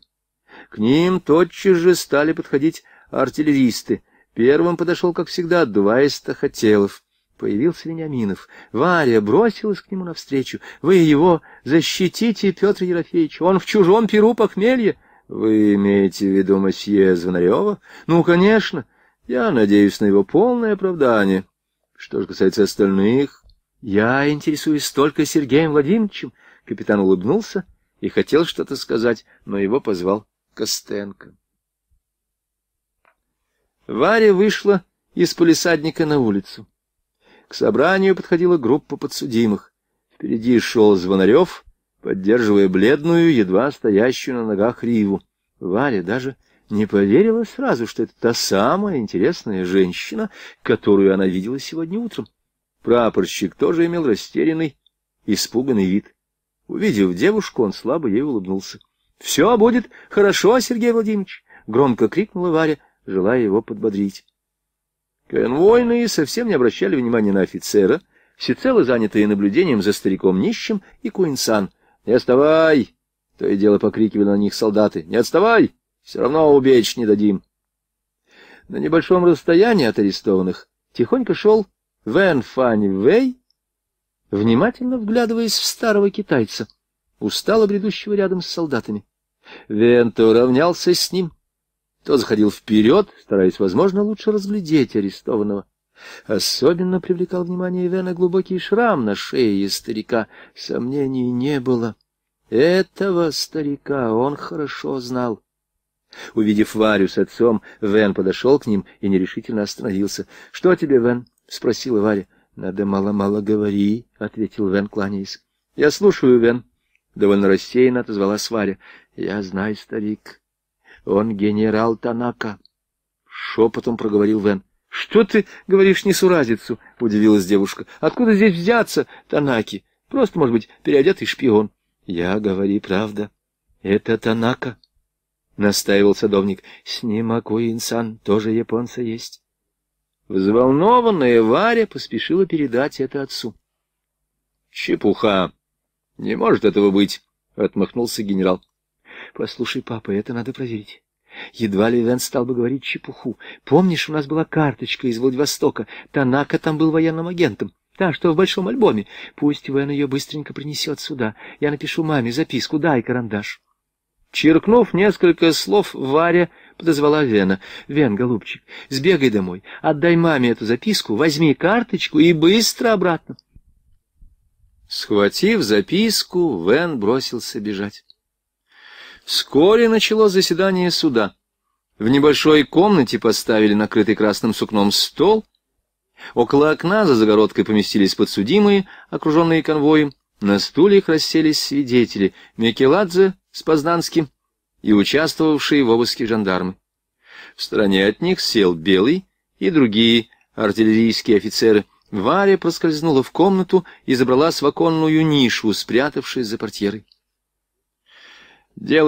К ним тотчас же стали подходить артиллеристы. Первым подошел, как всегда, отдуваясь Тахотелов. Появился Вениаминов. Варя бросилась к нему навстречу. — Вы его защитите, Петр Ерофеевич, он в чужом перу похмелье. — Вы имеете в виду мосье Звонарева? — Ну, конечно. Я надеюсь на его полное оправдание. Что же касается остальных... — Я интересуюсь только Сергеем Владимировичем. Капитан улыбнулся и хотел что-то сказать, но его позвал Костенко. Варя вышла из полисадника на улицу. К собранию подходила группа подсудимых. Впереди шел Звонарев, поддерживая бледную, едва стоящую на ногах Риву. Варя даже не поверила сразу, что это та самая интересная женщина, которую она видела сегодня утром. Прапорщик тоже имел растерянный, испуганный вид. Увидев девушку, он слабо ей улыбнулся. — Все будет хорошо, Сергей Владимирович! — громко крикнула Варя, желая его подбодрить. Конвойные совсем не обращали внимания на офицера, всецело занятые наблюдением за стариком-нищим и Куинсан. «Не отставай!» — то и дело покрикивали на них солдаты. «Не отставай! Все равно убечь не дадим!» На небольшом расстоянии от арестованных тихонько шел Вэн Фань Вэй, внимательно вглядываясь в старого китайца, устало бредущего рядом с солдатами. Вен то равнялся с ним — то заходил вперед, стараясь, возможно, лучше разглядеть арестованного. Особенно привлекал внимание Ивена глубокий шрам на шее старика. Сомнений не было. Этого старика он хорошо знал. Увидев Варю с отцом, Вен подошел к ним и нерешительно остановился. — Что тебе, Вен? — спросила Варя. — Надо мало-мало говори, — ответил Вен, кланяясь. — Я слушаю, Вен. Довольно рассеянно отозвалась Варя. — Я знаю, старик, он генерал Танака. Шепотом проговорил Вен. Что ты говоришь несуразицу? Удивилась девушка. Откуда здесь взяться, Танаки? Просто, может быть, переодетый шпион. Я говори правда. Это Танака. — настаивал садовник. — С ним Акуин-сан тоже японца есть. Взволнованная Варя поспешила передать это отцу. — Чепуха! Не может этого быть! — отмахнулся генерал. Послушай, папа, это надо проверить. Едва ли Вен стал бы говорить чепуху. Помнишь, у нас была карточка из Владивостока. Танака там был военным агентом. Та, что в большом альбоме. Пусть Вен ее быстренько принесет сюда. Я напишу маме записку, дай карандаш. Черкнув несколько слов, Варя подозвала Вена. «Вен, голубчик, сбегай домой, отдай маме эту записку, возьми карточку и быстро обратно». Схватив записку, Вен бросился бежать. Вскоре начало заседание суда. В небольшой комнате поставили накрытый красным сукном стол. Около окна за загородкой поместились подсудимые, окруженные конвоем. На стульях расселись свидетели Мекеладзе с Познанским и участвовавшие в обыске жандармы. В стороне от них сел Белый и другие артиллерийские офицеры. Варя проскользнула в комнату и забралась в оконную нишу, спрятавшись за портьерой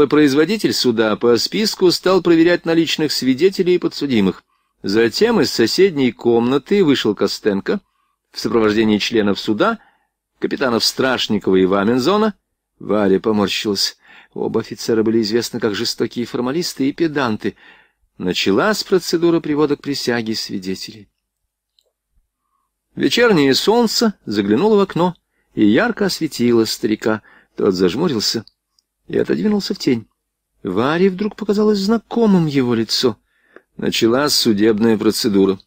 производитель суда по списку стал проверять наличных свидетелей и подсудимых. Затем из соседней комнаты вышел Костенко в сопровождении членов суда, капитанов Страшникова и Вамензона. Варя поморщилась. Оба офицера были известны как жестокие формалисты и педанты. Началась процедура привода к присяге свидетелей. Вечернее солнце заглянуло в окно и ярко осветило старика. Тот зажмурился и отодвинулся в тень. Варе вдруг показалось знакомым его лицо. Началась судебная процедура.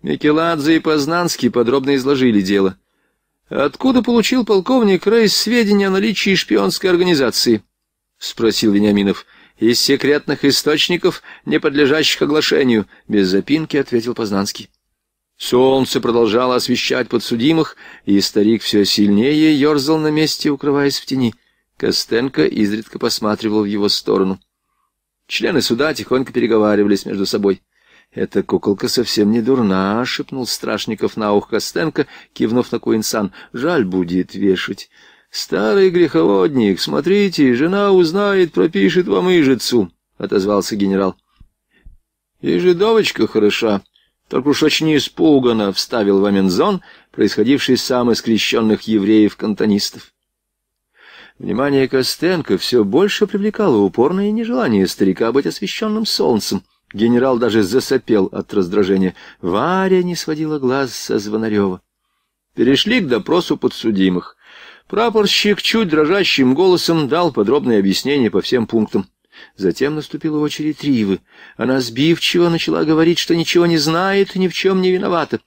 Микеладзе и Познанский подробно изложили дело. «Откуда получил полковник Рейс сведения о наличии шпионской организации?» — спросил Вениаминов. «Из секретных источников, не подлежащих оглашению», — без запинки ответил Познанский. Солнце продолжало освещать подсудимых, и старик все сильнее ерзал на месте, укрываясь в тени — Костенко изредка посматривал в его сторону. Члены суда тихонько переговаривались между собой. «Эта куколка совсем не дурна», — шепнул Страшников на ух Костенко, кивнув на Куинсан. «Жаль будет вешать». «Старый греховодник, смотрите, жена узнает, пропишет вам ижицу», — отозвался генерал. «Ижидовочка хороша, только уж очень испуганно», — вставил Вамензон, происходивший сам из крещенных евреев-кантонистов. Внимание Костенко все больше привлекало упорное нежелание старика быть освещенным солнцем. Генерал даже засопел от раздражения. Варя не сводила глаз со Звонарева. Перешли к допросу подсудимых. Прапорщик чуть дрожащим голосом дал подробное объяснение по всем пунктам. Затем наступила очередь Ривы. Она сбивчиво начала говорить, что ничего не знает и ни в чем не виновата.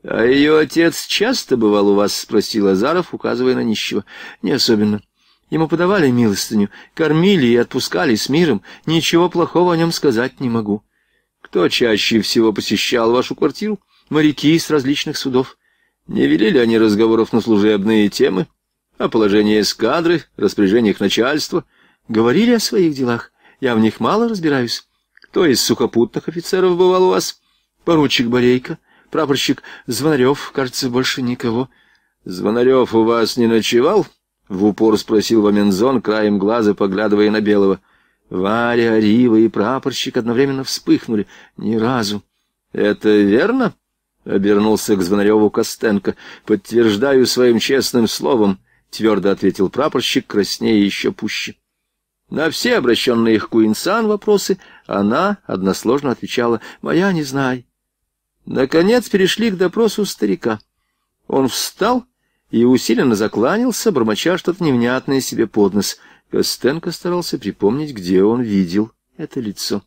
— А ее отец часто бывал у вас? — спросил Азаров, указывая на нищего. — Не особенно. Ему подавали милостыню, кормили и отпускали с миром. Ничего плохого о нем сказать не могу. Кто чаще всего посещал вашу квартиру? Моряки с различных судов. Не вели ли они разговоров на служебные темы? О положении эскадры, распоряжениях начальства? Говорили о своих делах. Я в них мало разбираюсь. Кто из сухопутных офицеров бывал у вас? Поручик Борейко, прапорщик Звонарев, кажется, больше никого. Звонарев у вас не ночевал? — в упор спросил Вамензон, краем глаза поглядывая на Белого. Варя, Рива и прапорщик одновременно вспыхнули. Ни разу. «Это верно?» — обернулся к Звонареву Костенко. «Подтверждаю своим честным словом», — твердо ответил прапорщик, краснее еще пуще. На все обращенные к Куинсан вопросы она односложно отвечала «Моя не знай». Наконец перешли к допросу старика. Он встал и усиленно закланялся, бормоча что-то невнятное себе под нос. Костенко старался припомнить, где он видел это лицо.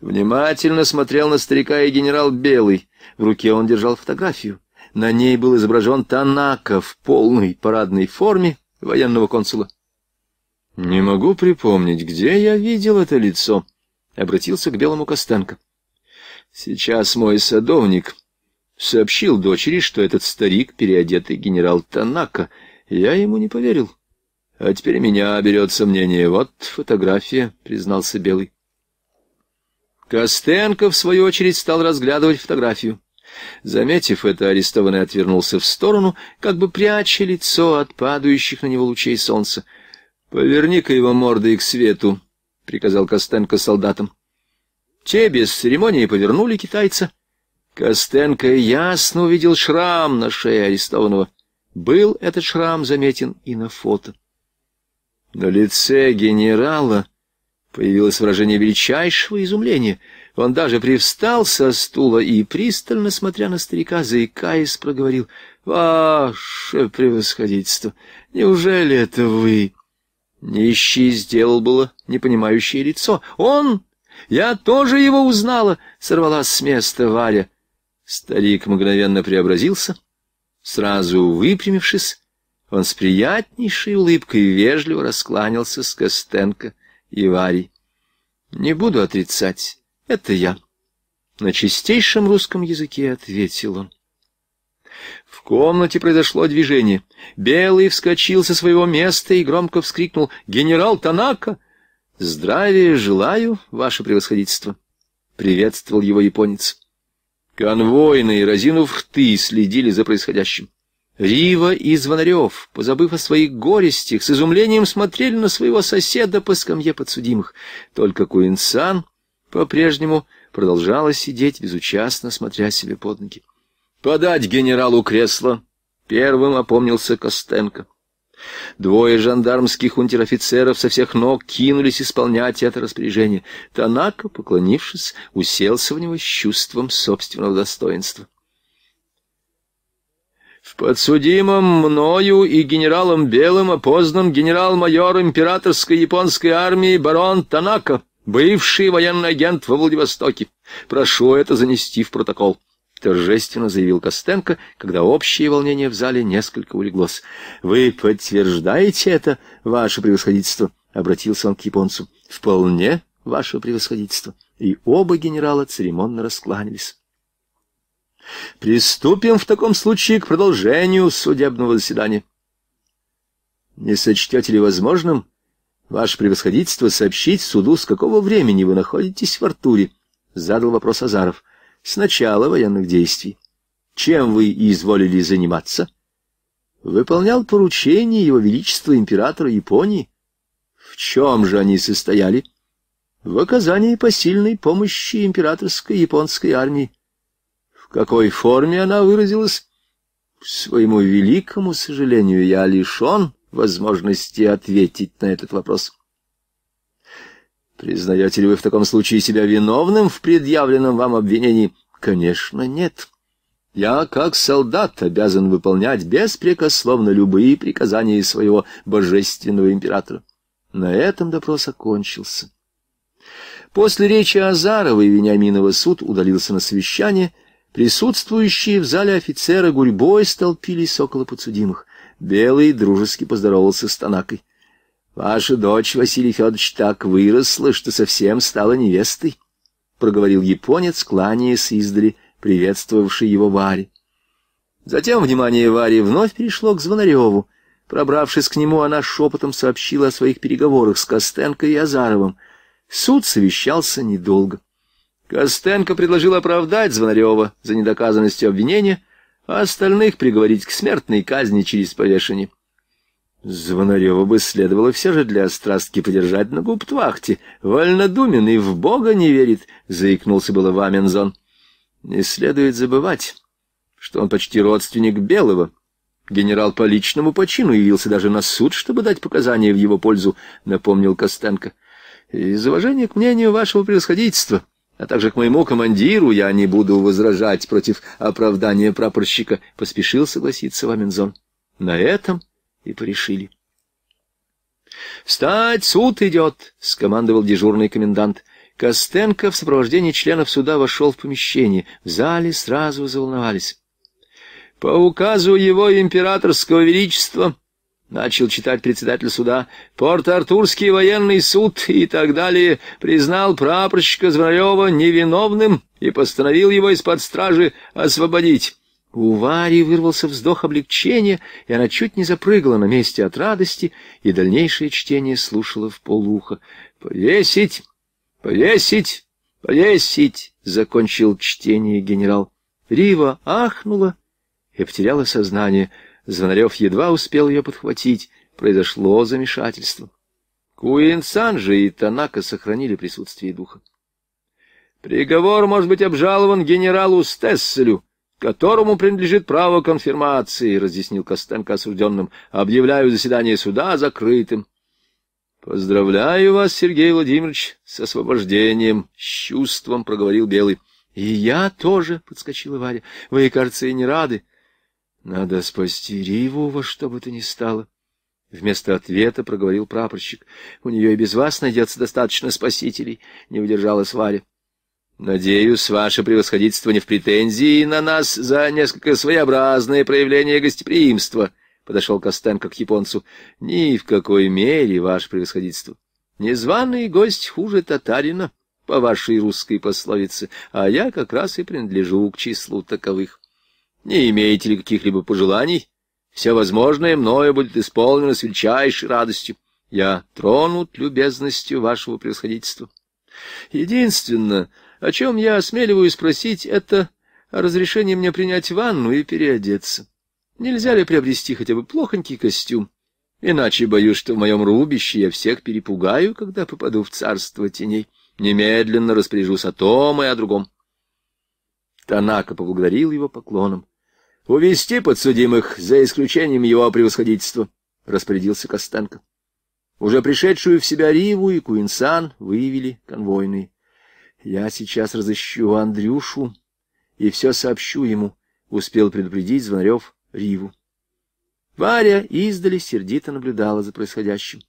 Внимательно смотрел на старика и генерал Белый. В руке он держал фотографию. На ней был изображен Танака в полной парадной форме военного консула. «Не могу припомнить, где я видел это лицо», — обратился к Белому Костенко. «Сейчас мой садовник сообщил дочери, что этот старик переодетый генерал Танака. Я ему не поверил. А теперь меня берет сомнение. Вот фотография, признался Белый. Костенко, в свою очередь, стал разглядывать фотографию. Заметив это, арестованный отвернулся в сторону, как бы пряча лицо от падающих на него лучей солнца. «Поверни-ка его мордой к свету», — приказал Костенко солдатам. Те без церемонии повернули китайца — Костенко ясно увидел шрам на шее арестованного. Был этот шрам заметен и на фото. На лице генерала появилось выражение величайшего изумления. Он даже привстал со стула и, пристально смотря на старика, заикаясь, проговорил, «Ваше превосходительство! Неужели это вы?» Нищий сделал было непонимающее лицо. «Он! Я тоже его узнала!» — сорвалась с места Варя. Старик мгновенно преобразился. Сразу выпрямившись, он с приятнейшей улыбкой вежливо раскланялся с Костенко и Варей. «Не буду отрицать, это я». На чистейшем русском языке ответил он. В комнате произошло движение. Белый вскочил со своего места и громко вскрикнул «Генерал Танака!» «Здравия желаю, ваше превосходительство!» — приветствовал его японец. Конвойные, разинув рты, следили за происходящим. Рива и Звонарев, позабыв о своих горестях, с изумлением смотрели на своего соседа по скамье подсудимых. Только Куинсан по-прежнему продолжала сидеть, безучастно смотря себе под ноги. «Подать генералу кресло!» — первым опомнился Костенко. Двое жандармских унтер-офицеров со всех ног кинулись исполнять это распоряжение. Танако, поклонившись, уселся в него с чувством собственного достоинства. В подсудимом мною и генералом Белым опознан генерал-майор императорской японской армии барон Танако, бывший военный агент во Владивостоке. Прошу это занести в протокол торжественно заявил Костенко, когда общее волнение в зале несколько улеглось. «Вы подтверждаете это, ваше превосходительство?» — обратился он к японцу. «Вполне, ваше превосходительство». И оба генерала церемонно раскланялись. «Приступим в таком случае к продолжению судебного заседания». «Не сочтете ли возможным, ваше превосходительство, сообщить суду, с какого времени вы находитесь в Артуре?» — задал вопрос Азаров с начала военных действий. Чем вы изволили заниматься? Выполнял поручения Его Величества Императора Японии. В чем же они состояли? В оказании посильной помощи императорской японской армии. В какой форме она выразилась? К своему великому сожалению, я лишен возможности ответить на этот вопрос. — Признаете ли вы в таком случае себя виновным в предъявленном вам обвинении? Конечно, нет. Я, как солдат, обязан выполнять беспрекословно любые приказания своего божественного императора. На этом допрос окончился. После речи Азарова и Вениаминова суд удалился на совещание. Присутствующие в зале офицеры гурьбой столпились около подсудимых. Белый дружески поздоровался с Танакой. Ваша дочь, Василий Федорович, так выросла, что совсем стала невестой, — проговорил японец, кланяясь издали, приветствовавший его Варе. Затем внимание Вари вновь перешло к Звонареву. Пробравшись к нему, она шепотом сообщила о своих переговорах с Костенко и Азаровым. Суд совещался недолго. Костенко предложил оправдать Звонарева за недоказанностью обвинения, а остальных приговорить к смертной казни через повешение. Звонарева бы следовало все же для острастки подержать на губтвахте. Вольнодумен и в Бога не верит, — заикнулся было Вамензон. Не следует забывать, что он почти родственник Белого. Генерал по личному почину явился даже на суд, чтобы дать показания в его пользу, — напомнил Костенко. Из уважения к мнению вашего превосходительства, а также к моему командиру, я не буду возражать против оправдания прапорщика, — поспешил согласиться Вамензон. На этом и порешили. «Встать! Суд идет!» — скомандовал дежурный комендант. Костенко в сопровождении членов суда вошел в помещение. В зале сразу заволновались. «По указу его императорского величества...» — начал читать председатель суда, — Порт-Артурский военный суд и так далее признал прапорщика Звонарева невиновным и постановил его из-под стражи освободить. У Вари вырвался вздох облегчения, и она чуть не запрыгала на месте от радости, и дальнейшее чтение слушала в полуха. «Повесить! Повесить! Повесить!» — закончил чтение генерал. Рива ахнула и потеряла сознание. Звонарев едва успел ее подхватить. Произошло замешательство. Куинсан же и Танака сохранили присутствие духа. «Приговор может быть обжалован генералу Стесселю», которому принадлежит право конфирмации, — разъяснил Костенко осужденным. — Объявляю заседание суда закрытым. — Поздравляю вас, Сергей Владимирович, с освобождением, с чувством, — проговорил Белый. — И я тоже, — подскочила Варя. — Вы, кажется, и не рады. — Надо спасти Риву во что бы то ни стало. Вместо ответа проговорил прапорщик. — У нее и без вас найдется достаточно спасителей, — не удержалась Варя. Надеюсь, ваше превосходительство не в претензии на нас за несколько своеобразное проявление гостеприимства, — подошел Костенко к японцу. — Ни в какой мере, ваше превосходительство. Незваный гость хуже татарина, по вашей русской пословице, а я как раз и принадлежу к числу таковых. Не имеете ли каких-либо пожеланий? Все возможное мною будет исполнено с величайшей радостью. Я тронут любезностью вашего превосходительства. Единственное... О чем я осмеливаюсь спросить, это о разрешении мне принять ванну и переодеться. Нельзя ли приобрести хотя бы плохонький костюм? Иначе боюсь, что в моем рубище я всех перепугаю, когда попаду в царство теней. Немедленно распоряжусь о том и о другом. Танака поблагодарил его поклоном. — Увести подсудимых, за исключением его превосходительства, — распорядился Костенко. Уже пришедшую в себя Риву и Куинсан выявили конвойные. «Я сейчас разыщу Андрюшу и все сообщу ему», — успел предупредить Звонарев Риву. Варя издали сердито наблюдала за происходящим.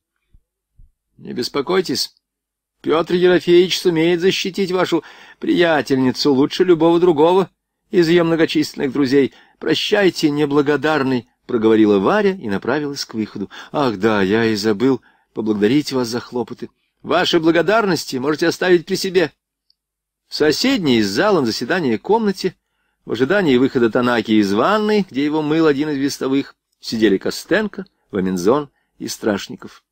— Не беспокойтесь, Петр Ерофеевич сумеет защитить вашу приятельницу лучше любого другого из ее многочисленных друзей. Прощайте, неблагодарный, — проговорила Варя и направилась к выходу. — Ах да, я и забыл поблагодарить вас за хлопоты. Ваши благодарности можете оставить при себе. В соседней с залом заседания комнате, в ожидании выхода Танаки из ванной, где его мыл один из вестовых, сидели Костенко, Вамензон и Страшников.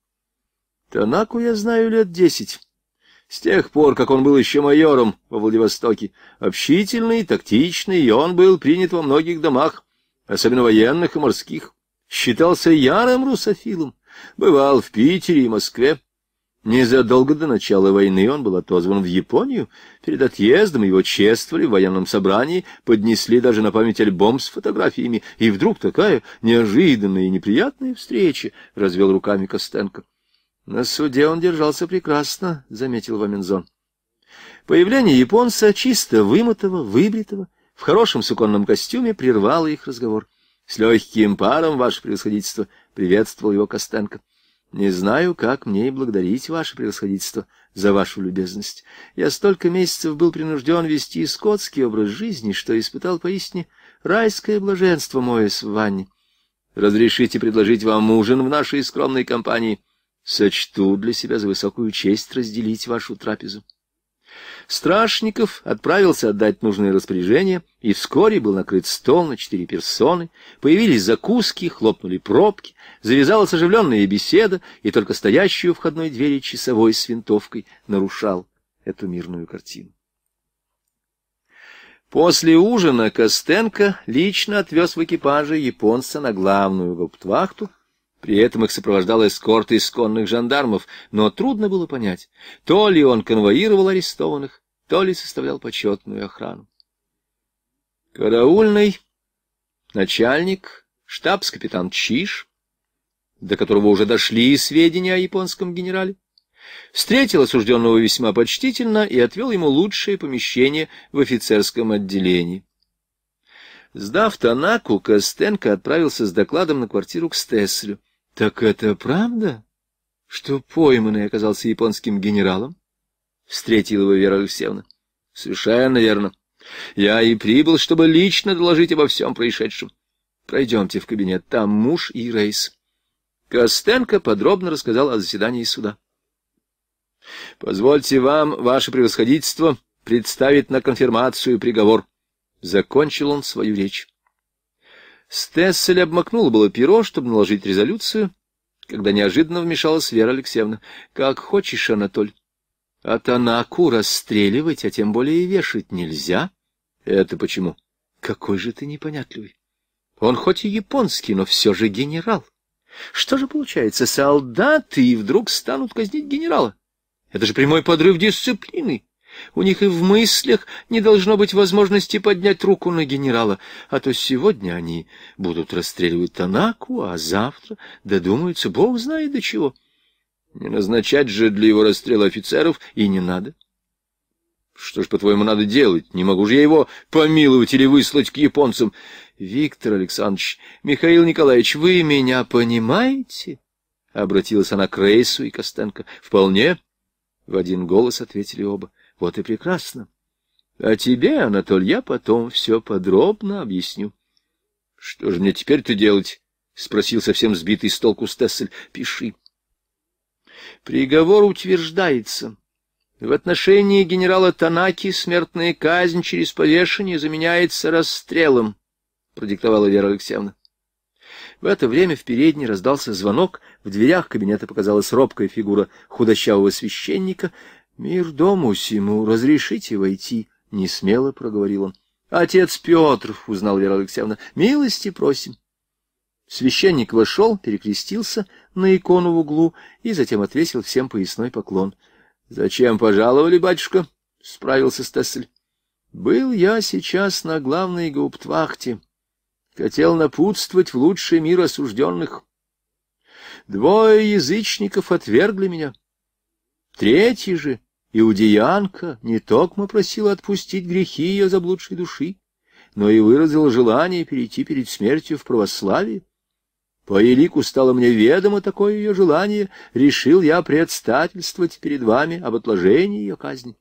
Танаку я знаю лет десять. С тех пор, как он был еще майором во Владивостоке, общительный, тактичный, и он был принят во многих домах, особенно военных и морских. Считался ярым русофилом, бывал в Питере и Москве, Незадолго до начала войны он был отозван в Японию. Перед отъездом его чествовали в военном собрании, поднесли даже на память альбом с фотографиями. И вдруг такая неожиданная и неприятная встреча, — развел руками Костенко. — На суде он держался прекрасно, — заметил Вамензон. Появление японца, чисто вымытого, выбритого, в хорошем суконном костюме, прервало их разговор. — С легким паром, ваше превосходительство, — приветствовал его Костенко. — не знаю, как мне и благодарить ваше превосходительство за вашу любезность. Я столько месяцев был принужден вести скотский образ жизни, что испытал поистине райское блаженство, моясь в ванне. Разрешите предложить вам ужин в нашей скромной компании. Сочту для себя за высокую честь разделить вашу трапезу. Страшников отправился отдать нужные распоряжения, и вскоре был накрыт стол на четыре персоны, появились закуски, хлопнули пробки, Завязалась оживленная беседа, и только стоящий у входной двери часовой с винтовкой нарушал эту мирную картину. После ужина Костенко лично отвез в экипаже японца на главную гауптвахту, при этом их сопровождал эскорт из конных жандармов, но трудно было понять, то ли он конвоировал арестованных, то ли составлял почетную охрану. Караульный, начальник, штабс-капитан Чиш, до которого уже дошли сведения о японском генерале, встретил осужденного весьма почтительно и отвел ему лучшее помещение в офицерском отделении. Сдав Танаку, Костенко отправился с докладом на квартиру к Стеслю. — Так это правда, что пойманный оказался японским генералом? — встретила его Вера Алексеевна. — Совершенно верно. Я и прибыл, чтобы лично доложить обо всем происшедшем. Пройдемте в кабинет, там муж и Рейс. Костенко подробно рассказал о заседании суда. «Позвольте вам, ваше превосходительство, представить на конфирмацию приговор». Закончил он свою речь. Стессель обмакнул было перо, чтобы наложить резолюцию, когда неожиданно вмешалась Вера Алексеевна. «Как хочешь, Анатоль. А Танаку расстреливать, а тем более и вешать нельзя». «Это почему?» «Какой же ты непонятливый! Он хоть и японский, но все же генерал. Что же получается, солдаты и вдруг станут казнить генерала? Это же прямой подрыв дисциплины. У них и в мыслях не должно быть возможности поднять руку на генерала, а то сегодня они будут расстреливать Танаку, а завтра додумаются, бог знает до чего. Не назначать же для его расстрела офицеров и не надо. Что ж, по-твоему, надо делать? Не могу же я его помиловать или выслать к японцам. Виктор Александрович, Михаил Николаевич, вы меня понимаете? — обратилась она к Рейсу и Костенко. — Вполне. В один голос ответили оба. — Вот и прекрасно. — А тебе, Анатоль, я потом все подробно объясню. — Что же мне теперь-то делать? — спросил совсем сбитый с толку Стессель. — Пиши. — Приговор утверждается. В отношении генерала Танаки смертная казнь через повешение заменяется расстрелом. —— продиктовала Вера Алексеевна. В это время в передней раздался звонок, в дверях кабинета показалась робкая фигура худощавого священника. «Мир дому сему, разрешите войти?» — несмело проговорил он. «Отец Петр!» — узнал Вера Алексеевна. «Милости просим!» Священник вошел, перекрестился на икону в углу и затем отвесил всем поясной поклон. «Зачем пожаловали, батюшка?» — справился Стессель. «Был я сейчас на главной гауптвахте», хотел напутствовать в лучший мир осужденных. Двое язычников отвергли меня. Третий же, иудеянка, не токмо просила отпустить грехи ее заблудшей души, но и выразила желание перейти перед смертью в православие. По елику стало мне ведомо такое ее желание, решил я предстательствовать перед вами об отложении ее казни.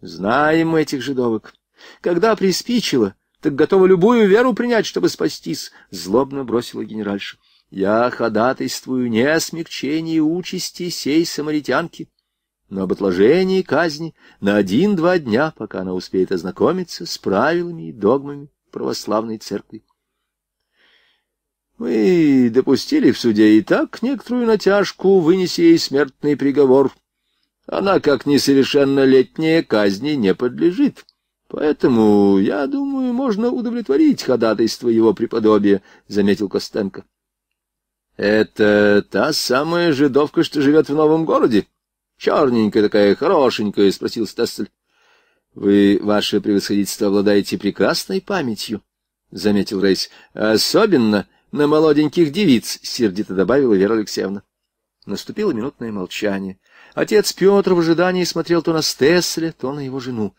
Знаем мы этих жидовок. Когда приспичило, так готова любую веру принять, чтобы спастись, — злобно бросила генеральша. — Я ходатайствую не о смягчении участи сей самаритянки, но об отложении казни на один-два дня, пока она успеет ознакомиться с правилами и догмами православной церкви. Мы допустили в суде и так некоторую натяжку, вынеси ей смертный приговор. Она, как несовершеннолетняя, казни не подлежит. Поэтому, я думаю, можно удовлетворить ходатайство его преподобия, — заметил Костенко. — Это та самая жидовка, что живет в новом городе? — Черненькая такая, хорошенькая, — спросил Стессель. — Вы, ваше превосходительство, обладаете прекрасной памятью, — заметил Рейс. — Особенно на молоденьких девиц, — сердито добавила Вера Алексеевна. Наступило минутное молчание. Отец Петр в ожидании смотрел то на Стесселя, то на его жену.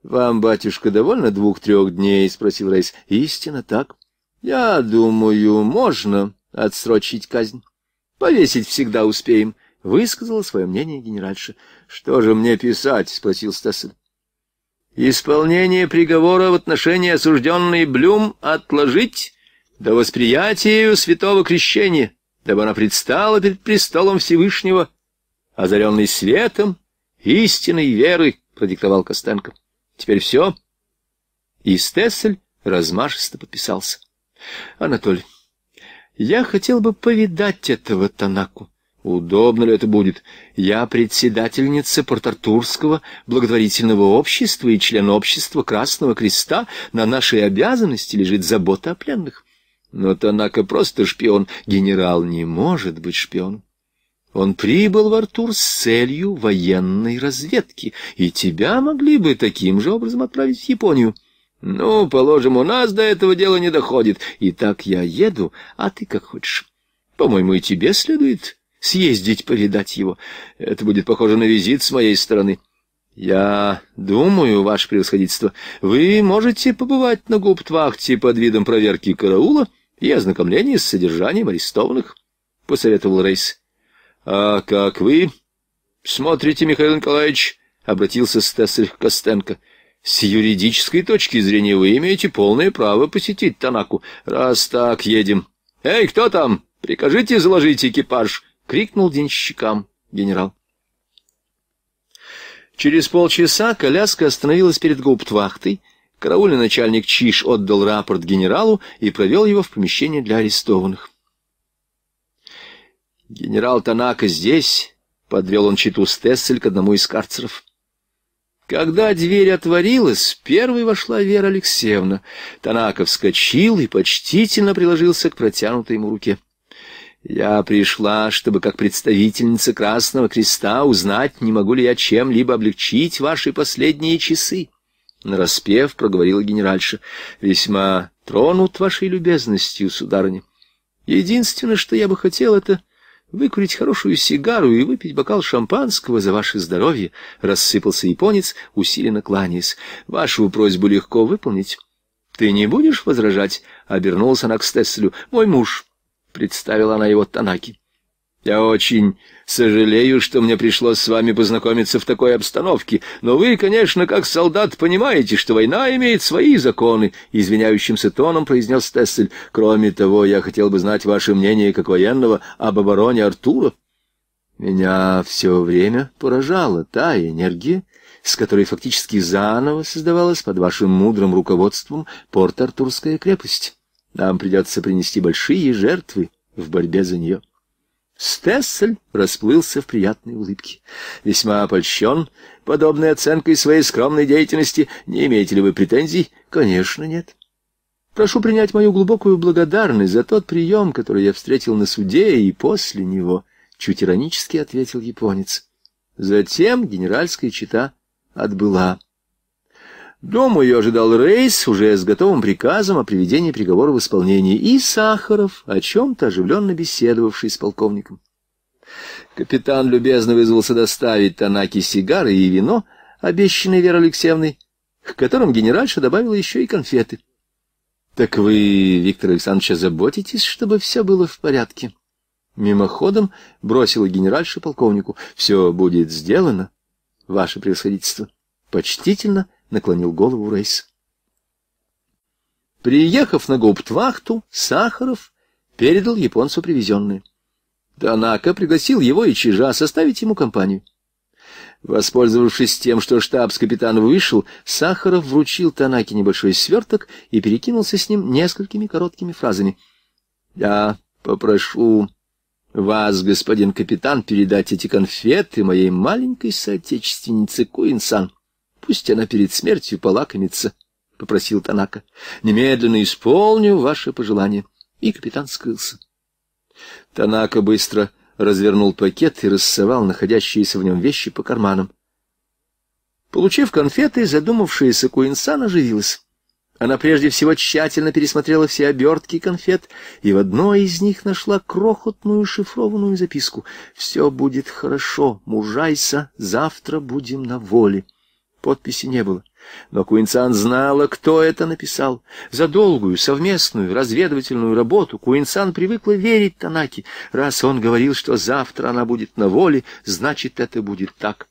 — Вам, батюшка, довольно двух-трех дней? — спросил Рейс. — Истинно так. — Я думаю, можно отсрочить казнь. Повесить всегда успеем, — высказала свое мнение генеральша. — Что же мне писать? — спросил Стассель. Исполнение приговора в отношении осужденной Блюм отложить до восприятия святого крещения, дабы она предстала перед престолом Всевышнего, озаренной светом истинной веры, — продиктовал Костенко. Теперь все. И Стессель размашисто подписался. Анатоль, я хотел бы повидать этого Танаку. Удобно ли это будет? Я председательница Порт-Артурского благотворительного общества и член общества Красного Креста. На нашей обязанности лежит забота о пленных. Но Танака просто шпион. Генерал не может быть шпионом. Он прибыл в Артур с целью военной разведки, и тебя могли бы таким же образом отправить в Японию. Ну, положим, у нас до этого дела не доходит. И так я еду, а ты как хочешь. По-моему, и тебе следует съездить повидать его. Это будет похоже на визит с моей стороны. Я думаю, ваше превосходительство, вы можете побывать на гуптвахте под видом проверки караула и ознакомления с содержанием арестованных, — посоветовал Рейс. — А как вы? — Смотрите, Михаил Николаевич, — обратился Стессер Костенко. — С юридической точки зрения вы имеете полное право посетить Танаку. Раз так, едем. — Эй, кто там? Прикажите заложить экипаж! — крикнул денщикам генерал. Через полчаса коляска остановилась перед гауптвахтой, Караульный начальник Чиш отдал рапорт генералу и провел его в помещение для арестованных. «Генерал Танака здесь?» — подвел он читу Стессель к одному из карцеров. Когда дверь отворилась, первой вошла Вера Алексеевна. Танака вскочил и почтительно приложился к протянутой ему руке. «Я пришла, чтобы, как представительница Красного Креста, узнать, не могу ли я чем-либо облегчить ваши последние часы». Нараспев проговорила генеральша. «Весьма тронут вашей любезностью, сударыня. Единственное, что я бы хотел, это выкурить хорошую сигару и выпить бокал шампанского за ваше здоровье, — рассыпался японец, усиленно кланяясь. — Вашу просьбу легко выполнить. — Ты не будешь возражать? — Обернулся она к Стесселю. — Мой муж, — представила она его Танаки. Я очень сожалею, что мне пришлось с вами познакомиться в такой обстановке, но вы, конечно, как солдат понимаете, что война имеет свои законы, — извиняющимся тоном произнес Тессель. Кроме того, я хотел бы знать ваше мнение как военного об обороне Артура. Меня все время поражала та энергия, с которой фактически заново создавалась под вашим мудрым руководством порт-артурская крепость. Нам придется принести большие жертвы в борьбе за нее. Стессель расплылся в приятной улыбке. Весьма опольщен подобной оценкой своей скромной деятельности. Не имеете ли вы претензий? Конечно, нет. Прошу принять мою глубокую благодарность за тот прием, который я встретил на суде и после него, — чуть иронически ответил японец. Затем генеральская чита отбыла. Дома ее ожидал рейс уже с готовым приказом о приведении приговора в исполнение, и Сахаров, о чем-то оживленно беседовавший с полковником. Капитан любезно вызвался доставить Танаки сигары и вино, обещанное Верой Алексеевной, к которым генеральша добавила еще и конфеты. — Так вы, Виктор Александрович, заботитесь, чтобы все было в порядке? Мимоходом бросила генеральша полковнику. — Все будет сделано, ваше превосходительство. Почтительно — наклонил голову Рейс. Приехав на гауптвахту, Сахаров передал японцу привезенные. Танака пригласил его и Чижа составить ему компанию. Воспользовавшись тем, что штабс-капитан вышел, Сахаров вручил Танаке небольшой сверток и перекинулся с ним несколькими короткими фразами. «Я попрошу вас, господин капитан, передать эти конфеты моей маленькой соотечественнице Куинсан» пусть она перед смертью полакомится, — попросил Танака. — Немедленно исполню ваше пожелание. И капитан скрылся. Танака быстро развернул пакет и рассовал находящиеся в нем вещи по карманам. Получив конфеты, задумавшаяся Куинсан оживилась. Она прежде всего тщательно пересмотрела все обертки конфет, и в одной из них нашла крохотную шифрованную записку. «Все будет хорошо, мужайся, завтра будем на воле». Подписи не было. Но Куинсан знала, кто это написал. За долгую совместную разведывательную работу Куинсан привыкла верить Танаки. Раз он говорил, что завтра она будет на воле, значит, это будет так.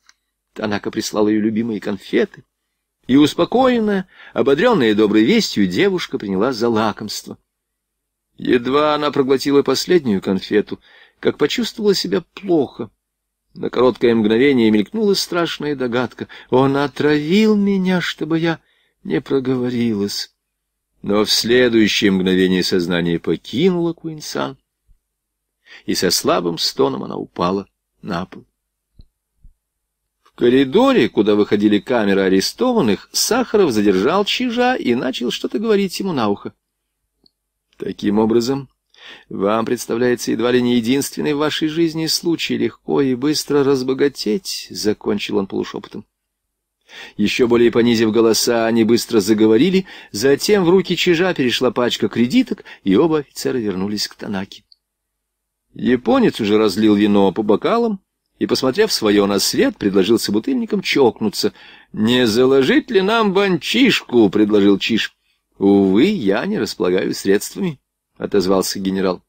Танака прислала ее любимые конфеты. И успокоенная, ободренная доброй вестью, девушка приняла за лакомство. Едва она проглотила последнюю конфету, как почувствовала себя плохо. На короткое мгновение мелькнула страшная догадка. Он отравил меня, чтобы я не проговорилась. Но в следующее мгновение сознание покинуло Куинсан, и со слабым стоном она упала на пол. В коридоре, куда выходили камеры арестованных, Сахаров задержал Чижа и начал что-то говорить ему на ухо. Таким образом, вам представляется едва ли не единственный в вашей жизни случай легко и быстро разбогатеть, — закончил он полушепотом. Еще более понизив голоса, они быстро заговорили, затем в руки чижа перешла пачка кредиток, и оба офицера вернулись к Танаке. Японец уже разлил вино по бокалам и, посмотрев свое на свет, предложил собутыльникам чокнуться. «Не заложить ли нам банчишку?» — предложил Чиж. «Увы, я не располагаю средствами» отозвался генерал.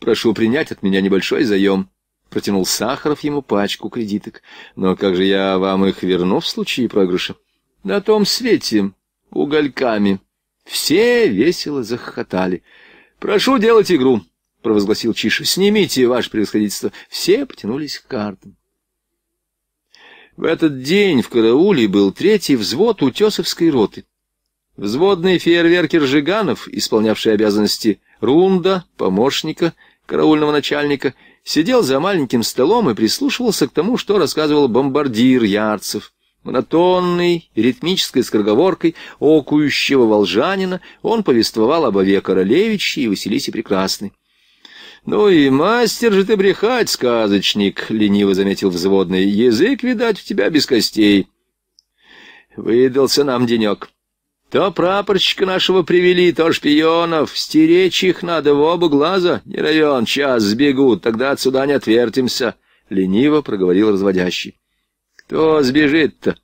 «Прошу принять от меня небольшой заем», — протянул Сахаров ему пачку кредиток. «Но как же я вам их верну в случае проигрыша?» «На том свете, угольками». Все весело захохотали. «Прошу делать игру», — провозгласил Чиша. «Снимите, ваше превосходительство». Все потянулись к картам. В этот день в карауле был третий взвод утесовской роты. Взводный фейерверкер Жиганов, исполнявший обязанности рунда, помощника, караульного начальника, сидел за маленьким столом и прислушивался к тому, что рассказывал бомбардир Ярцев. Монотонной, ритмической скороговоркой окующего волжанина он повествовал об Ове Королевиче и Василисе Прекрасной. «Ну и мастер же ты брехать, сказочник!» — лениво заметил взводный. «Язык, видать, у тебя без костей». «Выдался нам денек». То прапорщика нашего привели, то шпионов. Стеречь их надо в оба глаза. Не район, час сбегут, тогда отсюда не отвертимся. Лениво проговорил разводящий. Кто сбежит-то?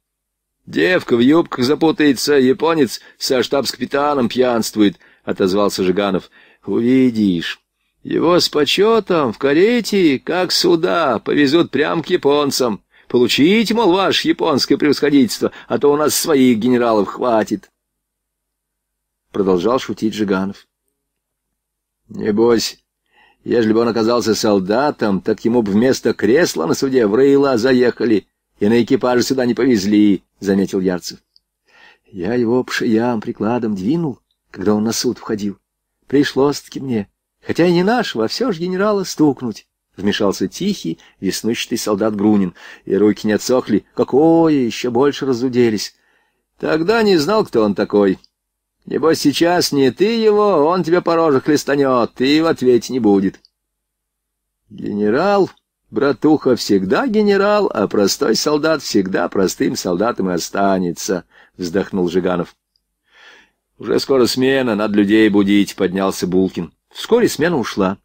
Девка в юбках запутается, японец со штабс-капитаном пьянствует, отозвался Жиганов. Увидишь. Его с почетом в карете, как суда, повезут прямо к японцам. получить, мол, ваше японское превосходительство, а то у нас своих генералов хватит. — продолжал шутить Жиганов. «Небось, ежели бы он оказался солдатом, так ему бы вместо кресла на суде в Рейла заехали и на экипаже сюда не повезли», — заметил Ярцев. «Я его по прикладом двинул, когда он на суд входил. Пришлось-таки мне, хотя и не нашего, а все же генерала стукнуть». Вмешался тихий, веснущатый солдат Грунин, и руки не отсохли, какое, еще больше разуделись. Тогда не знал, кто он такой, Небось, сейчас не ты его, он тебя по роже хлестанет, и в ответе не будет. Генерал, братуха, всегда генерал, а простой солдат всегда простым солдатом и останется, — вздохнул Жиганов. Уже скоро смена, надо людей будить, — поднялся Булкин. Вскоре смена ушла.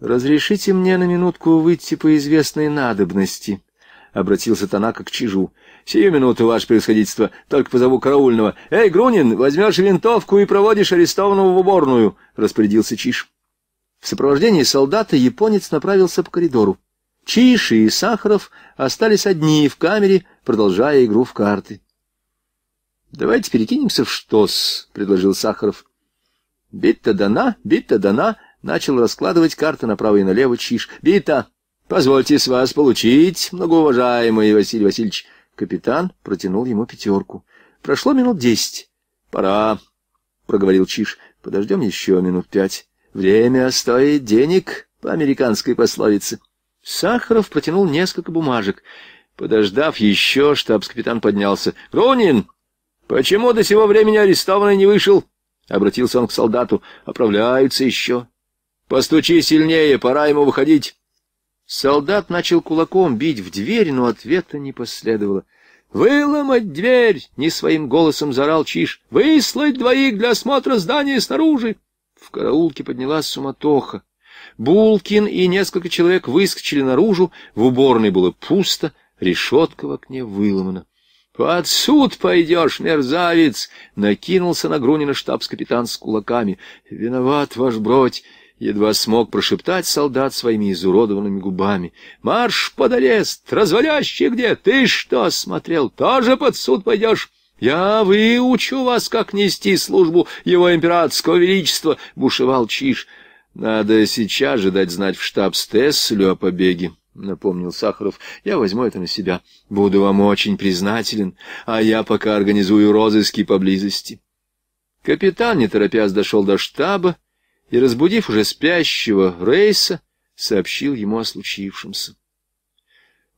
«Разрешите мне на минутку выйти по известной надобности», — обратился Танака к Чижу. Сию минуту, ваше превосходительство, только позову караульного. Эй, Грунин, возьмешь винтовку и проводишь арестованного в уборную, — распорядился Чиш. В сопровождении солдата японец направился по коридору. Чиш и Сахаров остались одни в камере, продолжая игру в карты. — Давайте перекинемся в ШТОС, — предложил Сахаров. — Бита дана, Бита дана, — начал раскладывать карты направо и налево Чиш. — Бита, позвольте с вас получить, многоуважаемый Василий Васильевич, — Капитан протянул ему пятерку. Прошло минут десять. «Пора», — проговорил Чиш. «Подождем еще минут пять. Время стоит денег, по американской пословице». Сахаров протянул несколько бумажек. Подождав еще, штабс-капитан поднялся. «Грунин, почему до сего времени арестованный не вышел?» Обратился он к солдату. «Оправляются еще. Постучи сильнее, пора ему выходить». Солдат начал кулаком бить в дверь, но ответа не последовало. «Выломать дверь!» — не своим голосом заорал чиж. «Выслать двоих для осмотра здания снаружи!» В караулке поднялась суматоха. Булкин и несколько человек выскочили наружу, в уборной было пусто, решетка в окне выломана. «Под суд пойдешь, мерзавец!» — накинулся на Грунина штабс-капитан с кулаками. «Виноват ваш бродь!» едва смог прошептать солдат своими изуродованными губами. «Марш под арест! Развалящий где? Ты что, смотрел? Тоже под суд пойдешь?» «Я выучу вас, как нести службу его императорского величества!» — бушевал Чиж. «Надо сейчас же дать знать в штаб Стесселю о побеге», — напомнил Сахаров. «Я возьму это на себя. Буду вам очень признателен, а я пока организую розыски поблизости». Капитан, не торопясь, дошел до штаба и, разбудив уже спящего Рейса, сообщил ему о случившемся.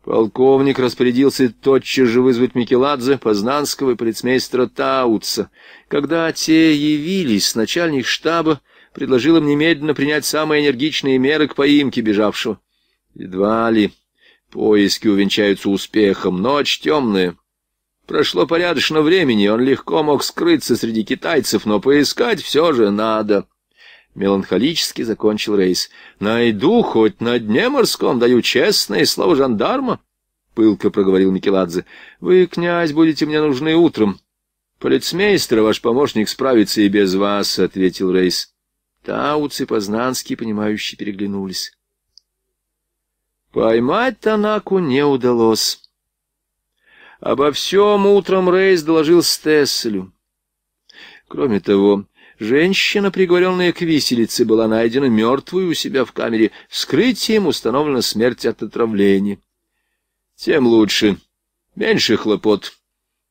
Полковник распорядился тотчас же вызвать Микеладзе, Познанского и полицмейстера Таутса. Когда те явились, начальник штаба предложил им немедленно принять самые энергичные меры к поимке бежавшего. Едва ли поиски увенчаются успехом. Ночь темная. Прошло порядочно времени, он легко мог скрыться среди китайцев, но поискать все же надо. Меланхолически закончил рейс. «Найду хоть на дне морском, даю честное слово жандарма», — пылко проговорил Микеладзе. «Вы, князь, будете мне нужны утром». «Полицмейстер, ваш помощник, справится и без вас», — ответил рейс. Тауц и Познанский, понимающие, переглянулись. Поймать Танаку не удалось. Обо всем утром рейс доложил Стесселю. Кроме того, Женщина, приговоренная к виселице, была найдена мертвой у себя в камере. Вскрытием установлена смерть от отравления. Тем лучше. Меньше хлопот.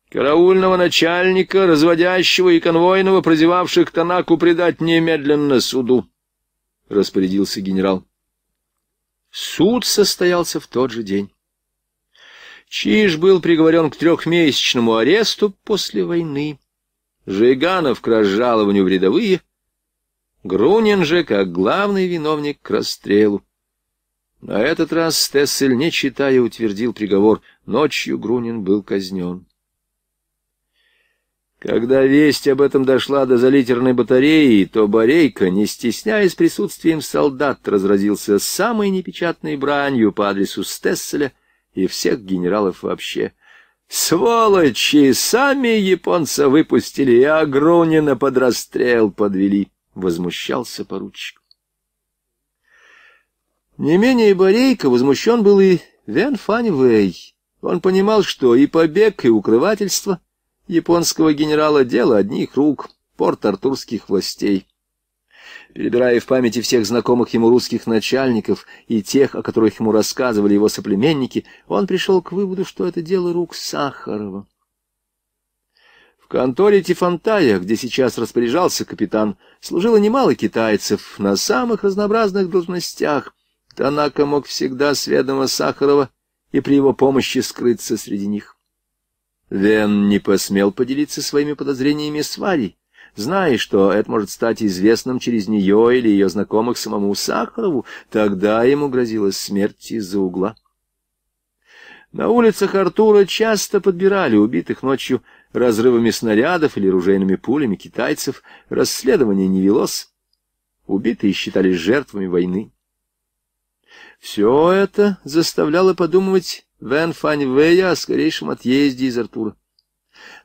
Караульного начальника, разводящего и конвойного, прозевавших Танаку, предать немедленно суду, — распорядился генерал. Суд состоялся в тот же день. Чиж был приговорен к трехмесячному аресту после войны. Жиганов к разжалованию в рядовые, Грунин же как главный виновник к расстрелу. На этот раз Стессель, не читая, утвердил приговор. Ночью Грунин был казнен. Когда весть об этом дошла до залитерной батареи, то Борейко, не стесняясь присутствием солдат, разразился самой непечатной бранью по адресу Стесселя и всех генералов вообще — Сволочи, сами японца выпустили и Агронина под расстрел подвели, — возмущался поручик. Не менее Борейко возмущен был и Вен Фань Вэй. Он понимал, что и побег, и укрывательство японского генерала — дело одних рук порт-артурских властей перебирая в памяти всех знакомых ему русских начальников и тех, о которых ему рассказывали его соплеменники, он пришел к выводу, что это дело рук Сахарова. В конторе Тифантая, где сейчас распоряжался капитан, служило немало китайцев на самых разнообразных должностях. Танака мог всегда сведомо Сахарова и при его помощи скрыться среди них. Вен не посмел поделиться своими подозрениями с Варей, зная, что это может стать известным через нее или ее знакомых самому Сахарову, тогда ему грозила смерть из-за угла. На улицах Артура часто подбирали убитых ночью разрывами снарядов или ружейными пулями китайцев, расследование не велось. Убитые считались жертвами войны. Все это заставляло подумывать Вэн Фань Вэя о скорейшем отъезде из Артура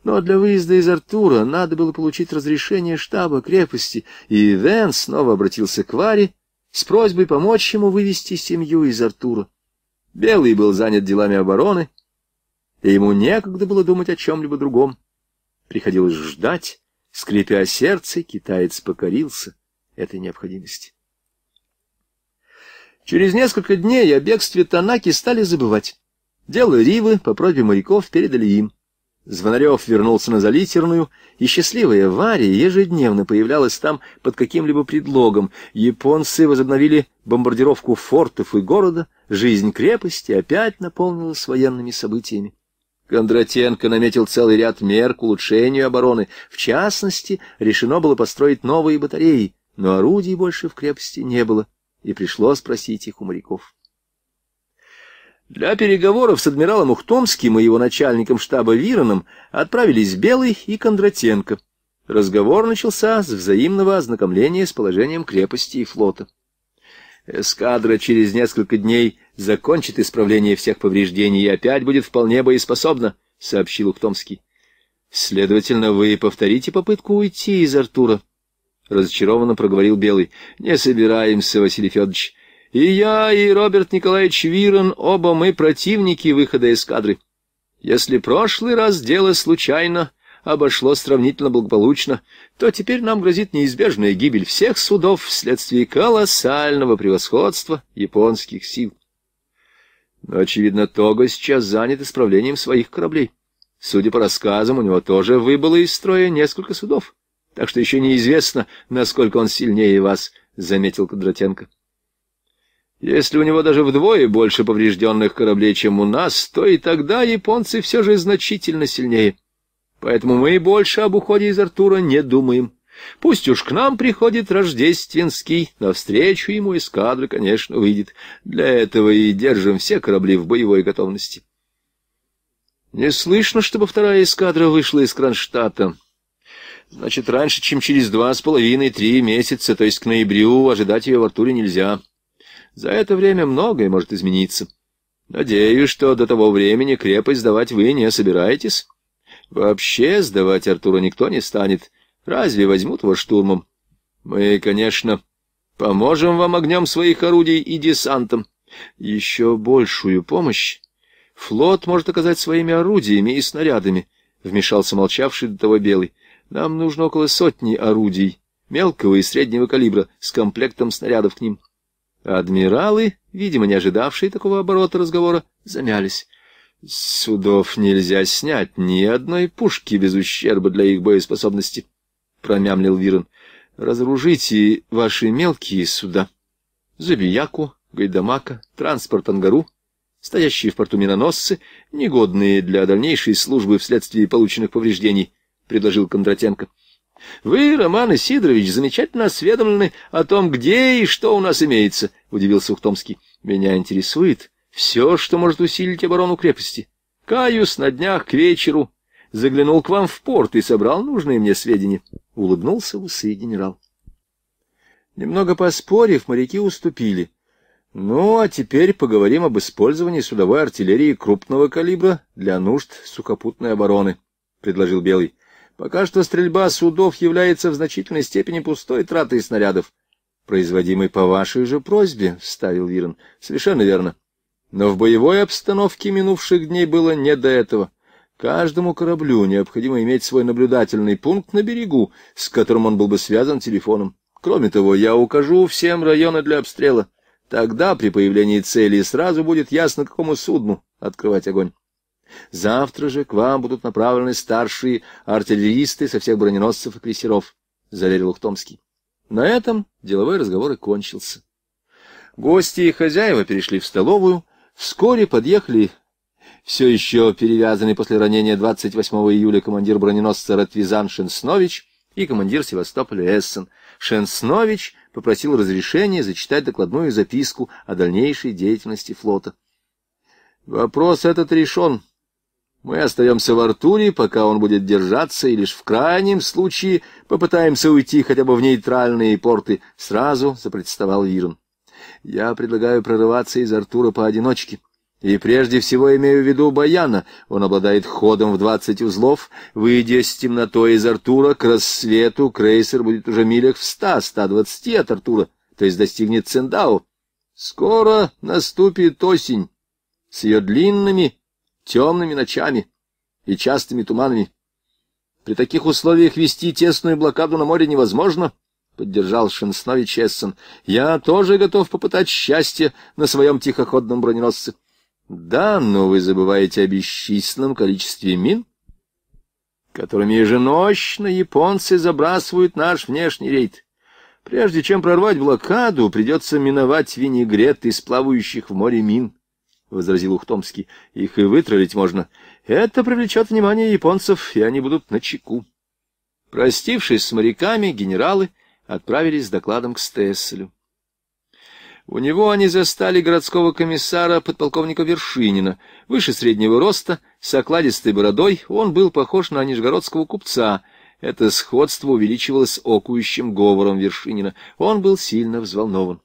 но для выезда из Артура надо было получить разрешение штаба крепости, и Вен снова обратился к Варе с просьбой помочь ему вывести семью из Артура. Белый был занят делами обороны, и ему некогда было думать о чем-либо другом. Приходилось ждать, скрипя сердце, китаец покорился этой необходимости. Через несколько дней о бегстве Танаки стали забывать. Дело Ривы по просьбе моряков передали им. Звонарев вернулся на залитерную, и счастливая Варя ежедневно появлялась там под каким-либо предлогом. Японцы возобновили бомбардировку фортов и города, жизнь крепости опять наполнилась военными событиями. Кондратенко наметил целый ряд мер к улучшению обороны. В частности, решено было построить новые батареи, но орудий больше в крепости не было, и пришлось спросить их у моряков. Для переговоров с адмиралом Ухтомским и его начальником штаба Вироном отправились Белый и Кондратенко. Разговор начался с взаимного ознакомления с положением крепости и флота. Эскадра через несколько дней закончит исправление всех повреждений и опять будет вполне боеспособна, — сообщил Ухтомский. — Следовательно, вы повторите попытку уйти из Артура, — разочарованно проговорил Белый. — Не собираемся, Василий Федорович. И я, и Роберт Николаевич Вирон, оба мы противники выхода из кадры. Если прошлый раз дело случайно обошло сравнительно благополучно, то теперь нам грозит неизбежная гибель всех судов вследствие колоссального превосходства японских сил. Но, очевидно, Того сейчас занят исправлением своих кораблей. Судя по рассказам, у него тоже выбыло из строя несколько судов, так что еще неизвестно, насколько он сильнее вас, — заметил Кондратенко. Если у него даже вдвое больше поврежденных кораблей, чем у нас, то и тогда японцы все же значительно сильнее. Поэтому мы больше об уходе из Артура не думаем. Пусть уж к нам приходит Рождественский, навстречу ему эскадра, конечно, выйдет. Для этого и держим все корабли в боевой готовности. Не слышно, чтобы вторая эскадра вышла из Кронштадта. Значит, раньше, чем через два с половиной-три месяца, то есть к ноябрю, ожидать ее в Артуре нельзя. За это время многое может измениться. Надеюсь, что до того времени крепость сдавать вы не собираетесь. Вообще сдавать Артура никто не станет. Разве возьмут его штурмом? Мы, конечно, поможем вам огнем своих орудий и десантом. Еще большую помощь флот может оказать своими орудиями и снарядами, — вмешался молчавший до того Белый. Нам нужно около сотни орудий, мелкого и среднего калибра, с комплектом снарядов к ним. Адмиралы, видимо, не ожидавшие такого оборота разговора, замялись. судов нельзя снять ни одной пушки без ущерба для их боеспособности, — промямлил Вирон. — Разоружите ваши мелкие суда. Забияку, Гайдамака, транспорт Ангару, стоящие в порту миноносцы, негодные для дальнейшей службы вследствие полученных повреждений, — предложил Кондратенко. Вы, Роман Исидорович, замечательно осведомлены о том, где и что у нас имеется, — удивился Ухтомский. — Меня интересует все, что может усилить оборону крепости. Каюсь на днях к вечеру. Заглянул к вам в порт и собрал нужные мне сведения. Улыбнулся лысый генерал. Немного поспорив, моряки уступили. Ну, а теперь поговорим об использовании судовой артиллерии крупного калибра для нужд сухопутной обороны, — предложил Белый. Пока что стрельба судов является в значительной степени пустой тратой снарядов. Производимой по вашей же просьбе, — вставил Вирон. Совершенно верно. Но в боевой обстановке минувших дней было не до этого. Каждому кораблю необходимо иметь свой наблюдательный пункт на берегу, с которым он был бы связан телефоном. Кроме того, я укажу всем районы для обстрела. Тогда при появлении цели сразу будет ясно, какому судну открывать огонь. Завтра же к вам будут направлены старшие артиллеристы со всех броненосцев и крейсеров, — заверил Ухтомский. На этом деловой разговор и кончился. Гости и хозяева перешли в столовую. Вскоре подъехали все еще перевязанный после ранения 28 июля командир броненосца Ратвизан Шенснович и командир Севастополя Эссен. Шенснович попросил разрешения зачитать докладную записку о дальнейшей деятельности флота. «Вопрос этот решен», мы остаемся в Артуре, пока он будет держаться, и лишь в крайнем случае попытаемся уйти хотя бы в нейтральные порты, — сразу запротестовал Вирон. Я предлагаю прорываться из Артура поодиночке. И прежде всего имею в виду Баяна. Он обладает ходом в двадцать узлов. Выйдя с темнотой из Артура, к рассвету крейсер будет уже милях в ста-ста двадцати от Артура, то есть достигнет Цендау. Скоро наступит осень с ее длинными темными ночами и частыми туманами. При таких условиях вести тесную блокаду на море невозможно, — поддержал Шенснович Эссен. — Я тоже готов попытать счастье на своем тихоходном броненосце. — Да, но вы забываете о бесчисленном количестве мин, которыми еженощно японцы забрасывают наш внешний рейд. Прежде чем прорвать блокаду, придется миновать винегрет из плавающих в море мин. — возразил Ухтомский. — Их и вытравить можно. Это привлечет внимание японцев, и они будут на чеку. Простившись с моряками, генералы отправились с докладом к Стесселю. У него они застали городского комиссара, подполковника Вершинина, выше среднего роста, с окладистой бородой, он был похож на нижегородского купца. Это сходство увеличивалось окующим говором Вершинина. Он был сильно взволнован.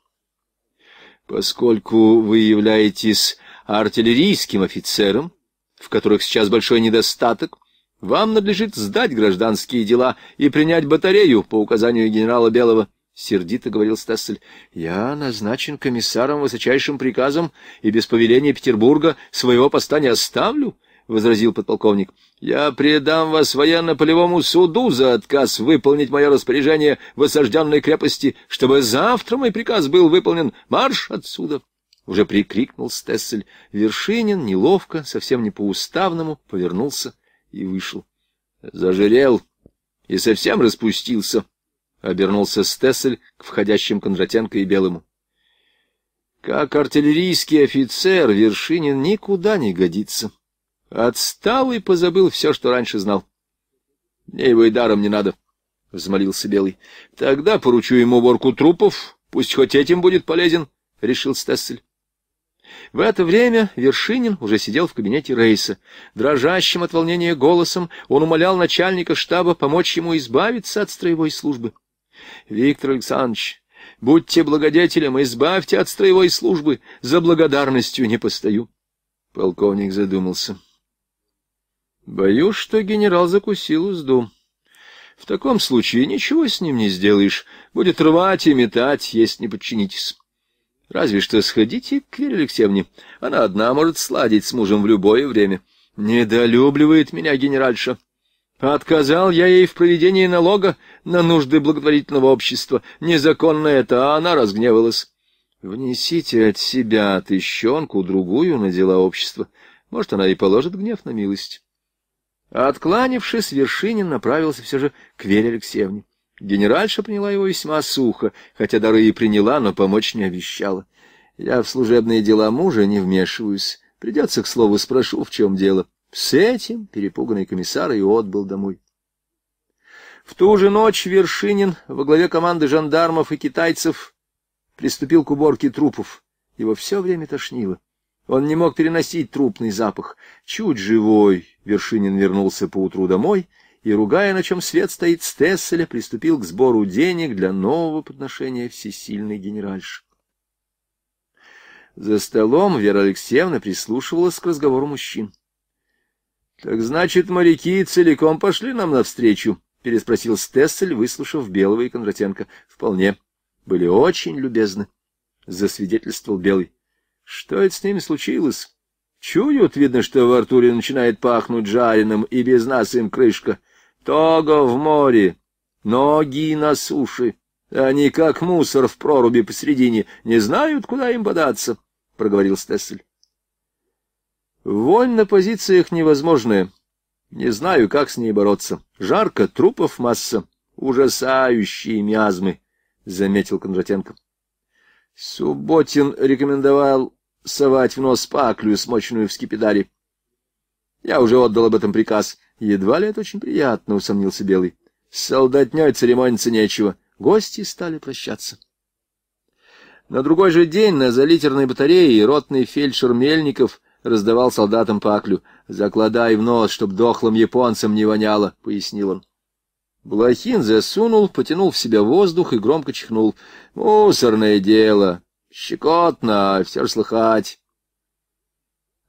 — Поскольку вы являетесь артиллерийским офицерам, в которых сейчас большой недостаток, вам надлежит сдать гражданские дела и принять батарею по указанию генерала Белого. — сердито говорил Стассель. — Я назначен комиссаром высочайшим приказом и без повеления Петербурга своего поста не оставлю, — возразил подполковник. — Я предам вас военно-полевому суду за отказ выполнить мое распоряжение в осажденной крепости, чтобы завтра мой приказ был выполнен. Марш отсюда! — уже прикрикнул Стессель. Вершинин неловко, совсем не по-уставному, повернулся и вышел. Зажирел и совсем распустился, — обернулся Стессель к входящим Кондратенко и Белому. Как артиллерийский офицер Вершинин никуда не годится. Отстал и позабыл все, что раньше знал. Мне его и даром не надо, — взмолился Белый. — Тогда поручу ему уборку трупов, пусть хоть этим будет полезен, — решил Стессель. В это время Вершинин уже сидел в кабинете Рейса. Дрожащим от волнения голосом он умолял начальника штаба помочь ему избавиться от строевой службы. «Виктор Александрович, будьте благодетелем, избавьте от строевой службы, за благодарностью не постою». Полковник задумался. «Боюсь, что генерал закусил узду». В таком случае ничего с ним не сделаешь. Будет рвать и метать, если не подчинитесь. Разве что сходите к Вере Алексеевне. Она одна может сладить с мужем в любое время. Недолюбливает меня генеральша. Отказал я ей в проведении налога на нужды благотворительного общества. Незаконно это, а она разгневалась. Внесите от себя тыщенку другую на дела общества. Может, она и положит гнев на милость. Откланившись, Вершинин направился все же к Вере Алексеевне. Генеральша приняла его весьма сухо, хотя дары и приняла, но помочь не обещала. Я в служебные дела мужа не вмешиваюсь. Придется, к слову, спрошу, в чем дело. С этим перепуганный комиссар и отбыл домой. В ту же ночь Вершинин во главе команды жандармов и китайцев приступил к уборке трупов. Его все время тошнило. Он не мог переносить трупный запах. Чуть живой Вершинин вернулся поутру домой — и, ругая, на чем свет стоит Стесселя, приступил к сбору денег для нового подношения всесильной генеральши. За столом Вера Алексеевна прислушивалась к разговору мужчин. — Так значит, моряки целиком пошли нам навстречу? — переспросил Стессель, выслушав Белого и Кондратенко. — Вполне. Были очень любезны, — засвидетельствовал Белый. — Что это с ними случилось? Чуют, видно, что в Артуре начинает пахнуть жареным, и без нас им крышка. — того в море, ноги на суше. Они, как мусор в проруби посредине, не знают, куда им податься, — проговорил Стессель. Вонь на позициях невозможная. Не знаю, как с ней бороться. Жарко, трупов масса. Ужасающие миазмы, — заметил Кондратенко. Субботин рекомендовал совать в нос паклю, смоченную в скипидаре. Я уже отдал об этом приказ. Едва ли это очень приятно, — усомнился Белый. — С солдатней церемониться нечего. Гости стали прощаться. На другой же день на залитерной батарее ротный фельдшер Мельников раздавал солдатам паклю. «Закладай в нос, чтоб дохлым японцам не воняло», — пояснил он. Блохин засунул, потянул в себя воздух и громко чихнул. «Мусорное дело! Щекотно, все ж слыхать!»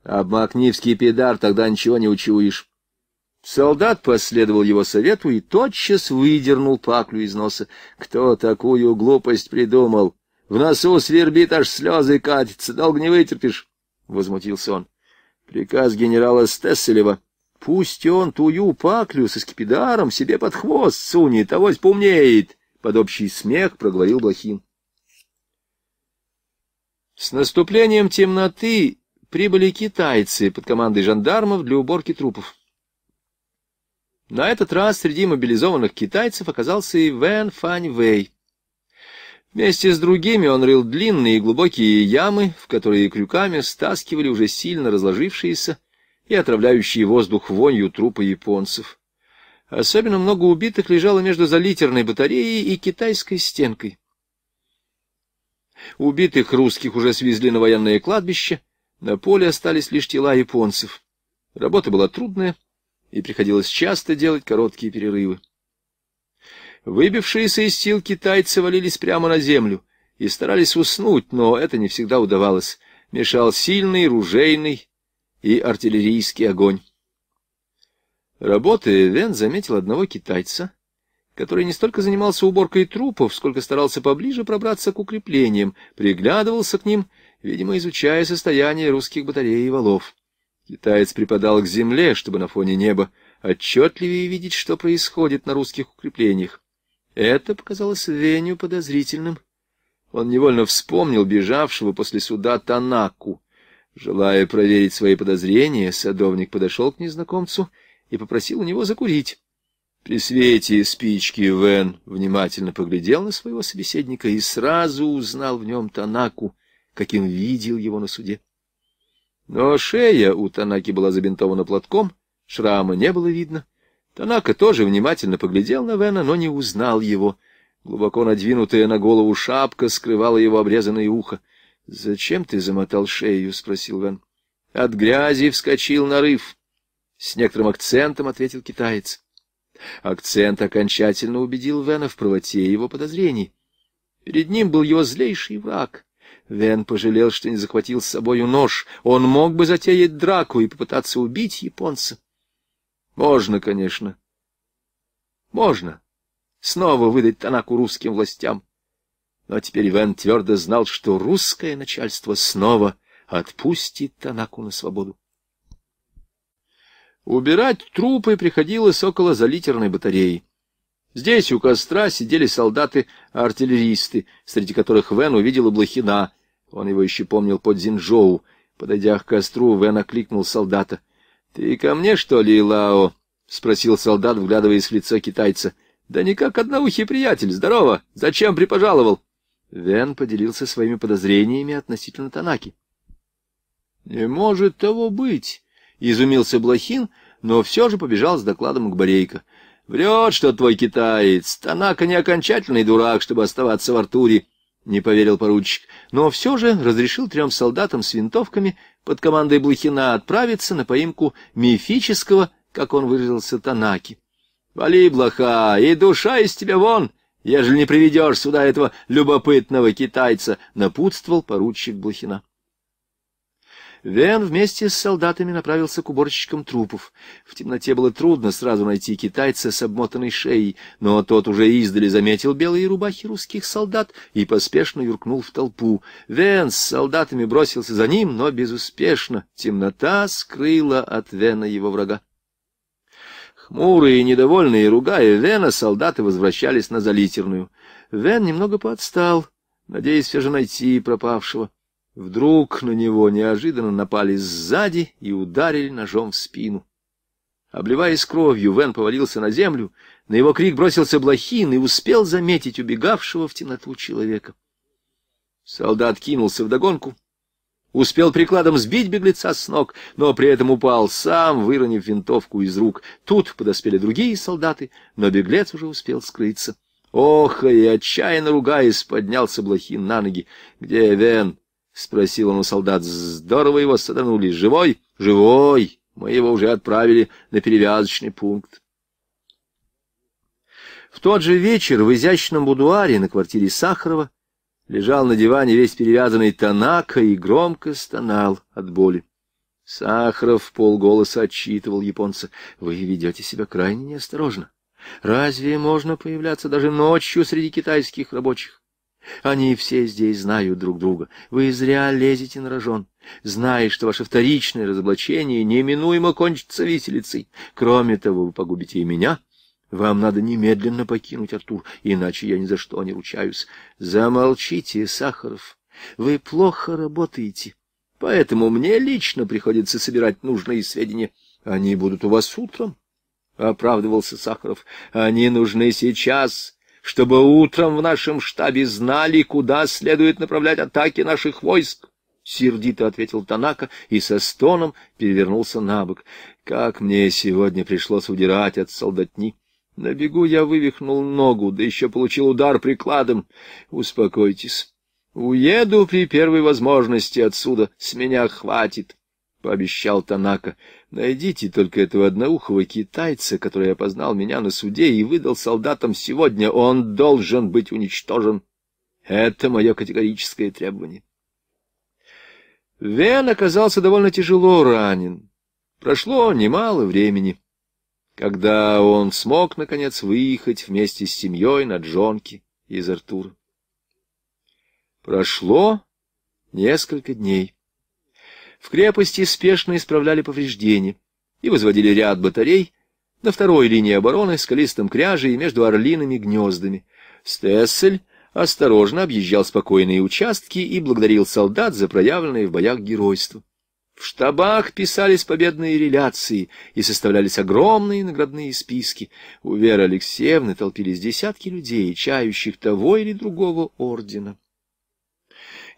Обмакнивский педар тогда ничего не учуешь. Солдат последовал его совету и тотчас выдернул паклю из носа. Кто такую глупость придумал? В носу свербит, аж слезы катятся, долго не вытерпишь, — возмутился он. Приказ генерала Стесселева. Пусть он тую паклю со скипидаром себе под хвост сунет, авось поумнеет, — под общий смех проговорил Блохин. С наступлением темноты прибыли китайцы под командой жандармов для уборки трупов. На этот раз среди мобилизованных китайцев оказался и Вэн Фань Вэй. Вместе с другими он рыл длинные и глубокие ямы, в которые крюками стаскивали уже сильно разложившиеся и отравляющие воздух вонью трупы японцев. Особенно много убитых лежало между залитерной батареей и китайской стенкой. Убитых русских уже свезли на военное кладбище, на поле остались лишь тела японцев. Работа была трудная, и приходилось часто делать короткие перерывы. Выбившиеся из сил китайцы валились прямо на землю и старались уснуть, но это не всегда удавалось. Мешал сильный ружейный и артиллерийский огонь. Работая, Вен заметил одного китайца, который не столько занимался уборкой трупов, сколько старался поближе пробраться к укреплениям, приглядывался к ним, видимо, изучая состояние русских батарей и валов. Китаец припадал к земле, чтобы на фоне неба отчетливее видеть, что происходит на русских укреплениях. Это показалось Веню подозрительным. Он невольно вспомнил бежавшего после суда Танаку. Желая проверить свои подозрения, садовник подошел к незнакомцу и попросил у него закурить. При свете спички Вен внимательно поглядел на своего собеседника и сразу узнал в нем Танаку, каким видел его на суде. Но шея у Танаки была забинтована платком, шрама не было видно. Танака тоже внимательно поглядел на Вена, но не узнал его. Глубоко надвинутая на голову шапка скрывала его обрезанное ухо. — Зачем ты замотал шею? — спросил Вен. — От грязи вскочил нарыв. С некоторым акцентом ответил китаец. Акцент окончательно убедил Вена в правоте его подозрений. Перед ним был его злейший враг. Вен пожалел, что не захватил с собою нож. Он мог бы затеять драку и попытаться убить японца. Можно, конечно. Можно. Снова выдать Танаку русским властям. Но теперь Вен твердо знал, что русское начальство снова отпустит Танаку на свободу. Убирать трупы приходилось около залитерной батареи. Здесь у костра сидели солдаты-артиллеристы, среди которых Вен увидел Блохина. Он его еще помнил под Зинжоу. Подойдя к костру, Вен окликнул солдата. — Ты ко мне, что ли, Лао? — спросил солдат, вглядываясь в лицо китайца. — Да никак одноухий приятель. Здорово. Зачем припожаловал? Вен поделился своими подозрениями относительно Танаки. — Не может того быть, — изумился Блохин, но все же побежал с докладом к Борейко. Врет, что твой китаец. Танака не окончательный дурак, чтобы оставаться в Артуре. Не поверил поручик, но все же разрешил трем солдатам с винтовками под командой Блохина отправиться на поимку мифического, как он выразился, Танаки. «Вали, блоха, и душа из тебя вон, ежели не приведешь сюда этого любопытного китайца», — напутствовал поручик Блохина. Вен вместе с солдатами направился к уборщикам трупов. В темноте было трудно сразу найти китайца с обмотанной шеей, но тот уже издали заметил белые рубахи русских солдат и поспешно юркнул в толпу. Вен с солдатами бросился за ним, но безуспешно. Темнота скрыла от Вена его врага. Хмурые, недовольные, ругая Вена, солдаты возвращались на залитерную. Вен немного подстал, надеясь все же найти пропавшего. Вдруг на него неожиданно напали сзади и ударили ножом в спину. Обливаясь кровью, Вен повалился на землю, на его крик бросился блохин и успел заметить убегавшего в темноту человека. Солдат кинулся вдогонку, успел прикладом сбить беглеца с ног, но при этом упал сам, выронив винтовку из рук. Тут подоспели другие солдаты, но беглец уже успел скрыться. Ох, и отчаянно ругаясь, поднялся блохин на ноги. «Где Вен?» — спросил он у солдат. — Здорово его саданули. Живой? — Живой. Мы его уже отправили на перевязочный пункт. В тот же вечер в изящном будуаре на квартире Сахарова лежал на диване весь перевязанный Танака и громко стонал от боли. Сахаров полголоса отчитывал японца. — Вы ведете себя крайне неосторожно. Разве можно появляться даже ночью среди китайских рабочих? Они все здесь знают друг друга. Вы зря лезете на рожон, зная, что ваше вторичное разоблачение неминуемо кончится виселицей. Кроме того, вы погубите и меня. Вам надо немедленно покинуть, Артур, иначе я ни за что не ручаюсь. Замолчите, Сахаров. Вы плохо работаете, поэтому мне лично приходится собирать нужные сведения. Они будут у вас утром, — оправдывался Сахаров. — Они нужны сейчас чтобы утром в нашем штабе знали, куда следует направлять атаки наших войск. Сердито ответил Танака и со стоном перевернулся на бок. Как мне сегодня пришлось удирать от солдатни. На бегу я вывихнул ногу, да еще получил удар прикладом. Успокойтесь. Уеду при первой возможности отсюда, с меня хватит пообещал Танака. Найдите только этого одноухого китайца, который опознал меня на суде и выдал солдатам сегодня. Он должен быть уничтожен. Это мое категорическое требование. Вен оказался довольно тяжело ранен. Прошло немало времени, когда он смог, наконец, выехать вместе с семьей на Джонке из Артура. Прошло несколько дней. В крепости спешно исправляли повреждения и возводили ряд батарей на второй линии обороны с колистом кряжей и между орлиными гнездами. Стессель осторожно объезжал спокойные участки и благодарил солдат за проявленное в боях геройство. В штабах писались победные реляции и составлялись огромные наградные списки. У Веры Алексеевны толпились десятки людей, чающих того или другого ордена.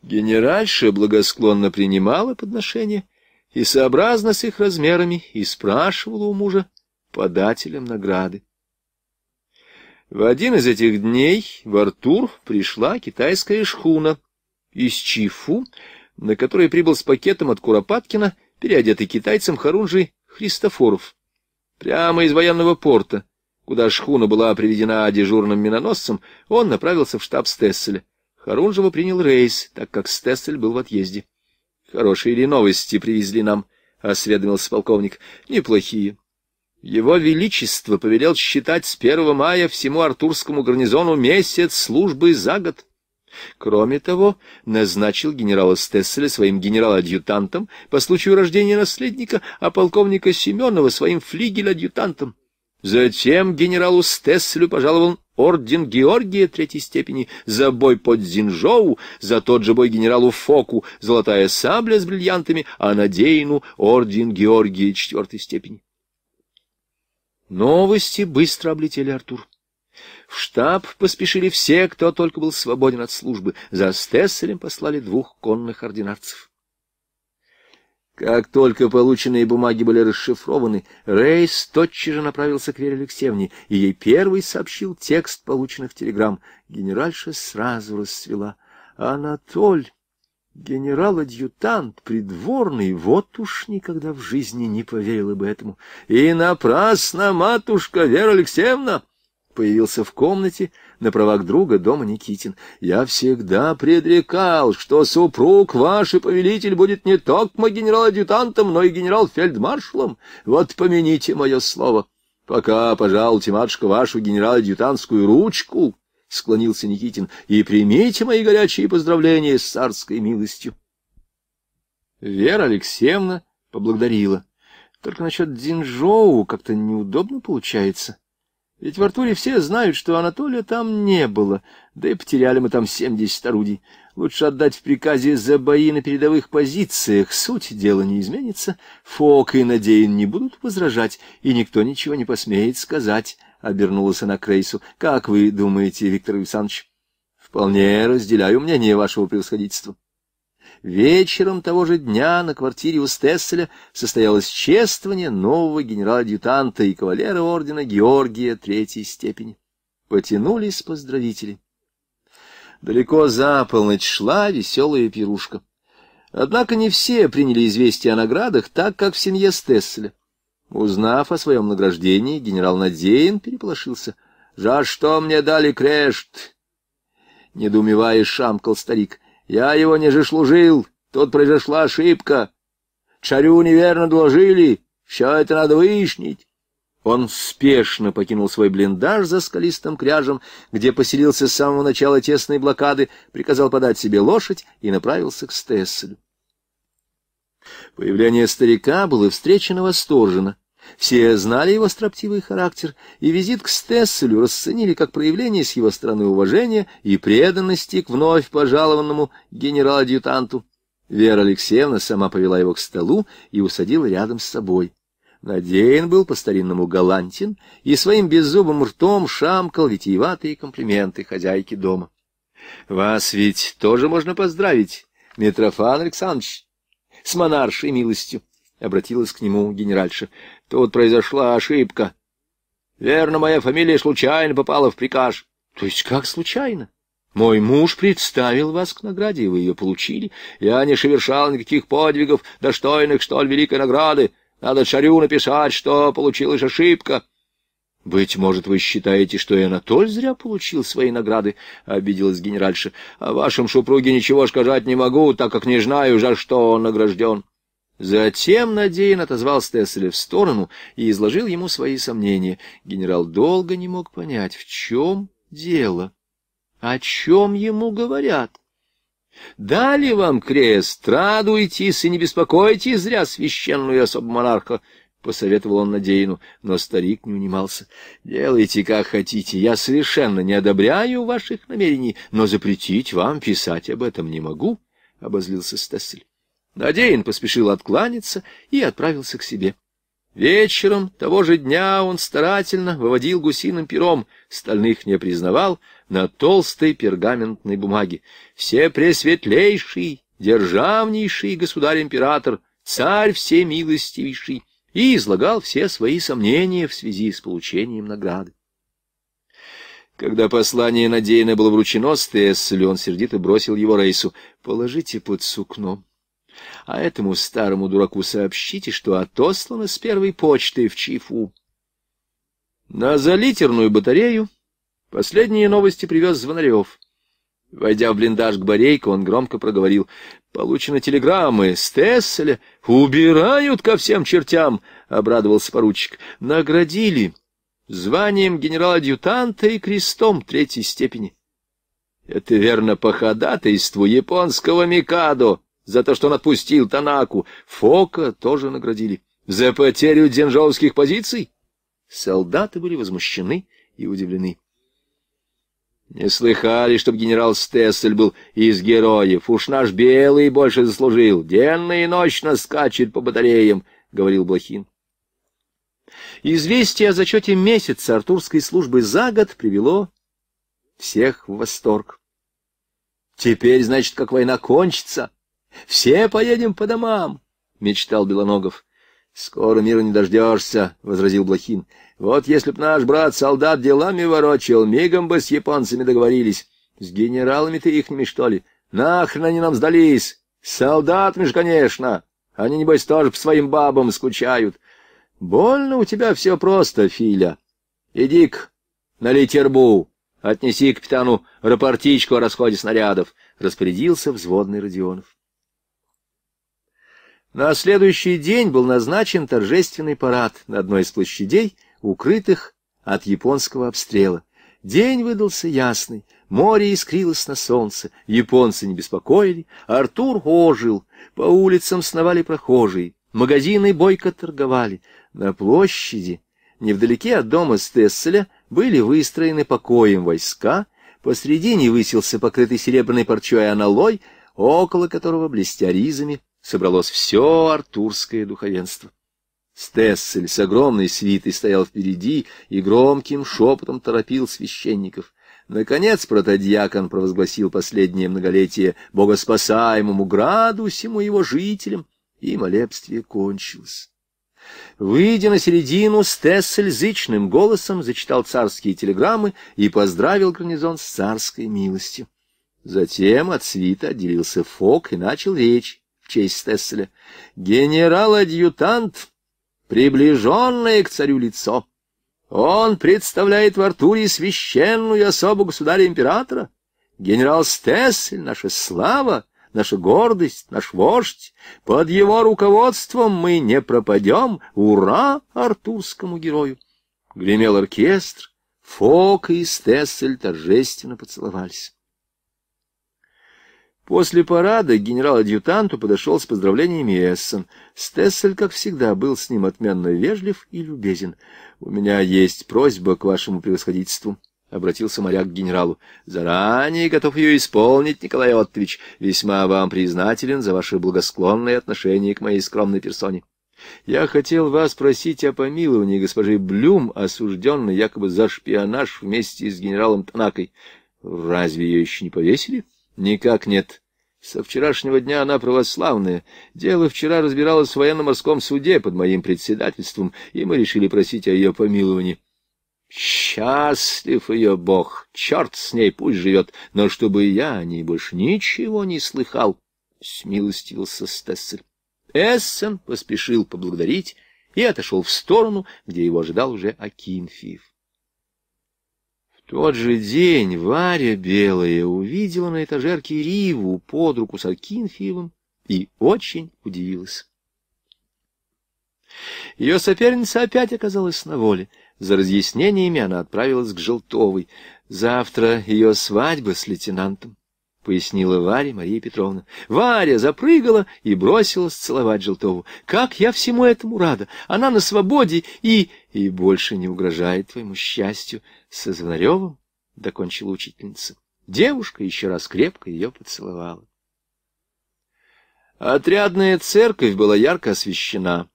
Генеральша благосклонно принимала подношения и, сообразно с их размерами, и спрашивала у мужа подателем награды. В один из этих дней в Артур пришла китайская шхуна из Чифу, на которой прибыл с пакетом от Куропаткина, переодетый китайцем Харунжи Христофоров. Прямо из военного порта, куда шхуна была приведена дежурным миноносцем, он направился в штаб Стесселя. Харунжева принял рейс, так как Стессель был в отъезде. — Хорошие ли новости привезли нам? — осведомился полковник. — Неплохие. Его Величество повелел считать с 1 мая всему артурскому гарнизону месяц службы за год. Кроме того, назначил генерала Стесселя своим генерал-адъютантом по случаю рождения наследника, а полковника Семенова своим флигель-адъютантом. Затем генералу Стесселю пожаловал орден Георгия третьей степени, за бой под Зинжоу, за тот же бой генералу Фоку золотая сабля с бриллиантами, а Надеину орден Георгия четвертой степени. Новости быстро облетели Артур. В штаб поспешили все, кто только был свободен от службы. За Стессерем послали двух конных ординарцев. Как только полученные бумаги были расшифрованы, Рейс тотчас же направился к Вере Алексеевне, и ей первый сообщил текст полученных телеграмм. Генеральша сразу расцвела. «Анатоль, генерал-адъютант, придворный, вот уж никогда в жизни не поверила бы этому. И напрасно, матушка Вера Алексеевна!» Появился в комнате на правах друга дома Никитин. «Я всегда предрекал, что супруг ваш и повелитель будет не только генерал-адъютантом, но и генерал-фельдмаршалом. Вот помяните мое слово. Пока, пожалуйте, матушка, вашу генерал-адъютантскую ручку». — склонился Никитин, — и примите мои горячие поздравления с царской милостью. Вера Алексеевна поблагодарила. Только насчет Дзинжоу как-то неудобно получается. Ведь в Артуре все знают, что Анатолия там не было, да и потеряли мы там семьдесят орудий. Лучше отдать в приказе за бои на передовых позициях. Суть дела не изменится. Фок и Надеин не будут возражать, и никто ничего не посмеет сказать, — обернулась она к Рейсу. — Как вы думаете, Виктор Александрович? — Вполне разделяю мнение вашего превосходительства. Вечером того же дня на квартире у Стесселя состоялось чествование нового генерала адъютанта и кавалера ордена Георгия Третьей степени. Потянулись поздравители. Далеко за полночь шла веселая пирушка. Однако не все приняли известие о наградах так, как в семье Стесселя. Узнав о своем награждении, генерал Надеин переполошился. «За что мне дали крешт?» Недоумевая, шамкал старик — я его не служил, тут произошла ошибка. Чарю неверно доложили, все это надо выяснить. Он спешно покинул свой блиндаж за скалистым кряжем, где поселился с самого начала тесной блокады, приказал подать себе лошадь и направился к Стесселю. Появление старика было встречено восторженно. Все знали его строптивый характер, и визит к Стесселю расценили как проявление с его стороны уважения и преданности к вновь пожалованному генерал-адъютанту. Вера Алексеевна сама повела его к столу и усадила рядом с собой. Надеян был по-старинному галантен и своим беззубым ртом шамкал витиеватые комплименты хозяйки дома. — Вас ведь тоже можно поздравить, Митрофан Александрович, с монаршей милостью, — обратилась к нему генеральша. Тут произошла ошибка. Верно, моя фамилия случайно попала в приказ. То есть как случайно? Мой муж представил вас к награде, и вы ее получили. Я не шевершал никаких подвигов, достойных столь великой награды. Надо царю написать, что получилась ошибка. — Быть может, вы считаете, что и Анатоль зря получил свои награды, — обиделась генеральша. — О вашем супруге ничего сказать не могу, так как не знаю, за что он награжден. — Затем Надеян отозвал Тесселя в сторону и изложил ему свои сомнения. Генерал долго не мог понять, в чем дело, о чем ему говорят. «Дали вам крест, радуйтесь и не беспокойтесь зря священную особу монарха», — посоветовал он Надеину, но старик не унимался. «Делайте, как хотите, я совершенно не одобряю ваших намерений, но запретить вам писать об этом не могу», — обозлился Стессель. Надеин поспешил откланяться и отправился к себе. Вечером того же дня он старательно выводил гусиным пером, стальных не признавал, на толстой пергаментной бумаге. «Все пресветлейший, державнейший государь-император, царь всемилостивейший» и излагал все свои сомнения в связи с получением награды. Когда послание Надеяна было вручено Стесселю, он сердито бросил его Рейсу. «Положите под сукно». А этому старому дураку сообщите, что отослано с первой почты в Чифу. На залитерную батарею последние новости привез Звонарев. Войдя в блиндаж к Борейко, он громко проговорил. «Получены телеграммы с Тесселя. Убирают ко всем чертям!» — обрадовался поручик. «Наградили званием генерал-адъютанта и крестом третьей степени». «Это верно по ходатайству японского Микадо!» за то, что он отпустил Танаку. Фока тоже наградили. За потерю денжаловских позиций? Солдаты были возмущены и удивлены. Не слыхали, чтоб генерал Стессель был из героев. Уж наш белый больше заслужил. Денно и ночно скачет по батареям, — говорил Блохин. Известие о зачете месяца артурской службы за год привело всех в восторг. Теперь, значит, как война кончится, все поедем по домам, — мечтал Белоногов. — Скоро мира не дождешься, — возразил Блохин. — Вот если б наш брат-солдат делами ворочил, мигом бы с японцами договорились. С генералами-то ихними, что ли? Нахрен они нам сдались? С солдатами же, конечно. Они, небось, тоже по своим бабам скучают. Больно у тебя все просто, Филя. Иди-к на литербу, отнеси к капитану рапортичку о расходе снарядов, — распорядился взводный Родионов. На следующий день был назначен торжественный парад на одной из площадей, укрытых от японского обстрела. День выдался ясный, море искрилось на солнце, японцы не беспокоили, Артур ожил, по улицам сновали прохожие, магазины бойко торговали. На площади, невдалеке от дома Стесселя, были выстроены покоем войска, посредине высился покрытый серебряной парчой аналой, около которого, блестя ризами, собралось все артурское духовенство. Стессель с огромной свитой стоял впереди и громким шепотом торопил священников. Наконец протодьякон провозгласил последнее многолетие богоспасаемому граду всему его жителям, и молебствие кончилось. Выйдя на середину, Стессель зычным голосом зачитал царские телеграммы и поздравил гарнизон с царской милостью. Затем от свита отделился Фок и начал речь честь Тесселя. Генерал-адъютант, приближенное к царю лицо. Он представляет в Артуре священную особу государя-императора. Генерал Стессель — наша слава, наша гордость, наш вождь. Под его руководством мы не пропадем. Ура артурскому герою! Гремел оркестр, Фок и Стессель торжественно поцеловались. После парада генерал-адъютанту подошел с поздравлениями Эссен. Стессель, как всегда, был с ним отменно вежлив и любезен. — У меня есть просьба к вашему превосходительству, — обратился моряк к генералу. — Заранее готов ее исполнить, Николай Оттович. Весьма вам признателен за ваши благосклонные отношения к моей скромной персоне. Я хотел вас просить о помиловании госпожи Блюм, осужденной якобы за шпионаж вместе с генералом Танакой. Разве ее еще не повесили? — Никак нет. Со вчерашнего дня она православная. Дело вчера разбиралось в военно-морском суде под моим председательством, и мы решили просить о ее помиловании. Счастлив ее Бог! Черт с ней, пусть живет! Но чтобы я о ней больше ничего не слыхал, — смилостивился Стессель. Эссен поспешил поблагодарить и отошел в сторону, где его ожидал уже Акинфиев тот же день Варя Белая увидела на этажерке Риву под руку с Акинфиевым и очень удивилась. Ее соперница опять оказалась на воле. За разъяснениями она отправилась к Желтовой. Завтра ее свадьба с лейтенантом пояснила Варе Мария Петровна. Варя запрыгала и бросилась целовать Желтову. «Как я всему этому рада! Она на свободе и... и больше не угрожает твоему счастью!» Со Звонаревым докончила учительница. Девушка еще раз крепко ее поцеловала. Отрядная церковь была ярко освещена.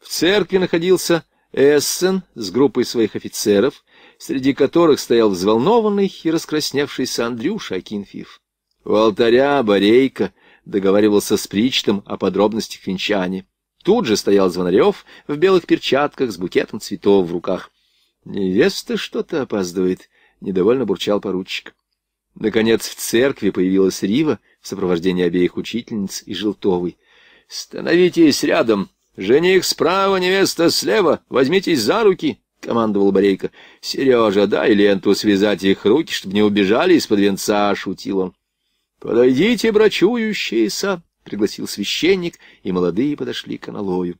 В церкви находился Эссен с группой своих офицеров — среди которых стоял взволнованный и раскрасневшийся Андрюша Акинфьев. У алтаря Борейка договаривался с Причтом о подробностях венчания. Тут же стоял Звонарев в белых перчатках с букетом цветов в руках. «Невеста что-то опаздывает», — недовольно бурчал поручик. Наконец в церкви появилась Рива в сопровождении обеих учительниц и Желтовой. «Становитесь рядом! Жених справа, невеста слева! Возьмитесь за руки!» — командовал Борейка. Сережа, дай ленту связать их руки, чтобы не убежали из-под венца, — шутил он. — Подойдите, брачующиеся, — пригласил священник, и молодые подошли к аналою.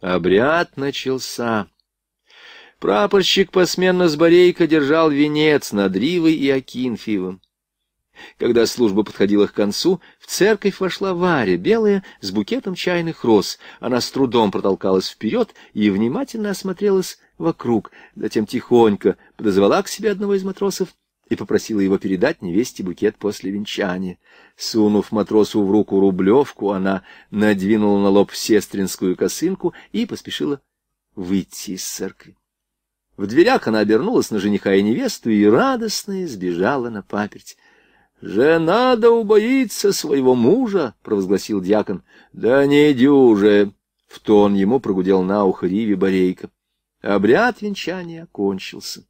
Обряд начался. Прапорщик посменно с Борейка держал венец над Ривой и Акинфиевым. Когда служба подходила к концу, в церковь вошла Варя, белая, с букетом чайных роз. Она с трудом протолкалась вперед и внимательно осмотрелась вокруг, затем тихонько подозвала к себе одного из матросов и попросила его передать невесте букет после венчания. Сунув матросу в руку рублевку, она надвинула на лоб сестринскую косынку и поспешила выйти из церкви. В дверях она обернулась на жениха и невесту и радостно сбежала на паперть. «Жена да убоится своего мужа!» — провозгласил дьякон. «Да не дюже!» — в тон ему прогудел на ухо Риви Борейко. Обряд венчания кончился.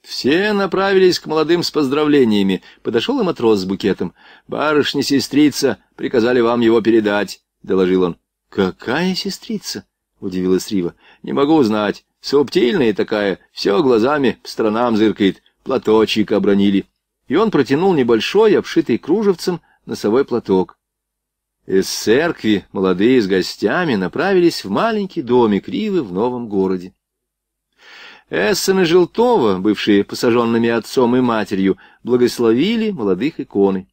Все направились к молодым с поздравлениями. Подошел и матрос с букетом. «Барышня-сестрица, приказали вам его передать», — доложил он. «Какая сестрица?» — удивилась Рива. «Не могу узнать. Субтильная такая, все глазами по сторонам зыркает. Платочек обронили». И он протянул небольшой, обшитый кружевцем, носовой платок. Из церкви молодые с гостями направились в маленький домик Ривы в новом городе. Эссен и Желтова, бывшие посаженными отцом и матерью, благословили молодых иконы.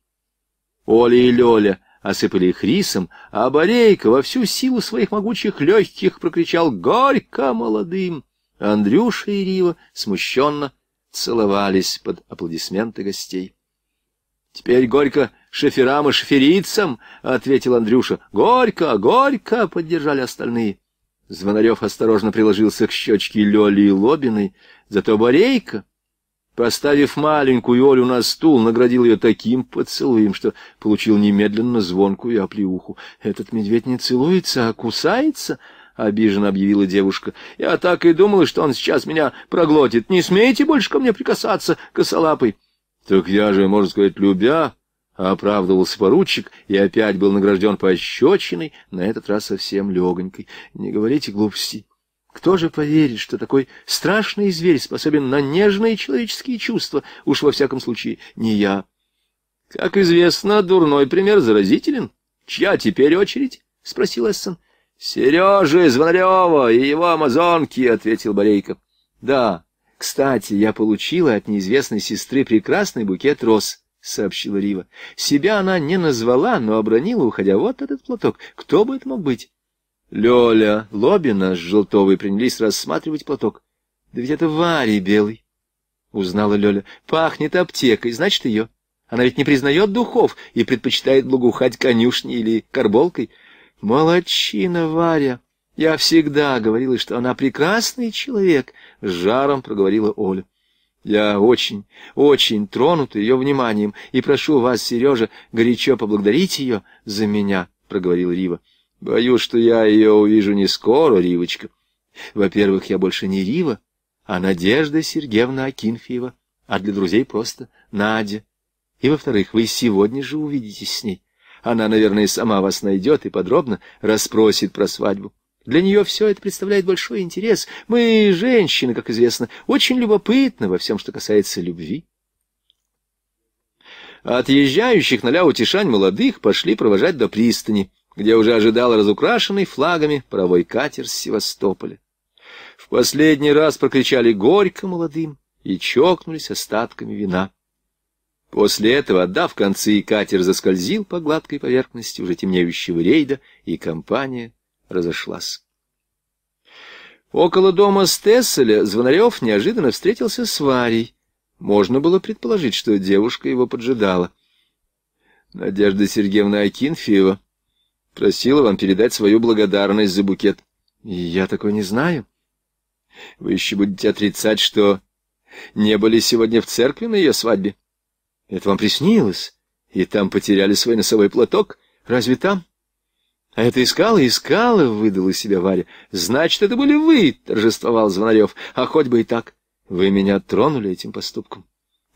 Оля и Лёля осыпали их рисом, а Борейка во всю силу своих могучих легких прокричал «Горько молодым!». Андрюша и Рива смущенно целовались под аплодисменты гостей. «Теперь горько шоферам и шоферицам!» — ответил Андрюша. «Горько, горько!» — поддержали остальные. Звонарев осторожно приложился к щечке Лёли Лобиной, зато Борейка, поставив маленькую Олю на стул, наградил ее таким поцелуем, что получил немедленно звонкую оплеуху. «Этот медведь не целуется, а кусается!» — обиженно объявила девушка. «Я так и думала, что он сейчас меня проглотит. Не смейте больше ко мне прикасаться, косолапый!» «Так я же, можно сказать, любя...» Оправдывался поручик и опять был награжден пощечиной, на этот раз совсем легонькой. Не говорите глупостей. Кто же поверит, что такой страшный зверь способен на нежные человеческие чувства? Уж во всяком случае не я. Как известно, дурной пример заразителен. Чья теперь очередь? — спросил Эссен. Сережи Звонарева и его амазонки, — ответил Борейко. — Да, кстати, я получила от неизвестной сестры прекрасный букет роз. — сообщила Рива. Себя она не назвала, но обронила, уходя вот этот платок. Кто бы это мог быть? Лёля Лобина с Желтовой принялись рассматривать платок. — Да ведь это Варий белый, — узнала Лёля. — Пахнет аптекой, значит, её. Она ведь не признает духов и предпочитает благоухать конюшней или карболкой. — Молодчина, Варя! Я всегда говорила, что она прекрасный человек, — с жаром проговорила Оля. Я очень, очень тронут ее вниманием, и прошу вас, Сережа, горячо поблагодарить ее за меня, — проговорил Рива. — Боюсь, что я ее увижу не скоро, Ривочка. Во-первых, я больше не Рива, а Надежда Сергеевна Акинфиева, а для друзей просто Надя. И, во-вторых, вы сегодня же увидитесь с ней. Она, наверное, сама вас найдет и подробно расспросит про свадьбу. Для нее все это представляет большой интерес. Мы, женщины, как известно, очень любопытны во всем, что касается любви. Отъезжающих на Ляутишань молодых пошли провожать до пристани, где уже ожидал разукрашенный флагами паровой катер с Севастополя. В последний раз прокричали горько молодым и чокнулись остатками вина. После этого, отдав концы, катер заскользил по гладкой поверхности уже темнеющего рейда, и компания разошлась. Около дома Стесселя Звонарев неожиданно встретился с Варей. Можно было предположить, что девушка его поджидала. Надежда Сергеевна Акинфеева просила вам передать свою благодарность за букет. Я такой не знаю. Вы еще будете отрицать, что не были сегодня в церкви на ее свадьбе. Это вам приснилось, и там потеряли свой носовой платок. Разве там? А это искала, искала, выдала себя Варя. Значит, это были вы, торжествовал Звонарев. А хоть бы и так. Вы меня тронули этим поступком.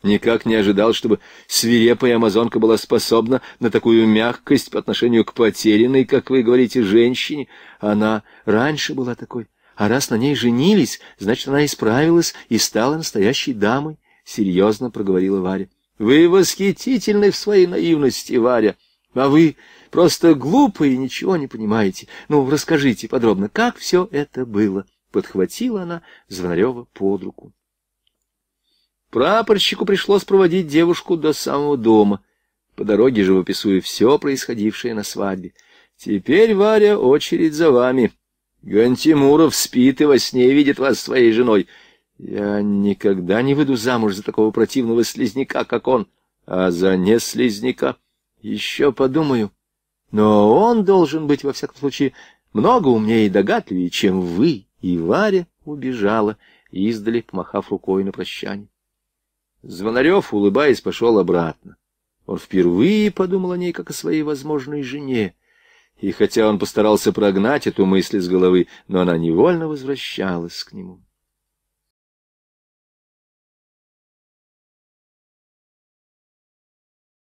Никак не ожидал, чтобы свирепая амазонка была способна на такую мягкость по отношению к потерянной, как вы говорите, женщине. Она раньше была такой. А раз на ней женились, значит, она исправилась и стала настоящей дамой, — серьезно проговорила Варя. — Вы восхитительны в своей наивности, Варя. А вы Просто глупы и ничего не понимаете. Ну, расскажите подробно, как все это было?» Подхватила она Звонарева под руку. Прапорщику пришлось проводить девушку до самого дома, по дороге же выписывая все происходившее на свадьбе. «Теперь, Варя, очередь за вами. Гантимуров спит и во сне видит вас своей женой. Я никогда не выйду замуж за такого противного слизняка, как он, а за неслизняка. Еще подумаю». Но он должен быть, во всяком случае, много умнее и догадливее, чем вы. И Варя убежала, издали, помахав рукой на прощание. Звонарев, улыбаясь, пошел обратно. Он впервые подумал о ней, как о своей возможной жене. И хотя он постарался прогнать эту мысль из головы, но она невольно возвращалась к нему.